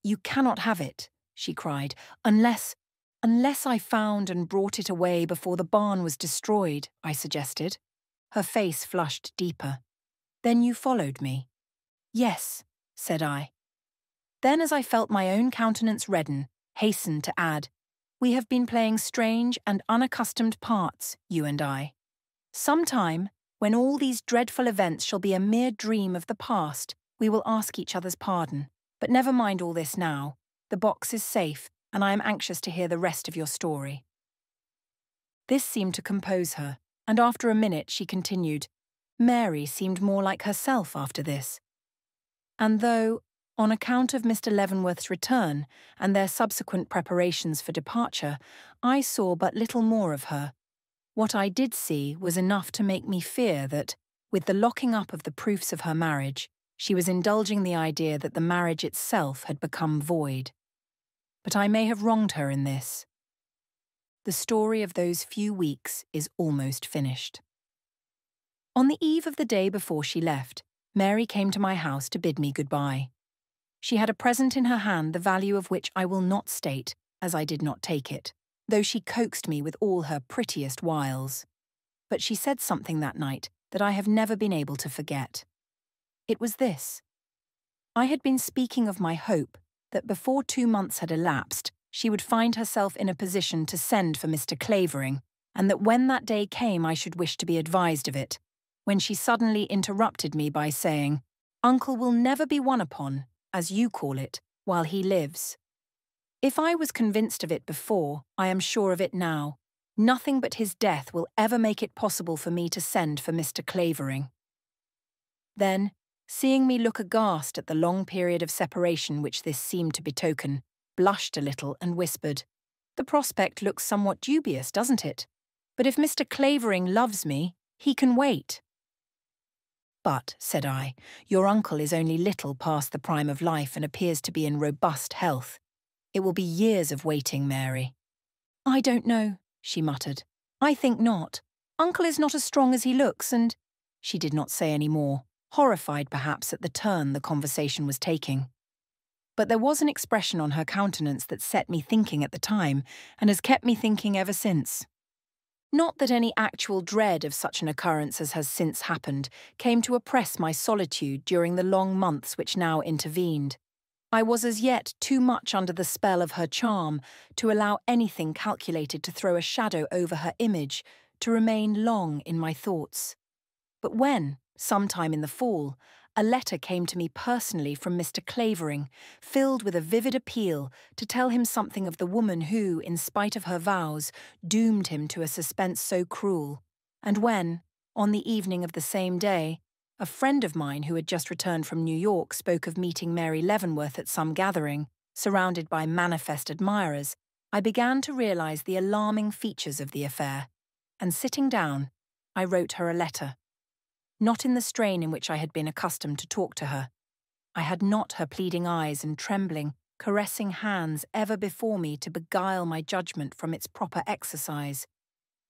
You cannot have it, she cried, unless. Unless I found and brought it away before the barn was destroyed, I suggested. Her face flushed deeper. Then you followed me. Yes, said I. Then, as I felt my own countenance redden, hastened to add, We have been playing strange and unaccustomed parts, you and I. Sometime, when all these dreadful events shall be a mere dream of the past, we will ask each other's pardon. But never mind all this now. The box is safe, and I am anxious to hear the rest of your story. This seemed to compose her, and after a minute she continued, Mary seemed more like herself after this. And though, on account of Mr. Leavenworth's return and their subsequent preparations for departure, I saw but little more of her. What I did see was enough to make me fear that, with the locking up of the proofs of her marriage, she was indulging the idea that the marriage itself had become void. But I may have wronged her in this. The story of those few weeks is almost finished. On the eve of the day before she left, Mary came to my house to bid me goodbye. She had a present in her hand the value of which I will not state, as I did not take it, though she coaxed me with all her prettiest wiles. But she said something that night that I have never been able to forget. It was this. I had been speaking of my hope that before two months had elapsed, she would find herself in a position to send for Mr. Clavering, and that when that day came I should wish to be advised of it, when she suddenly interrupted me by saying, Uncle will never be won upon as you call it, while he lives. If I was convinced of it before, I am sure of it now. Nothing but his death will ever make it possible for me to send for Mr. Clavering. Then, seeing me look aghast at the long period of separation which this seemed to betoken, blushed a little and whispered, The prospect looks somewhat dubious, doesn't it? But if Mr. Clavering loves me, he can wait. But, said I, your uncle is only little past the prime of life and appears to be in robust health. It will be years of waiting, Mary. I don't know, she muttered. I think not. Uncle is not as strong as he looks, and. She did not say any more, horrified perhaps at the turn the conversation was taking. But there was an expression on her countenance that set me thinking at the time, and has kept me thinking ever since. Not that any actual dread of such an occurrence as has since happened came to oppress my solitude during the long months which now intervened. I was as yet too much under the spell of her charm to allow anything calculated to throw a shadow over her image to remain long in my thoughts. But when, sometime in the fall, a letter came to me personally from Mr. Clavering, filled with a vivid appeal to tell him something of the woman who, in spite of her vows, doomed him to a suspense so cruel. And when, on the evening of the same day, a friend of mine who had just returned from New York spoke of meeting Mary Leavenworth at some gathering, surrounded by manifest admirers, I began to realize the alarming features of the affair, and sitting down, I wrote her a letter not in the strain in which I had been accustomed to talk to her. I had not her pleading eyes and trembling, caressing hands ever before me to beguile my judgment from its proper exercise,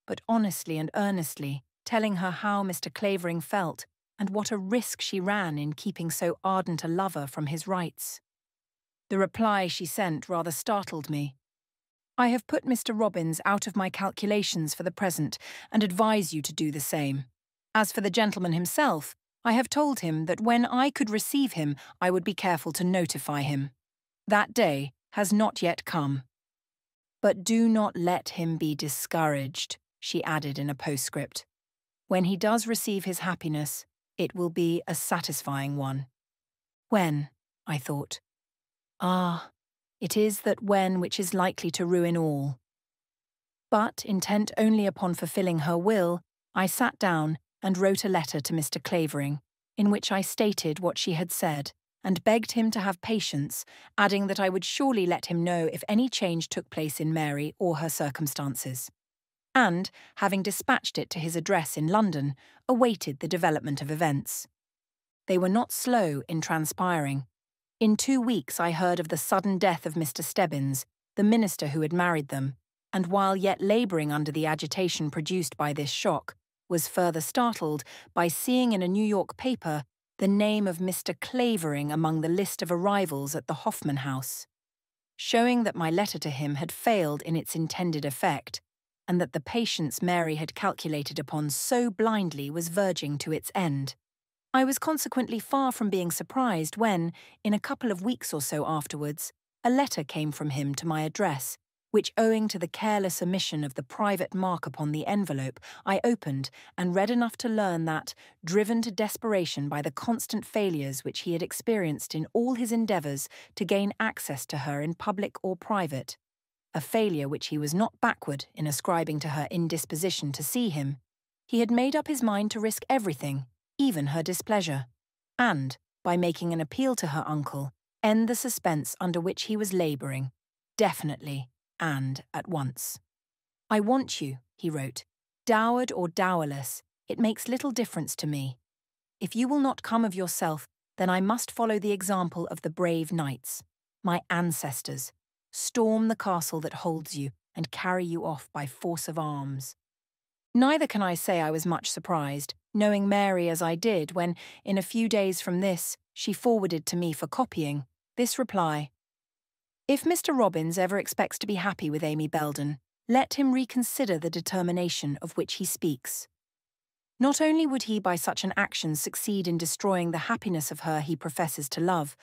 but honestly and earnestly telling her how Mr. Clavering felt and what a risk she ran in keeping so ardent a lover from his rights. The reply she sent rather startled me. I have put Mr. Robbins out of my calculations for the present and advise you to do the same. As for the gentleman himself, I have told him that when I could receive him, I would be careful to notify him. That day has not yet come. But do not let him be discouraged, she added in a postscript. When he does receive his happiness, it will be a satisfying one. When, I thought. Ah, it is that when which is likely to ruin all. But, intent only upon fulfilling her will, I sat down and wrote a letter to Mr. Clavering, in which I stated what she had said and begged him to have patience, adding that I would surely let him know if any change took place in Mary or her circumstances. And, having dispatched it to his address in London, awaited the development of events. They were not slow in transpiring. In two weeks, I heard of the sudden death of Mr. Stebbins, the minister who had married them, and while yet labouring under the agitation produced by this shock, was further startled by seeing in a New York paper the name of Mr. Clavering among the list of arrivals at the Hoffman House, showing that my letter to him had failed in its intended effect, and that the patience Mary had calculated upon so blindly was verging to its end. I was consequently far from being surprised when, in a couple of weeks or so afterwards, a letter came from him to my address, which, owing to the careless omission of the private mark upon the envelope, I opened and read enough to learn that, driven to desperation by the constant failures which he had experienced in all his endeavours to gain access to her in public or private, a failure which he was not backward in ascribing to her indisposition to see him, he had made up his mind to risk everything, even her displeasure, and, by making an appeal to her uncle, end the suspense under which he was labouring, definitely and at once. I want you, he wrote. Dowered or dowerless, it makes little difference to me. If you will not come of yourself, then I must follow the example of the brave knights, my ancestors, storm the castle that holds you and carry you off by force of arms. Neither can I say I was much surprised, knowing Mary as I did, when, in a few days from this, she forwarded to me for copying, this reply if Mr. Robbins ever expects to be happy with Amy Belden, let him reconsider the determination of which he speaks. Not only would he by such an action succeed in destroying the happiness of her he professes to love,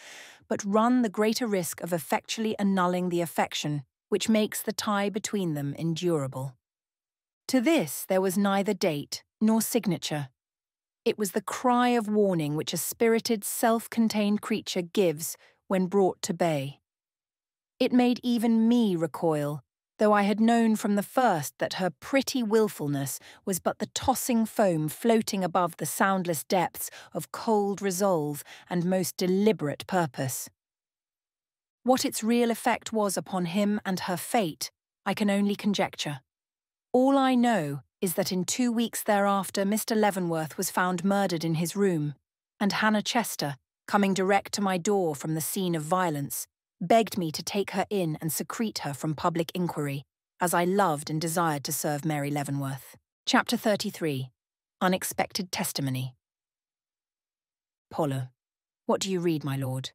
but run the greater risk of effectually annulling the affection which makes the tie between them endurable. To this there was neither date nor signature. It was the cry of warning which a spirited, self-contained creature gives when brought to bay. It made even me recoil, though I had known from the first that her pretty wilfulness was but the tossing foam floating above the soundless depths of cold resolve and most deliberate purpose. What its real effect was upon him and her fate, I can only conjecture. All I know is that in two weeks thereafter, Mr. Leavenworth was found murdered in his room, and Hannah Chester, coming direct to my door from the scene of violence, begged me to take her in and secrete her from public inquiry, as I loved and desired to serve Mary Leavenworth. Chapter 33 Unexpected Testimony Paula, What do you read, my lord?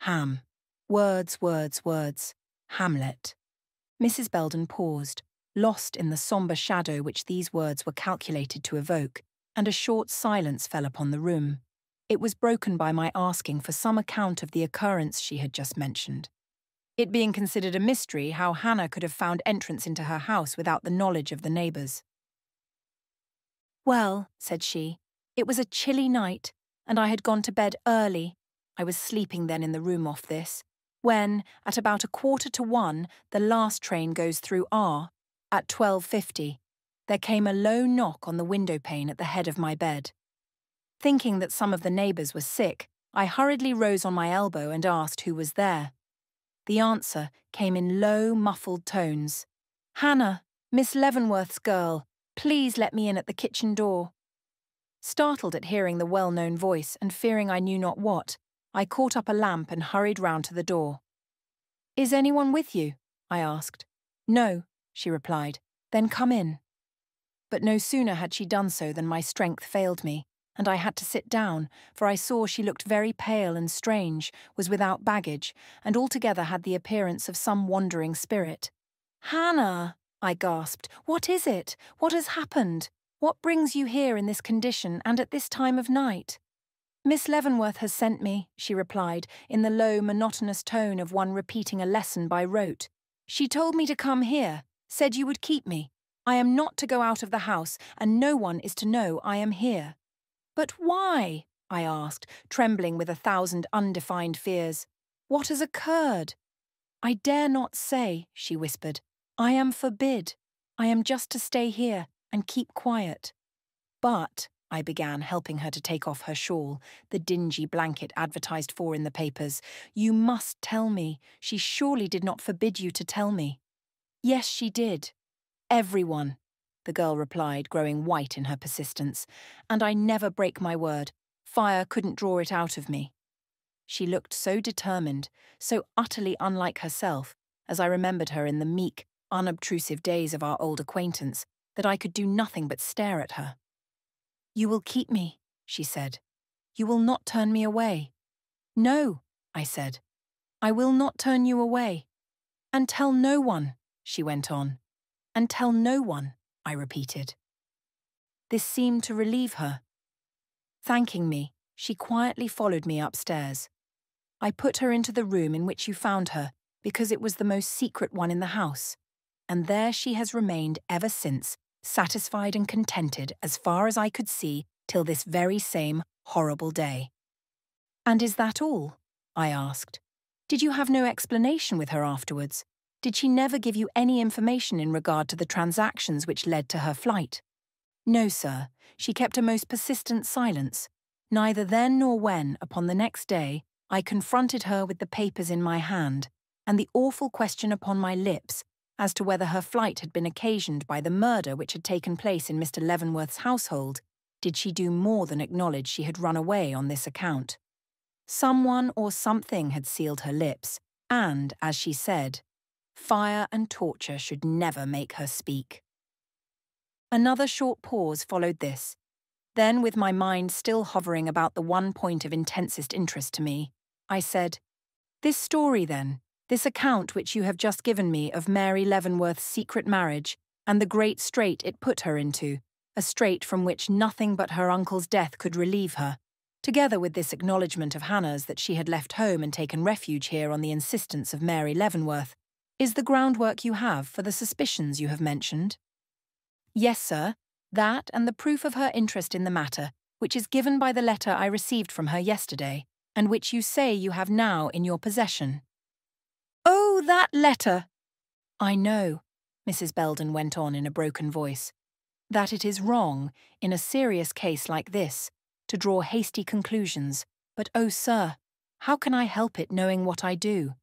Ham. Words, words, words. Hamlet. Mrs. Belden paused, lost in the sombre shadow which these words were calculated to evoke, and a short silence fell upon the room. It was broken by my asking for some account of the occurrence she had just mentioned. It being considered a mystery how Hannah could have found entrance into her house without the knowledge of the neighbours. Well, said she, it was a chilly night, and I had gone to bed early. I was sleeping then in the room off this, when, at about a quarter to one, the last train goes through R. At 12.50, there came a low knock on the window pane at the head of my bed. Thinking that some of the neighbors were sick, I hurriedly rose on my elbow and asked who was there. The answer came in low, muffled tones. Hannah, Miss Leavenworth's girl, please let me in at the kitchen door. Startled at hearing the well known voice and fearing I knew not what, I caught up a lamp and hurried round to the door. Is anyone with you? I asked. No, she replied. Then come in. But no sooner had she done so than my strength failed me and I had to sit down, for I saw she looked very pale and strange, was without baggage, and altogether had the appearance of some wandering spirit. Hannah, I gasped, what is it? What has happened? What brings you here in this condition and at this time of night? Miss Leavenworth has sent me, she replied, in the low, monotonous tone of one repeating a lesson by rote. She told me to come here, said you would keep me. I am not to go out of the house, and no one is to know I am here. But why? I asked, trembling with a thousand undefined fears. What has occurred? I dare not say, she whispered. I am forbid. I am just to stay here and keep quiet. But, I began, helping her to take off her shawl, the dingy blanket advertised for in the papers, you must tell me. She surely did not forbid you to tell me. Yes, she did. Everyone the girl replied, growing white in her persistence, and I never break my word. Fire couldn't draw it out of me. She looked so determined, so utterly unlike herself, as I remembered her in the meek, unobtrusive days of our old acquaintance, that I could do nothing but stare at her. You will keep me, she said. You will not turn me away. No, I said. I will not turn you away. And tell no one, she went on. And tell no one. I repeated. This seemed to relieve her. Thanking me, she quietly followed me upstairs. I put her into the room in which you found her because it was the most secret one in the house, and there she has remained ever since, satisfied and contented as far as I could see till this very same horrible day. And is that all? I asked. Did you have no explanation with her afterwards? Did she never give you any information in regard to the transactions which led to her flight? No, sir. She kept a most persistent silence. Neither then nor when, upon the next day, I confronted her with the papers in my hand and the awful question upon my lips as to whether her flight had been occasioned by the murder which had taken place in Mr. Leavenworth's household, did she do more than acknowledge she had run away on this account. Someone or something had sealed her lips, and, as she said, Fire and torture should never make her speak. Another short pause followed this, then, with my mind still hovering about the one point of intensest interest to me, I said, This story, then, this account which you have just given me of Mary Leavenworth's secret marriage and the great strait it put her into, a strait from which nothing but her uncle's death could relieve her, together with this acknowledgement of Hannah's that she had left home and taken refuge here on the insistence of Mary Leavenworth, is the groundwork you have for the suspicions you have mentioned? Yes, sir. That and the proof of her interest in the matter, which is given by the letter I received from her yesterday, and which you say you have now in your possession. Oh, that letter! I know, Mrs. Belden went on in a broken voice, that it is wrong, in a serious case like this, to draw hasty conclusions, but oh, sir, how can I help it knowing what I do?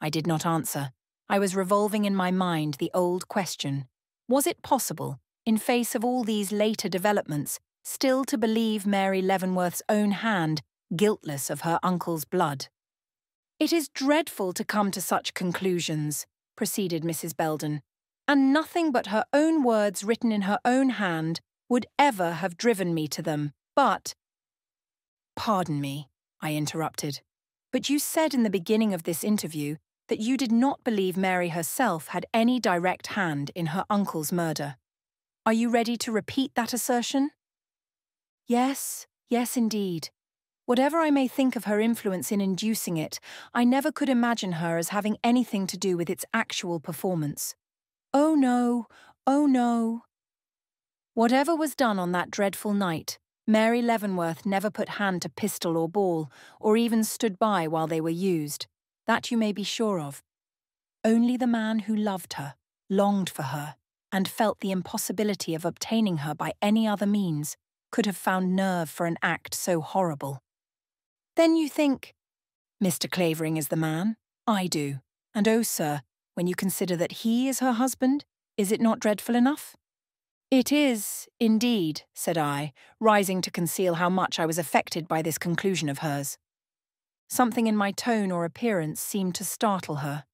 I did not answer, I was revolving in my mind the old question Was it possible, in face of all these later developments, still to believe Mary Leavenworth's own hand guiltless of her uncle's blood? It is dreadful to come to such conclusions, proceeded Mrs. Belden, and nothing but her own words written in her own hand would ever have driven me to them. But. Pardon me, I interrupted, but you said in the beginning of this interview that you did not believe Mary herself had any direct hand in her uncle's murder. Are you ready to repeat that assertion? Yes, yes, indeed. Whatever I may think of her influence in inducing it, I never could imagine her as having anything to do with its actual performance. Oh no, oh no. Whatever was done on that dreadful night, Mary Leavenworth never put hand to pistol or ball, or even stood by while they were used. That you may be sure of. Only the man who loved her, longed for her, and felt the impossibility of obtaining her by any other means could have found nerve for an act so horrible. Then you think, Mr. Clavering is the man, I do, and oh, sir, when you consider that he is her husband, is it not dreadful enough? It is, indeed, said I, rising to conceal how much I was affected by this conclusion of hers. Something in my tone or appearance seemed to startle her.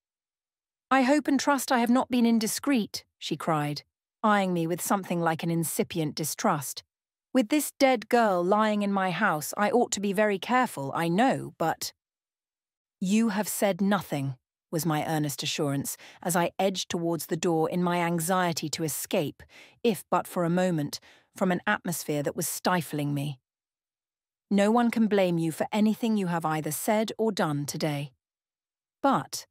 I hope and trust I have not been indiscreet, she cried, eyeing me with something like an incipient distrust. With this dead girl lying in my house, I ought to be very careful, I know, but... You have said nothing, was my earnest assurance, as I edged towards the door in my anxiety to escape, if but for a moment, from an atmosphere that was stifling me. No one can blame you for anything you have either said or done today. But,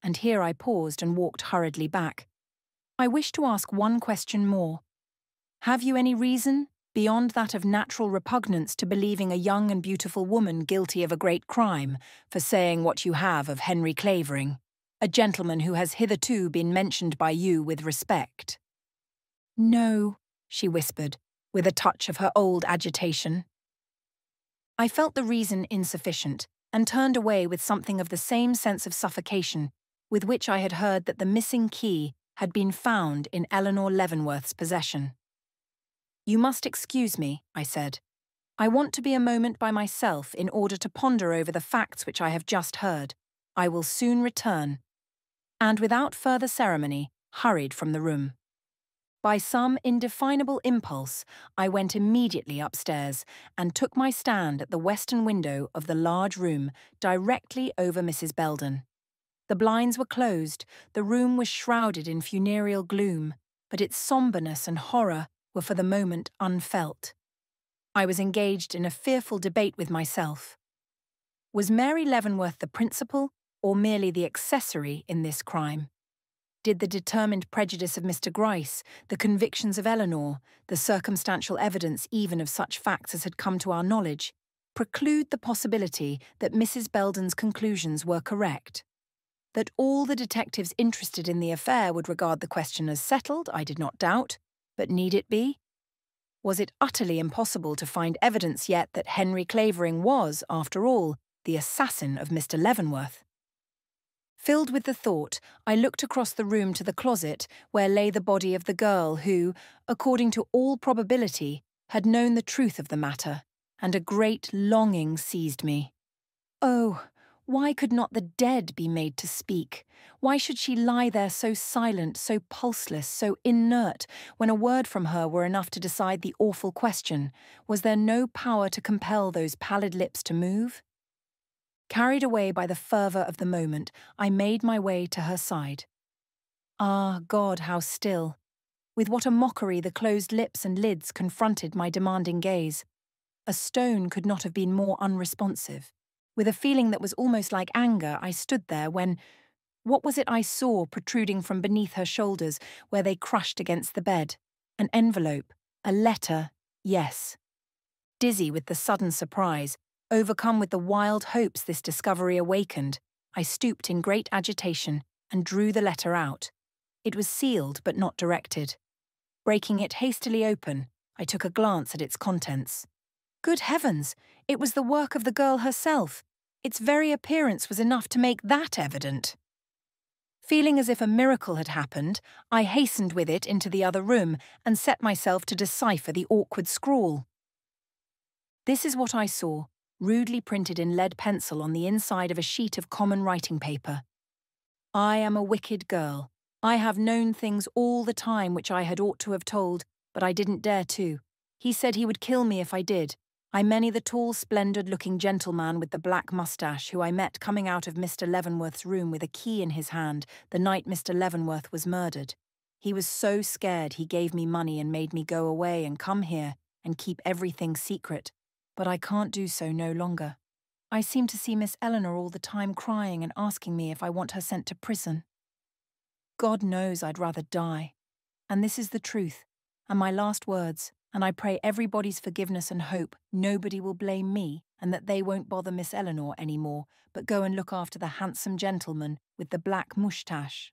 and here I paused and walked hurriedly back, I wish to ask one question more. Have you any reason, beyond that of natural repugnance to believing a young and beautiful woman guilty of a great crime, for saying what you have of Henry Clavering, a gentleman who has hitherto been mentioned by you with respect? No, she whispered, with a touch of her old agitation. I felt the reason insufficient and turned away with something of the same sense of suffocation with which I had heard that the missing key had been found in Eleanor Leavenworth's possession. You must excuse me, I said. I want to be a moment by myself in order to ponder over the facts which I have just heard. I will soon return. And without further ceremony, hurried from the room. By some indefinable impulse, I went immediately upstairs and took my stand at the western window of the large room directly over Mrs. Belden. The blinds were closed, the room was shrouded in funereal gloom, but its somberness and horror were for the moment unfelt. I was engaged in a fearful debate with myself. Was Mary Leavenworth the principal or merely the accessory in this crime? did the determined prejudice of Mr. Gryce, the convictions of Eleanor, the circumstantial evidence even of such facts as had come to our knowledge, preclude the possibility that Mrs. Belden's conclusions were correct? That all the detectives interested in the affair would regard the question as settled, I did not doubt, but need it be? Was it utterly impossible to find evidence yet that Henry Clavering was, after all, the assassin of Mr. Leavenworth? Filled with the thought, I looked across the room to the closet where lay the body of the girl who, according to all probability, had known the truth of the matter, and a great longing seized me. Oh, why could not the dead be made to speak? Why should she lie there so silent, so pulseless, so inert, when a word from her were enough to decide the awful question? Was there no power to compel those pallid lips to move? Carried away by the fervour of the moment, I made my way to her side. Ah, God, how still! With what a mockery the closed lips and lids confronted my demanding gaze. A stone could not have been more unresponsive. With a feeling that was almost like anger, I stood there when what was it I saw protruding from beneath her shoulders where they crushed against the bed? An envelope, a letter, yes. Dizzy with the sudden surprise, Overcome with the wild hopes this discovery awakened, I stooped in great agitation and drew the letter out. It was sealed but not directed. Breaking it hastily open, I took a glance at its contents. Good heavens! It was the work of the girl herself. Its very appearance was enough to make that evident. Feeling as if a miracle had happened, I hastened with it into the other room and set myself to decipher the awkward scrawl. This is what I saw rudely printed in lead pencil on the inside of a sheet of common writing paper. I am a wicked girl. I have known things all the time which I had ought to have told, but I didn't dare to. He said he would kill me if I did. I many the tall, splendid-looking gentleman with the black moustache who I met coming out of Mr. Leavenworth's room with a key in his hand the night Mr. Leavenworth was murdered. He was so scared he gave me money and made me go away and come here and keep everything secret but I can't do so no longer. I seem to see Miss Eleanor all the time crying and asking me if I want her sent to prison. God knows I'd rather die. And this is the truth, and my last words, and I pray everybody's forgiveness and hope nobody will blame me and that they won't bother Miss Eleanor any more, but go and look after the handsome gentleman with the black moustache.